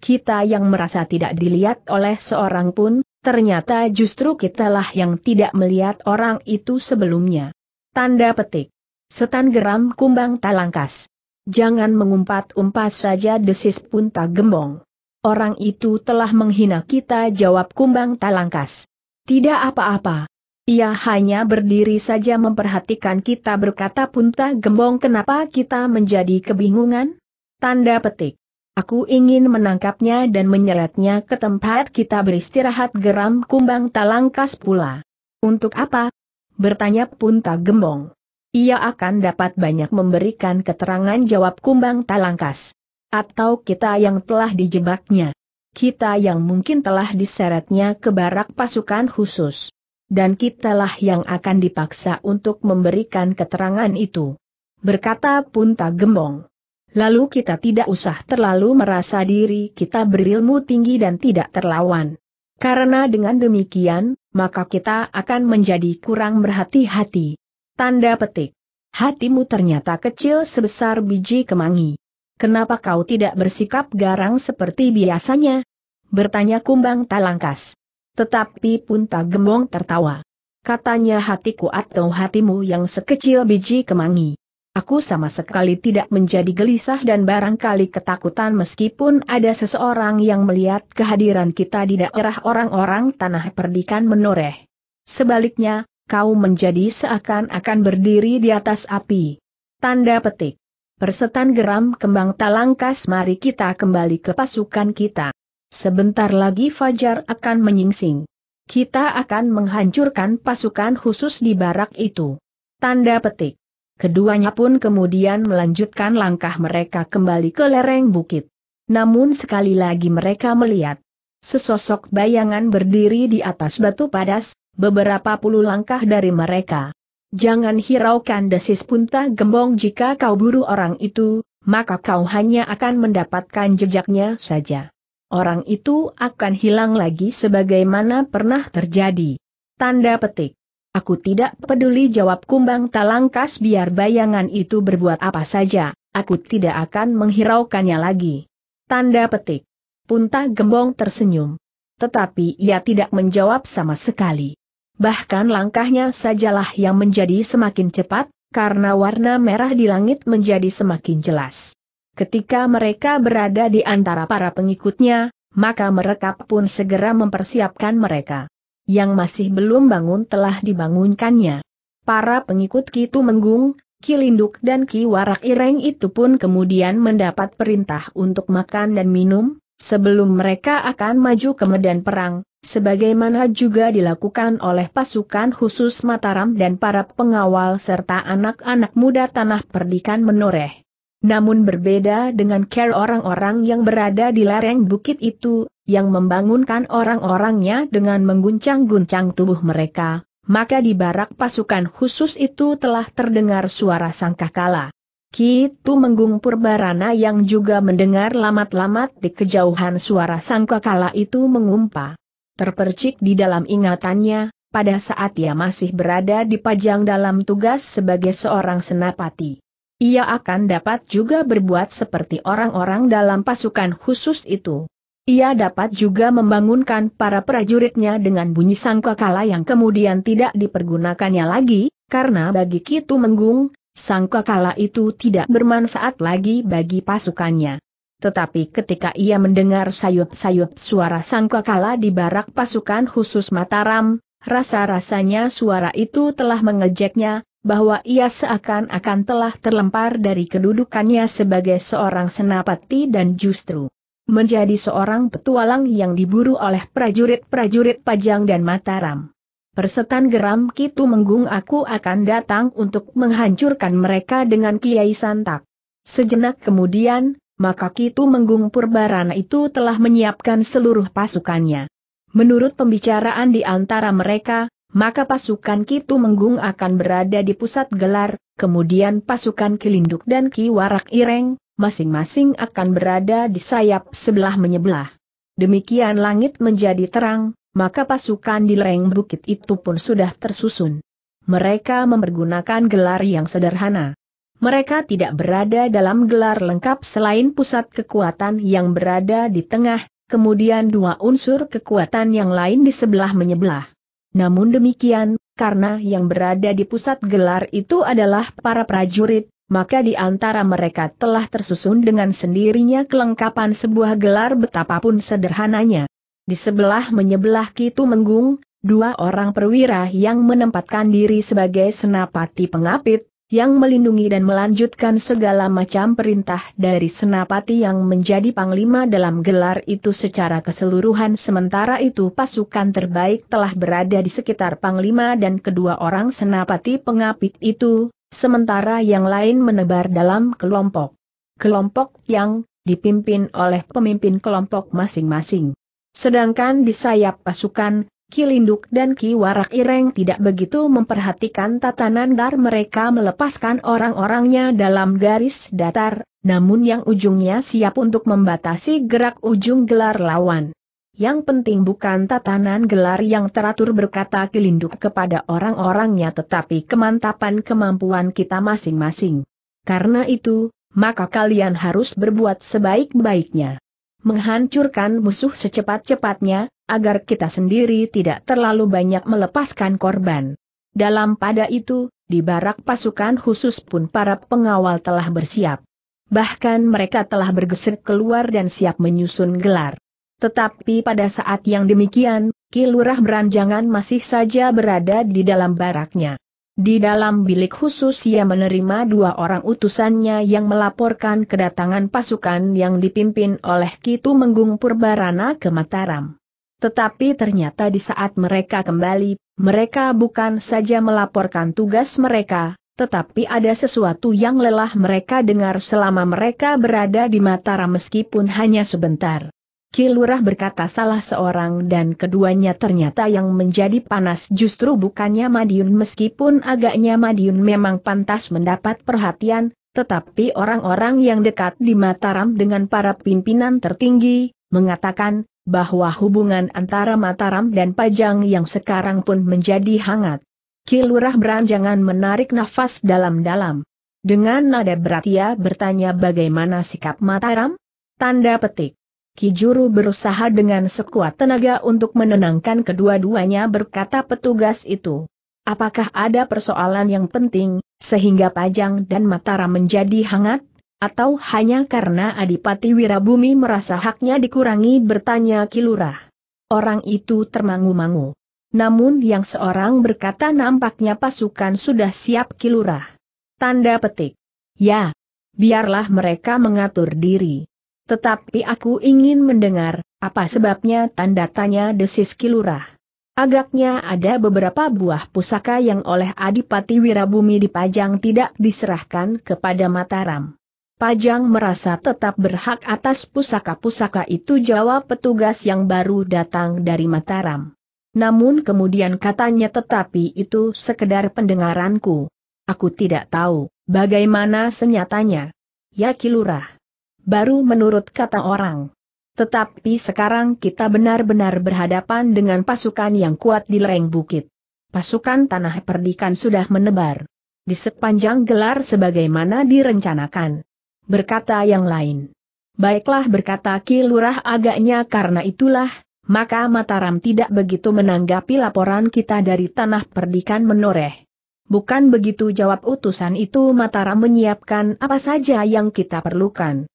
Kita yang merasa tidak dilihat oleh seorang pun, ternyata justru kitalah yang tidak melihat orang itu sebelumnya. Tanda petik. Setan geram kumbang talangkas. Jangan mengumpat-umpat saja desis punta gembong orang itu telah menghina kita jawab kumbang talangkas. Tidak apa-apa. Ia hanya berdiri saja memperhatikan kita berkata punta gembong kenapa kita menjadi kebingungan? Tanda petik. Aku ingin menangkapnya dan menyeretnya ke tempat kita beristirahat geram kumbang talangkas pula. Untuk apa? Bertanya punta gembong. Ia akan dapat banyak memberikan keterangan jawab kumbang talangkas atau kita yang telah dijebaknya. Kita yang mungkin telah diseretnya ke barak pasukan khusus. Dan kitalah yang akan dipaksa untuk memberikan keterangan itu. Berkata pun tak Gembong. Lalu kita tidak usah terlalu merasa diri kita berilmu tinggi dan tidak terlawan. Karena dengan demikian, maka kita akan menjadi kurang berhati-hati. Tanda petik. Hatimu ternyata kecil sebesar biji kemangi. Kenapa kau tidak bersikap garang seperti biasanya? Bertanya kumbang talangkas. Tetapi pun tak Gembong tertawa. Katanya hatiku atau hatimu yang sekecil biji kemangi. Aku sama sekali tidak menjadi gelisah dan barangkali ketakutan meskipun ada seseorang yang melihat kehadiran kita di daerah orang-orang tanah perdikan menoreh. Sebaliknya, kau menjadi seakan-akan berdiri di atas api. Tanda petik. Persetan geram kembang talangkas mari kita kembali ke pasukan kita. Sebentar lagi Fajar akan menyingsing. Kita akan menghancurkan pasukan khusus di barak itu. Tanda petik. Keduanya pun kemudian melanjutkan langkah mereka kembali ke lereng bukit. Namun sekali lagi mereka melihat sesosok bayangan berdiri di atas batu padas, beberapa puluh langkah dari mereka jangan hiraukan desis punta gembong jika kau buru orang itu, maka kau hanya akan mendapatkan jejaknya saja. Orang itu akan hilang lagi sebagaimana pernah terjadi. Tanda petik. Aku tidak peduli jawab kumbang talangkas biar bayangan itu berbuat apa saja, aku tidak akan menghiraukannya lagi. Tanda petik. Punta gembong tersenyum. Tetapi ia tidak menjawab sama sekali bahkan langkahnya sajalah yang menjadi semakin cepat, karena warna merah di langit menjadi semakin jelas. Ketika mereka berada di antara para pengikutnya, maka mereka pun segera mempersiapkan mereka. Yang masih belum bangun telah dibangunkannya. Para pengikut Ki Kitu Menggung, Kilinduk dan Ki Warak Ireng itu pun kemudian mendapat perintah untuk makan dan minum, Sebelum mereka akan maju ke medan perang, sebagaimana juga dilakukan oleh pasukan khusus Mataram dan para pengawal serta anak-anak muda tanah perdikan menoreh. Namun berbeda dengan care orang-orang yang berada di lereng bukit itu, yang membangunkan orang-orangnya dengan mengguncang-guncang tubuh mereka, maka di barak pasukan khusus itu telah terdengar suara sangkakala. Kitu menggung Purbarana yang juga mendengar lamat-lamat di kejauhan suara sangkakala itu mengumpa. Terpercik di dalam ingatannya, pada saat ia masih berada di pajang dalam tugas sebagai seorang senapati. Ia akan dapat juga berbuat seperti orang-orang dalam pasukan khusus itu. Ia dapat juga membangunkan para prajuritnya dengan bunyi sangkakala yang kemudian tidak dipergunakannya lagi, karena bagi Kitu Menggung, sangkakala itu tidak bermanfaat lagi bagi pasukannya. Tetapi ketika ia mendengar sayup-sayup suara sangkakala di barak pasukan khusus Mataram, rasa-rasanya suara itu telah mengejeknya, bahwa ia seakan-akan telah terlempar dari kedudukannya sebagai seorang senapati dan justru menjadi seorang petualang yang diburu oleh prajurit-prajurit Pajang dan Mataram. Persetan geram Kitu Menggung aku akan datang untuk menghancurkan mereka dengan Kiai Santak. Sejenak kemudian, maka Kitu Menggung Purbarana itu telah menyiapkan seluruh pasukannya. Menurut pembicaraan di antara mereka, maka pasukan Kitu Menggung akan berada di pusat gelar, kemudian pasukan Kilinduk dan Kiwarak Ireng, masing-masing akan berada di sayap sebelah menyebelah. Demikian langit menjadi terang, maka pasukan di lereng bukit itu pun sudah tersusun. Mereka mempergunakan gelar yang sederhana. Mereka tidak berada dalam gelar lengkap selain pusat kekuatan yang berada di tengah, kemudian dua unsur kekuatan yang lain di sebelah menyebelah. Namun demikian, karena yang berada di pusat gelar itu adalah para prajurit, maka di antara mereka telah tersusun dengan sendirinya kelengkapan sebuah gelar betapapun sederhananya. Di sebelah menyebelah Kitu Menggung, dua orang perwira yang menempatkan diri sebagai senapati pengapit, yang melindungi dan melanjutkan segala macam perintah dari senapati yang menjadi panglima dalam gelar itu secara keseluruhan sementara itu pasukan terbaik telah berada di sekitar panglima dan kedua orang senapati pengapit itu, sementara yang lain menebar dalam kelompok. Kelompok yang dipimpin oleh pemimpin kelompok masing-masing. Sedangkan di sayap pasukan, Kilinduk dan Ki Kiwarak Ireng tidak begitu memperhatikan tatanan dar mereka melepaskan orang-orangnya dalam garis datar, namun yang ujungnya siap untuk membatasi gerak ujung gelar lawan. Yang penting bukan tatanan gelar yang teratur berkata Kilinduk kepada orang-orangnya tetapi kemantapan kemampuan kita masing-masing. Karena itu, maka kalian harus berbuat sebaik-baiknya menghancurkan musuh secepat-cepatnya, agar kita sendiri tidak terlalu banyak melepaskan korban. Dalam pada itu, di barak pasukan khusus pun para pengawal telah bersiap. Bahkan mereka telah bergeser keluar dan siap menyusun gelar. Tetapi pada saat yang demikian, Kilurah Beranjangan masih saja berada di dalam baraknya. Di dalam bilik khusus ia menerima dua orang utusannya yang melaporkan kedatangan pasukan yang dipimpin oleh Kitu Menggung Purbarana ke Mataram. Tetapi ternyata di saat mereka kembali, mereka bukan saja melaporkan tugas mereka, tetapi ada sesuatu yang lelah mereka dengar selama mereka berada di Mataram meskipun hanya sebentar. Kilurah berkata salah seorang dan keduanya ternyata yang menjadi panas justru bukannya Madiun meskipun agaknya Madiun memang pantas mendapat perhatian, tetapi orang-orang yang dekat di Mataram dengan para pimpinan tertinggi, mengatakan, bahwa hubungan antara Mataram dan Pajang yang sekarang pun menjadi hangat. Kilurah beranjangan menarik nafas dalam-dalam. Dengan nada berat ia bertanya bagaimana sikap Mataram? Tanda petik. Kijuru berusaha dengan sekuat tenaga untuk menenangkan kedua-duanya berkata petugas itu. Apakah ada persoalan yang penting, sehingga Pajang dan Mataram menjadi hangat? Atau hanya karena Adipati Wirabumi merasa haknya dikurangi bertanya Kilurah? Orang itu termangu-mangu. Namun yang seorang berkata nampaknya pasukan sudah siap Kilurah. Tanda petik. Ya, biarlah mereka mengatur diri. Tetapi aku ingin mendengar, apa sebabnya tanda tanya desis kilurah. Agaknya ada beberapa buah pusaka yang oleh Adipati Wirabumi dipajang tidak diserahkan kepada Mataram. Pajang merasa tetap berhak atas pusaka-pusaka itu jawab petugas yang baru datang dari Mataram. Namun kemudian katanya tetapi itu sekedar pendengaranku. Aku tidak tahu, bagaimana senyatanya. Ya Kilurah baru menurut kata orang. Tetapi sekarang kita benar-benar berhadapan dengan pasukan yang kuat di lereng bukit. Pasukan tanah perdikan sudah menebar. Di sepanjang gelar sebagaimana direncanakan. Berkata yang lain. Baiklah berkata kilurah agaknya karena itulah, maka Mataram tidak begitu menanggapi laporan kita dari tanah perdikan menoreh. Bukan begitu jawab utusan itu Mataram menyiapkan apa saja yang kita perlukan.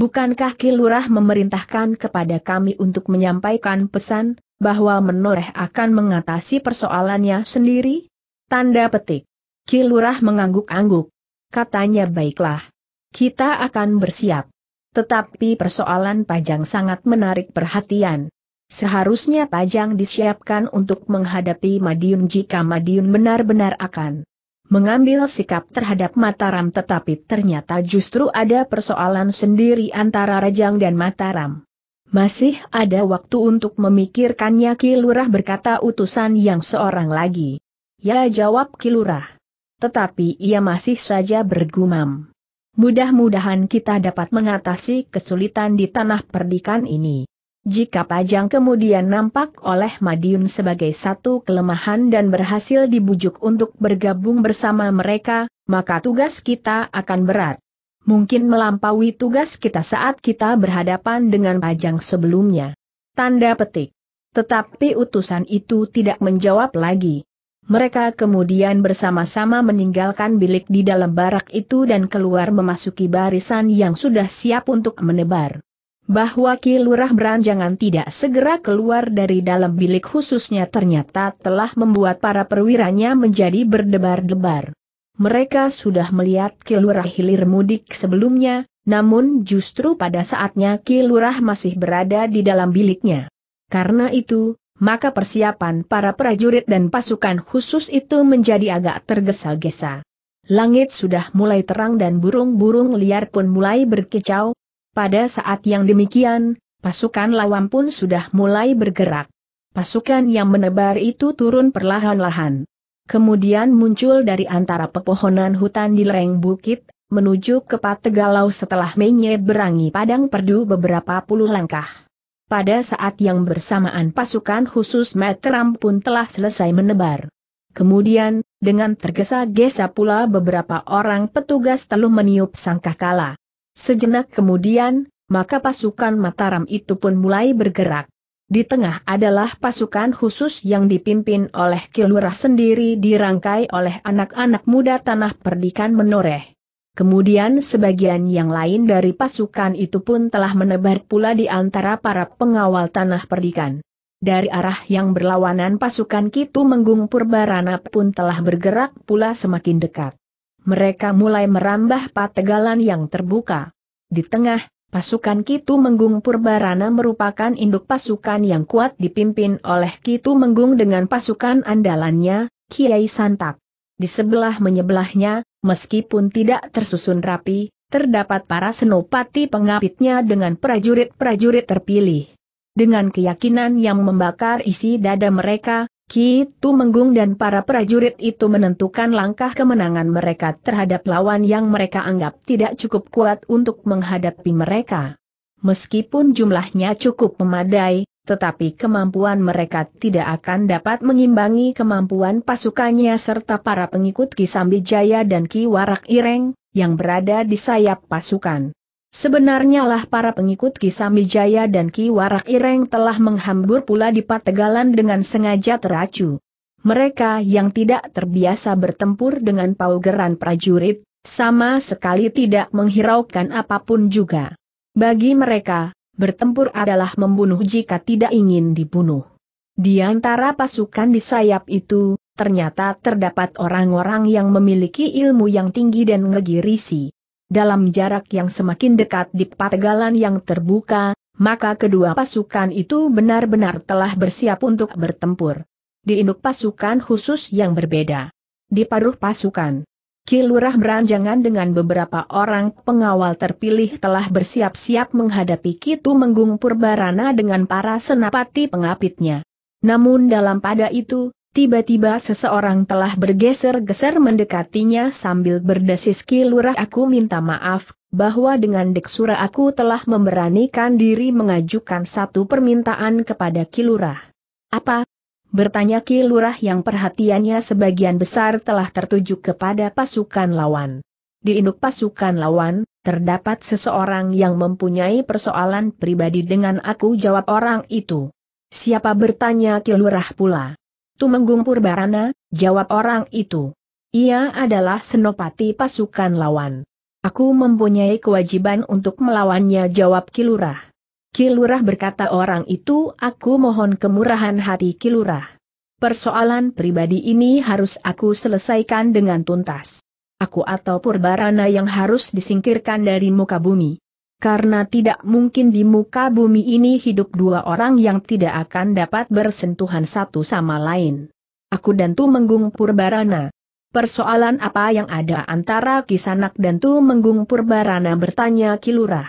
Bukankah Kilurah memerintahkan kepada kami untuk menyampaikan pesan, bahwa menoreh akan mengatasi persoalannya sendiri? Tanda petik. Kilurah mengangguk-angguk. Katanya baiklah. Kita akan bersiap. Tetapi persoalan Pajang sangat menarik perhatian. Seharusnya Pajang disiapkan untuk menghadapi Madiun jika Madiun benar-benar akan mengambil sikap terhadap Mataram tetapi ternyata justru ada persoalan sendiri antara Rajang dan Mataram. Masih ada waktu untuk memikirkannya Kilurah berkata utusan yang seorang lagi. Ya jawab Kilurah. Tetapi ia masih saja bergumam. Mudah-mudahan kita dapat mengatasi kesulitan di tanah perdikan ini. Jika Pajang kemudian nampak oleh Madiun sebagai satu kelemahan dan berhasil dibujuk untuk bergabung bersama mereka, maka tugas kita akan berat. Mungkin melampaui tugas kita saat kita berhadapan dengan Pajang sebelumnya. Tanda petik. Tetapi utusan itu tidak menjawab lagi. Mereka kemudian bersama-sama meninggalkan bilik di dalam barak itu dan keluar memasuki barisan yang sudah siap untuk menebar bahwa Ki Lurah Beranjangan tidak segera keluar dari dalam bilik khususnya ternyata telah membuat para perwiranya menjadi berdebar-debar. Mereka sudah melihat Ki Lurah hilir mudik sebelumnya, namun justru pada saatnya Ki Lurah masih berada di dalam biliknya. Karena itu, maka persiapan para prajurit dan pasukan khusus itu menjadi agak tergesa-gesa. Langit sudah mulai terang dan burung-burung liar pun mulai berkicau, pada saat yang demikian, pasukan lawan pun sudah mulai bergerak. Pasukan yang menebar itu turun perlahan-lahan. Kemudian muncul dari antara pepohonan hutan di lereng bukit, menuju ke Pategalau setelah menyeberangi padang perdu beberapa puluh langkah. Pada saat yang bersamaan pasukan khusus Metram pun telah selesai menebar. Kemudian, dengan tergesa-gesa pula beberapa orang petugas telah meniup sangkakala. Sejenak kemudian, maka pasukan Mataram itu pun mulai bergerak. Di tengah adalah pasukan khusus yang dipimpin oleh Kilurah sendiri dirangkai oleh anak-anak muda tanah perdikan menoreh. Kemudian sebagian yang lain dari pasukan itu pun telah menebar pula di antara para pengawal tanah perdikan. Dari arah yang berlawanan pasukan Kitu Menggung Purbarana pun telah bergerak pula semakin dekat mereka mulai merambah pategalan yang terbuka. Di tengah, pasukan Kitu Menggung Purbarana merupakan induk pasukan yang kuat dipimpin oleh Kitu Menggung dengan pasukan andalannya, Kiai Santak. Di sebelah menyebelahnya, meskipun tidak tersusun rapi, terdapat para senopati pengapitnya dengan prajurit-prajurit terpilih. Dengan keyakinan yang membakar isi dada mereka, Ki Tumenggung dan para prajurit itu menentukan langkah kemenangan mereka terhadap lawan yang mereka anggap tidak cukup kuat untuk menghadapi mereka. Meskipun jumlahnya cukup memadai, tetapi kemampuan mereka tidak akan dapat mengimbangi kemampuan pasukannya serta para pengikut Ki Sambijaya dan Ki Warak Ireng, yang berada di sayap pasukan. Sebenarnya lah para pengikut Kisami Jaya dan Ki Warak Ireng telah menghambur pula di Pategalan dengan sengaja teracu. Mereka yang tidak terbiasa bertempur dengan paugeran prajurit, sama sekali tidak menghiraukan apapun juga. Bagi mereka, bertempur adalah membunuh jika tidak ingin dibunuh. Di antara pasukan di sayap itu, ternyata terdapat orang-orang yang memiliki ilmu yang tinggi dan ngegirisi dalam jarak yang semakin dekat di pategalan yang terbuka, maka kedua pasukan itu benar-benar telah bersiap untuk bertempur. Di induk pasukan khusus yang berbeda. Di paruh pasukan. Kilurah Beranjangan dengan beberapa orang pengawal terpilih telah bersiap-siap menghadapi Kitu Menggung Purbarana dengan para senapati pengapitnya. Namun dalam pada itu, Tiba-tiba seseorang telah bergeser-geser mendekatinya sambil berdesis kilurah aku minta maaf, bahwa dengan deksura aku telah memberanikan diri mengajukan satu permintaan kepada kilurah. Apa? Bertanya kilurah yang perhatiannya sebagian besar telah tertuju kepada pasukan lawan. Di induk pasukan lawan, terdapat seseorang yang mempunyai persoalan pribadi dengan aku jawab orang itu. Siapa bertanya kilurah pula? menggumpur Barana, jawab orang itu. Ia adalah senopati pasukan lawan. Aku mempunyai kewajiban untuk melawannya jawab Kilurah. Kilurah berkata orang itu aku mohon kemurahan hati Kilurah. Persoalan pribadi ini harus aku selesaikan dengan tuntas. Aku atau Purbarana yang harus disingkirkan dari muka bumi karena tidak mungkin di muka bumi ini hidup dua orang yang tidak akan dapat bersentuhan satu sama lain. Aku dan Tu Menggung Purbarana. Persoalan apa yang ada antara Kisanak dan Tu Menggung Purbarana bertanya Kilurah.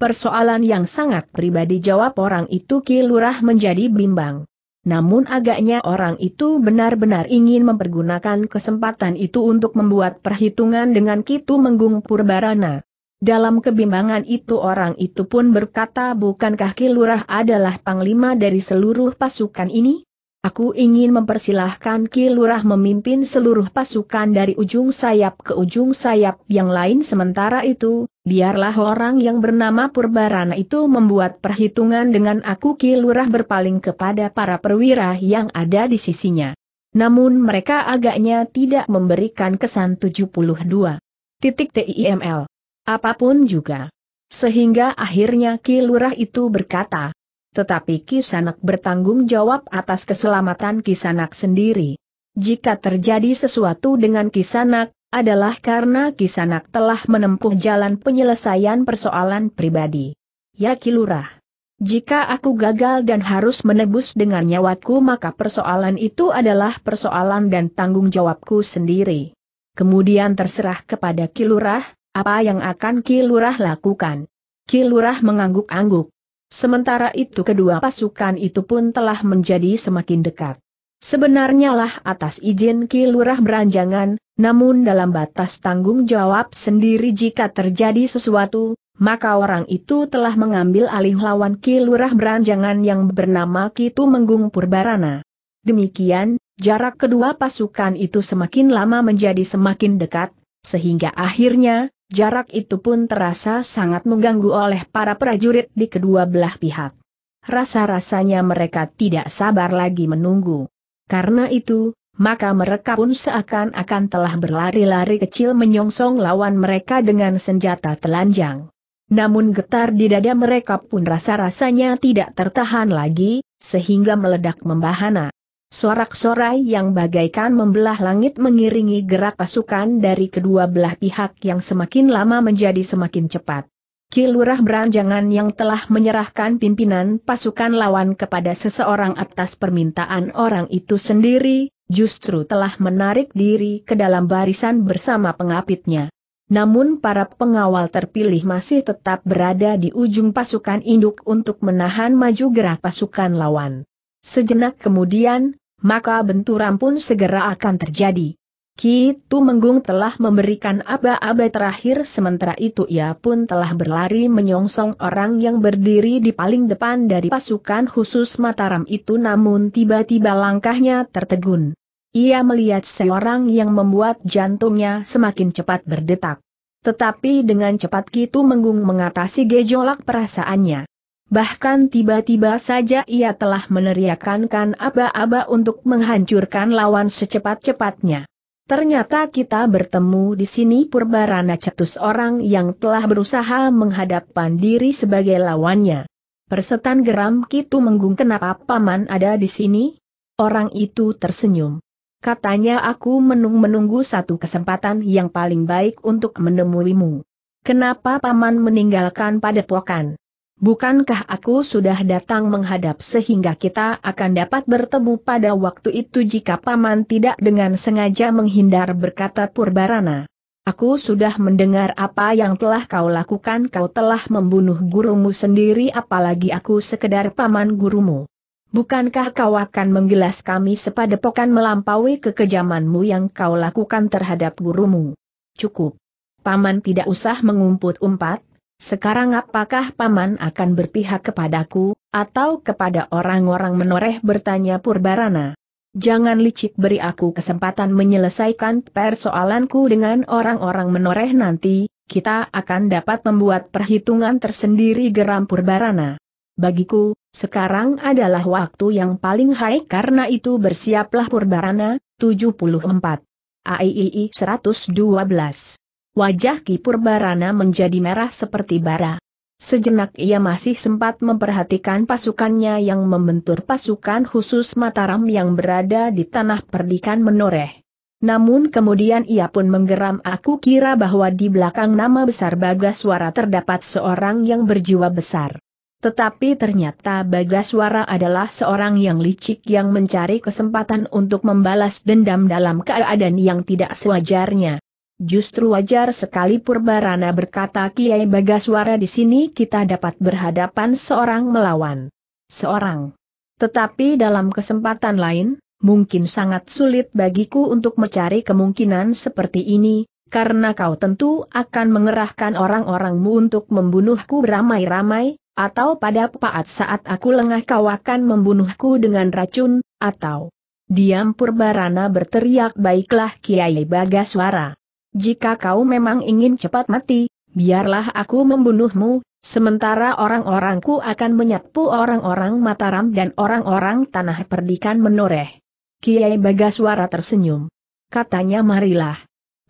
Persoalan yang sangat pribadi jawab orang itu Kilurah menjadi bimbang. Namun agaknya orang itu benar-benar ingin mempergunakan kesempatan itu untuk membuat perhitungan dengan Kitu Menggung Purbarana. Dalam kebimbangan itu orang itu pun berkata bukankah Kilurah adalah panglima dari seluruh pasukan ini? Aku ingin mempersilahkan Kilurah memimpin seluruh pasukan dari ujung sayap ke ujung sayap yang lain sementara itu, biarlah orang yang bernama Purbarana itu membuat perhitungan dengan aku Kilurah berpaling kepada para perwira yang ada di sisinya. Namun mereka agaknya tidak memberikan kesan 72. Titik TIML apapun juga. Sehingga akhirnya Ki Lurah itu berkata, tetapi Kisanak bertanggung jawab atas keselamatan Kisanak sendiri. Jika terjadi sesuatu dengan Kisanak, adalah karena Kisanak telah menempuh jalan penyelesaian persoalan pribadi. Ya Ki Lurah, jika aku gagal dan harus menebus dengan nyawaku maka persoalan itu adalah persoalan dan tanggung jawabku sendiri. Kemudian terserah kepada Kilurah, apa yang akan Kilurah lakukan? Kilurah mengangguk-angguk. Sementara itu kedua pasukan itu pun telah menjadi semakin dekat. Sebenarnya lah atas izin Kilurah beranjangan, namun dalam batas tanggung jawab sendiri jika terjadi sesuatu, maka orang itu telah mengambil alih lawan Kilurah beranjangan yang bernama Kitu Menggung Purbarana. Demikian, jarak kedua pasukan itu semakin lama menjadi semakin dekat, sehingga akhirnya, Jarak itu pun terasa sangat mengganggu oleh para prajurit di kedua belah pihak. Rasa-rasanya mereka tidak sabar lagi menunggu. Karena itu, maka mereka pun seakan-akan telah berlari-lari kecil menyongsong lawan mereka dengan senjata telanjang. Namun getar di dada mereka pun rasa-rasanya tidak tertahan lagi, sehingga meledak membahana. Sorak-sorai yang bagaikan membelah langit mengiringi gerak pasukan dari kedua belah pihak yang semakin lama menjadi semakin cepat. Kilurah Beranjangan yang telah menyerahkan pimpinan pasukan lawan kepada seseorang atas permintaan orang itu sendiri, justru telah menarik diri ke dalam barisan bersama pengapitnya. Namun para pengawal terpilih masih tetap berada di ujung pasukan induk untuk menahan maju gerak pasukan lawan. Sejenak kemudian, maka benturan pun segera akan terjadi. Ki gitu Menggung telah memberikan aba-aba terakhir sementara itu ia pun telah berlari menyongsong orang yang berdiri di paling depan dari pasukan khusus Mataram itu namun tiba-tiba langkahnya tertegun. Ia melihat seorang yang membuat jantungnya semakin cepat berdetak. Tetapi dengan cepat Ki gitu Menggung mengatasi gejolak perasaannya. Bahkan tiba-tiba saja ia telah meneriakan aba-aba untuk menghancurkan lawan secepat-cepatnya. Ternyata kita bertemu di sini Purbarana cetus orang yang telah berusaha menghadapkan diri sebagai lawannya. Persetan geram Kitu menggung kenapa paman ada di sini? Orang itu tersenyum. Katanya aku menung-menunggu satu kesempatan yang paling baik untuk menemuimu. Kenapa paman meninggalkan padepokan? Bukankah aku sudah datang menghadap sehingga kita akan dapat bertemu pada waktu itu jika paman tidak dengan sengaja menghindar berkata Purbarana. Aku sudah mendengar apa yang telah kau lakukan kau telah membunuh gurumu sendiri apalagi aku sekedar paman gurumu. Bukankah kau akan menggelas kami sepadepokan melampaui kekejamanmu yang kau lakukan terhadap gurumu? Cukup. Paman tidak usah mengumput umpat, sekarang apakah Paman akan berpihak kepadaku, atau kepada orang-orang menoreh bertanya Purbarana? Jangan licik beri aku kesempatan menyelesaikan persoalanku dengan orang-orang menoreh nanti, kita akan dapat membuat perhitungan tersendiri geram Purbarana. Bagiku, sekarang adalah waktu yang paling baik karena itu bersiaplah Purbarana, 74. AII 112 Wajah Ki Purbarana menjadi merah seperti bara. Sejenak ia masih sempat memperhatikan pasukannya yang membentur pasukan khusus Mataram yang berada di tanah perdikan menoreh. Namun kemudian ia pun menggeram aku kira bahwa di belakang nama besar Bagaswara terdapat seorang yang berjiwa besar. Tetapi ternyata Bagaswara adalah seorang yang licik yang mencari kesempatan untuk membalas dendam dalam keadaan yang tidak sewajarnya. Justru wajar sekali Purbarana berkata Kiai Bagaswara di sini kita dapat berhadapan seorang melawan seorang. Tetapi dalam kesempatan lain, mungkin sangat sulit bagiku untuk mencari kemungkinan seperti ini, karena kau tentu akan mengerahkan orang-orangmu untuk membunuhku ramai ramai atau pada saat saat aku lengah kau akan membunuhku dengan racun, atau... Diam Purbarana berteriak baiklah Kiai Bagaswara jika kau memang ingin cepat mati, biarlah aku membunuhmu, sementara orang-orangku akan menyapu orang-orang Mataram dan orang-orang tanah perdikan menoreh. Kiai Bagaswara tersenyum. Katanya marilah.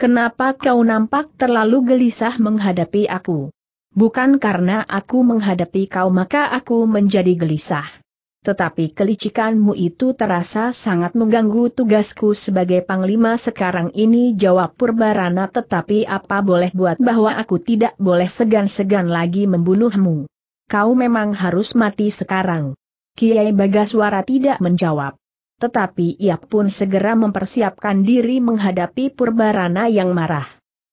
Kenapa kau nampak terlalu gelisah menghadapi aku? Bukan karena aku menghadapi kau maka aku menjadi gelisah tetapi kelicikanmu itu terasa sangat mengganggu tugasku sebagai panglima sekarang ini jawab Purbarana tetapi apa boleh buat bahwa aku tidak boleh segan-segan lagi membunuhmu. Kau memang harus mati sekarang. Kiai Bagaswara tidak menjawab. Tetapi ia pun segera mempersiapkan diri menghadapi Purbarana yang marah.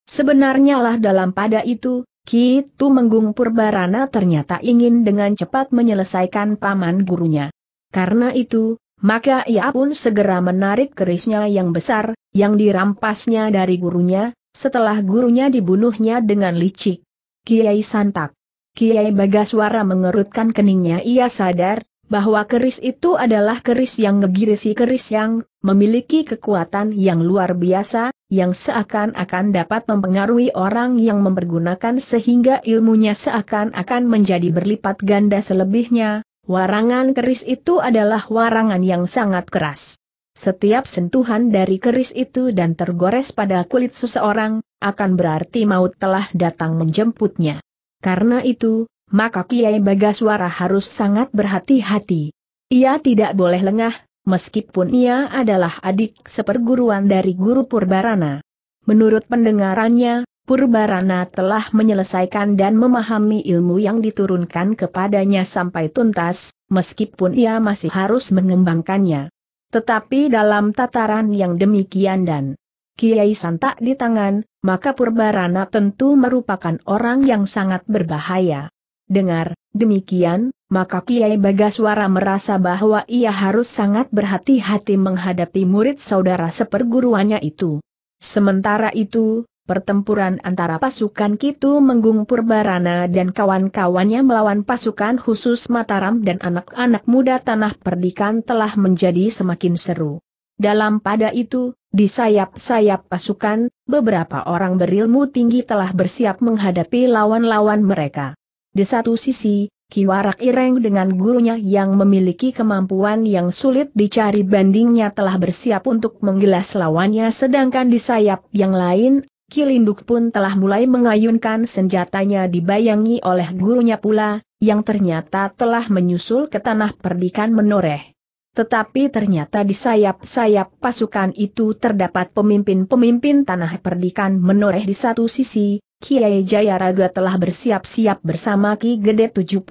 Sebenarnya lah dalam pada itu, Kitu menggung Purbarana ternyata ingin dengan cepat menyelesaikan paman gurunya. Karena itu, maka ia pun segera menarik kerisnya yang besar, yang dirampasnya dari gurunya, setelah gurunya dibunuhnya dengan licik. Kiai Santak. Kiai Bagaswara mengerutkan keningnya ia sadar, bahwa keris itu adalah keris yang ngegirisi keris yang memiliki kekuatan yang luar biasa, yang seakan-akan dapat mempengaruhi orang yang mempergunakan sehingga ilmunya seakan-akan menjadi berlipat ganda selebihnya, warangan keris itu adalah warangan yang sangat keras. Setiap sentuhan dari keris itu dan tergores pada kulit seseorang, akan berarti maut telah datang menjemputnya. Karena itu, maka Kiai Bagaswara harus sangat berhati-hati. Ia tidak boleh lengah, meskipun ia adalah adik seperguruan dari guru Purbarana. Menurut pendengarannya, Purbarana telah menyelesaikan dan memahami ilmu yang diturunkan kepadanya sampai tuntas, meskipun ia masih harus mengembangkannya. Tetapi dalam tataran yang demikian dan Kiai Santak di tangan, maka Purbarana tentu merupakan orang yang sangat berbahaya. Dengar, demikian, maka Kiai Bagaswara merasa bahwa ia harus sangat berhati-hati menghadapi murid saudara seperguruannya itu. Sementara itu, pertempuran antara pasukan Kitu Menggung Purbarana dan kawan-kawannya melawan pasukan khusus Mataram dan anak-anak muda Tanah Perdikan telah menjadi semakin seru. Dalam pada itu, di sayap-sayap pasukan, beberapa orang berilmu tinggi telah bersiap menghadapi lawan-lawan mereka. Di satu sisi, Kiwarak Ireng dengan gurunya yang memiliki kemampuan yang sulit dicari bandingnya telah bersiap untuk menggilas lawannya sedangkan di sayap yang lain, Ki Linduk pun telah mulai mengayunkan senjatanya dibayangi oleh gurunya pula, yang ternyata telah menyusul ke tanah perdikan menoreh. Tetapi ternyata di sayap-sayap pasukan itu terdapat pemimpin-pemimpin tanah perdikan menoreh di satu sisi, Kiai Jayaraga telah bersiap-siap bersama Ki Gede 76.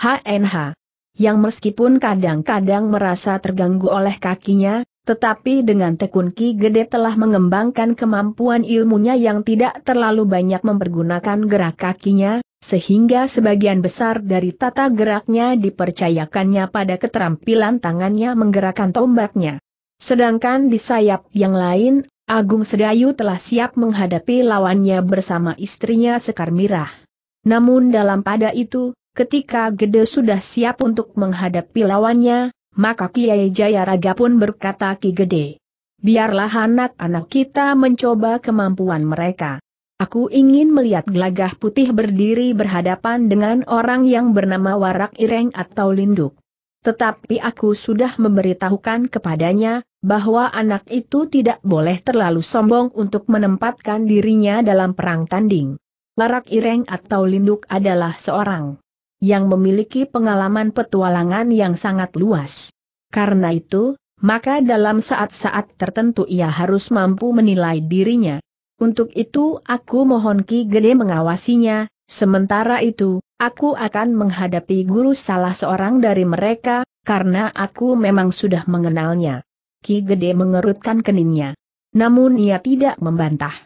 HNH. Yang meskipun kadang-kadang merasa terganggu oleh kakinya, tetapi dengan tekun Ki Gede telah mengembangkan kemampuan ilmunya yang tidak terlalu banyak mempergunakan gerak kakinya, sehingga sebagian besar dari tata geraknya dipercayakannya pada keterampilan tangannya menggerakkan tombaknya. Sedangkan di sayap yang lain Agung Sedayu telah siap menghadapi lawannya bersama istrinya Sekar Mirah. Namun dalam pada itu, ketika Gede sudah siap untuk menghadapi lawannya, maka Kiai Jayaraga pun berkata Ki Gede. Biarlah anak-anak kita mencoba kemampuan mereka. Aku ingin melihat gelagah putih berdiri berhadapan dengan orang yang bernama Warak Ireng atau Linduk. Tetapi aku sudah memberitahukan kepadanya, bahwa anak itu tidak boleh terlalu sombong untuk menempatkan dirinya dalam perang tanding. Larak Ireng atau Linduk adalah seorang yang memiliki pengalaman petualangan yang sangat luas. Karena itu, maka dalam saat-saat tertentu ia harus mampu menilai dirinya. Untuk itu aku mohon Ki Gede mengawasinya, sementara itu, aku akan menghadapi guru salah seorang dari mereka, karena aku memang sudah mengenalnya. Ki Gede mengerutkan keningnya. Namun ia tidak membantah.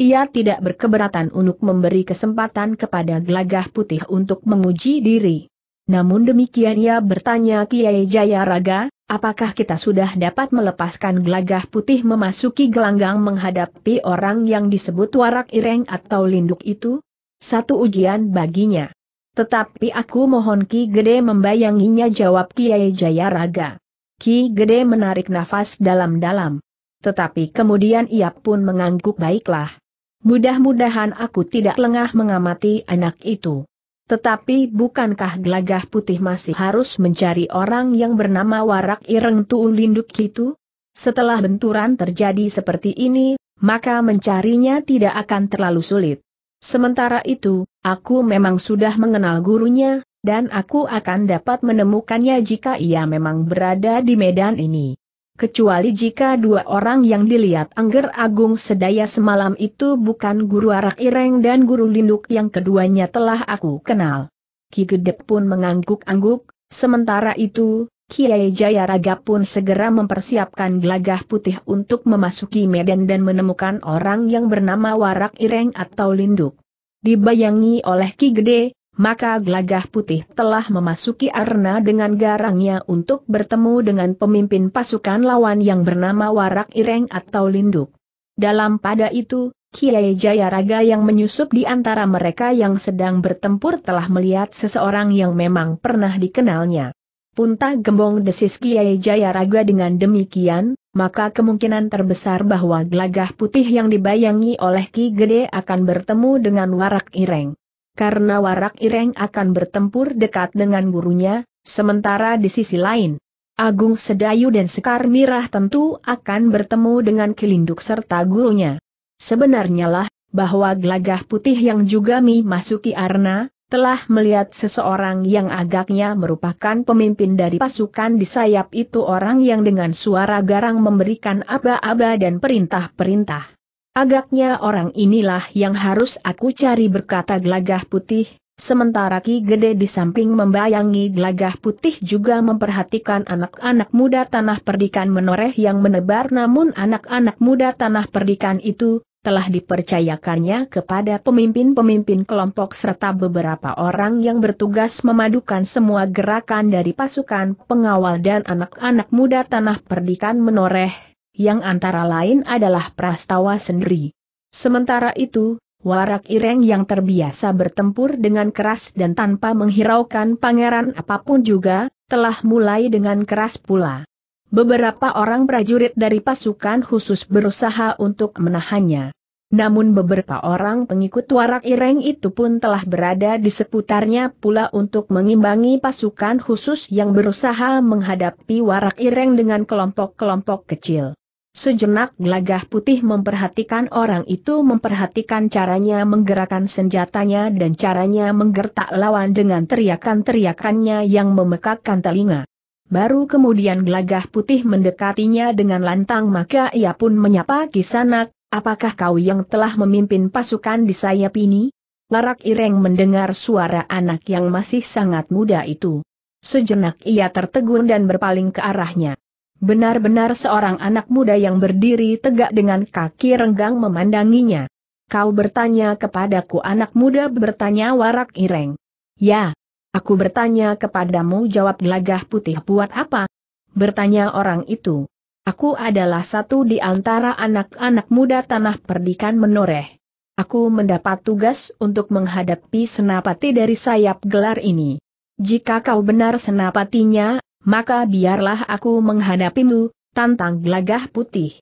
Ia tidak berkeberatan untuk memberi kesempatan kepada gelagah putih untuk menguji diri. Namun demikian ia bertanya Kiai Jayaraga, apakah kita sudah dapat melepaskan gelagah putih memasuki gelanggang menghadapi orang yang disebut warak ireng atau linduk itu? Satu ujian baginya. Tetapi aku mohon Ki Gede membayanginya jawab Kiai Jayaraga. Ki Gede menarik nafas dalam-dalam. Tetapi kemudian ia pun mengangguk baiklah. Mudah-mudahan aku tidak lengah mengamati anak itu. Tetapi bukankah gelagah putih masih harus mencari orang yang bernama Warak Ireng Tuul Linduk itu? Setelah benturan terjadi seperti ini, maka mencarinya tidak akan terlalu sulit. Sementara itu, aku memang sudah mengenal gurunya, dan aku akan dapat menemukannya jika ia memang berada di medan ini. Kecuali jika dua orang yang dilihat Angger Agung sedaya semalam itu bukan guru arak ireng dan guru linduk yang keduanya telah aku kenal. Ki Gedep pun mengangguk-angguk, sementara itu, Kiai Jayaraga pun segera mempersiapkan gelagah putih untuk memasuki medan dan menemukan orang yang bernama Warak Ireng atau Linduk. Dibayangi oleh Ki Gede, maka Glagah putih telah memasuki Arna dengan garangnya untuk bertemu dengan pemimpin pasukan lawan yang bernama Warak Ireng atau Linduk. Dalam pada itu, Kiai Jayaraga yang menyusup di antara mereka yang sedang bertempur telah melihat seseorang yang memang pernah dikenalnya. Punta gembong desis Kiai Jayaraga dengan demikian, maka kemungkinan terbesar bahwa Glagah putih yang dibayangi oleh Ki Gede akan bertemu dengan Warak Ireng karena Warak Ireng akan bertempur dekat dengan gurunya, sementara di sisi lain, Agung Sedayu dan Sekar Mirah tentu akan bertemu dengan Kilinduk serta gurunya. Sebenarnya lah, bahwa gelagah putih yang juga Mi Masuki Arna, telah melihat seseorang yang agaknya merupakan pemimpin dari pasukan di sayap itu orang yang dengan suara garang memberikan aba-aba dan perintah-perintah. Agaknya orang inilah yang harus aku cari berkata glagah putih, sementara Ki Gede di samping membayangi glagah putih juga memperhatikan anak-anak muda tanah perdikan menoreh yang menebar namun anak-anak muda tanah perdikan itu, telah dipercayakannya kepada pemimpin-pemimpin kelompok serta beberapa orang yang bertugas memadukan semua gerakan dari pasukan pengawal dan anak-anak muda tanah perdikan menoreh yang antara lain adalah Prastawa sendiri. Sementara itu, Warak Ireng yang terbiasa bertempur dengan keras dan tanpa menghiraukan pangeran apapun juga, telah mulai dengan keras pula. Beberapa orang prajurit dari pasukan khusus berusaha untuk menahannya. Namun beberapa orang pengikut warak ireng itu pun telah berada di seputarnya pula untuk mengimbangi pasukan khusus yang berusaha menghadapi warak ireng dengan kelompok-kelompok kecil. Sejenak gelagah putih memperhatikan orang itu memperhatikan caranya menggerakkan senjatanya dan caranya menggertak lawan dengan teriakan-teriakannya yang memekakkan telinga. Baru kemudian gelagah putih mendekatinya dengan lantang maka ia pun menyapa Kisanak, apakah kau yang telah memimpin pasukan di sayap ini? Larak Ireng mendengar suara anak yang masih sangat muda itu. Sejenak ia tertegun dan berpaling ke arahnya. Benar-benar seorang anak muda yang berdiri tegak dengan kaki renggang memandanginya. Kau bertanya kepadaku anak muda bertanya warak ireng. Ya. Aku bertanya kepadamu jawab gelagah putih buat apa? Bertanya orang itu. Aku adalah satu di antara anak-anak muda tanah perdikan menoreh. Aku mendapat tugas untuk menghadapi senapati dari sayap gelar ini. Jika kau benar senapatinya, maka biarlah aku menghadapimu, tantang gelagah putih.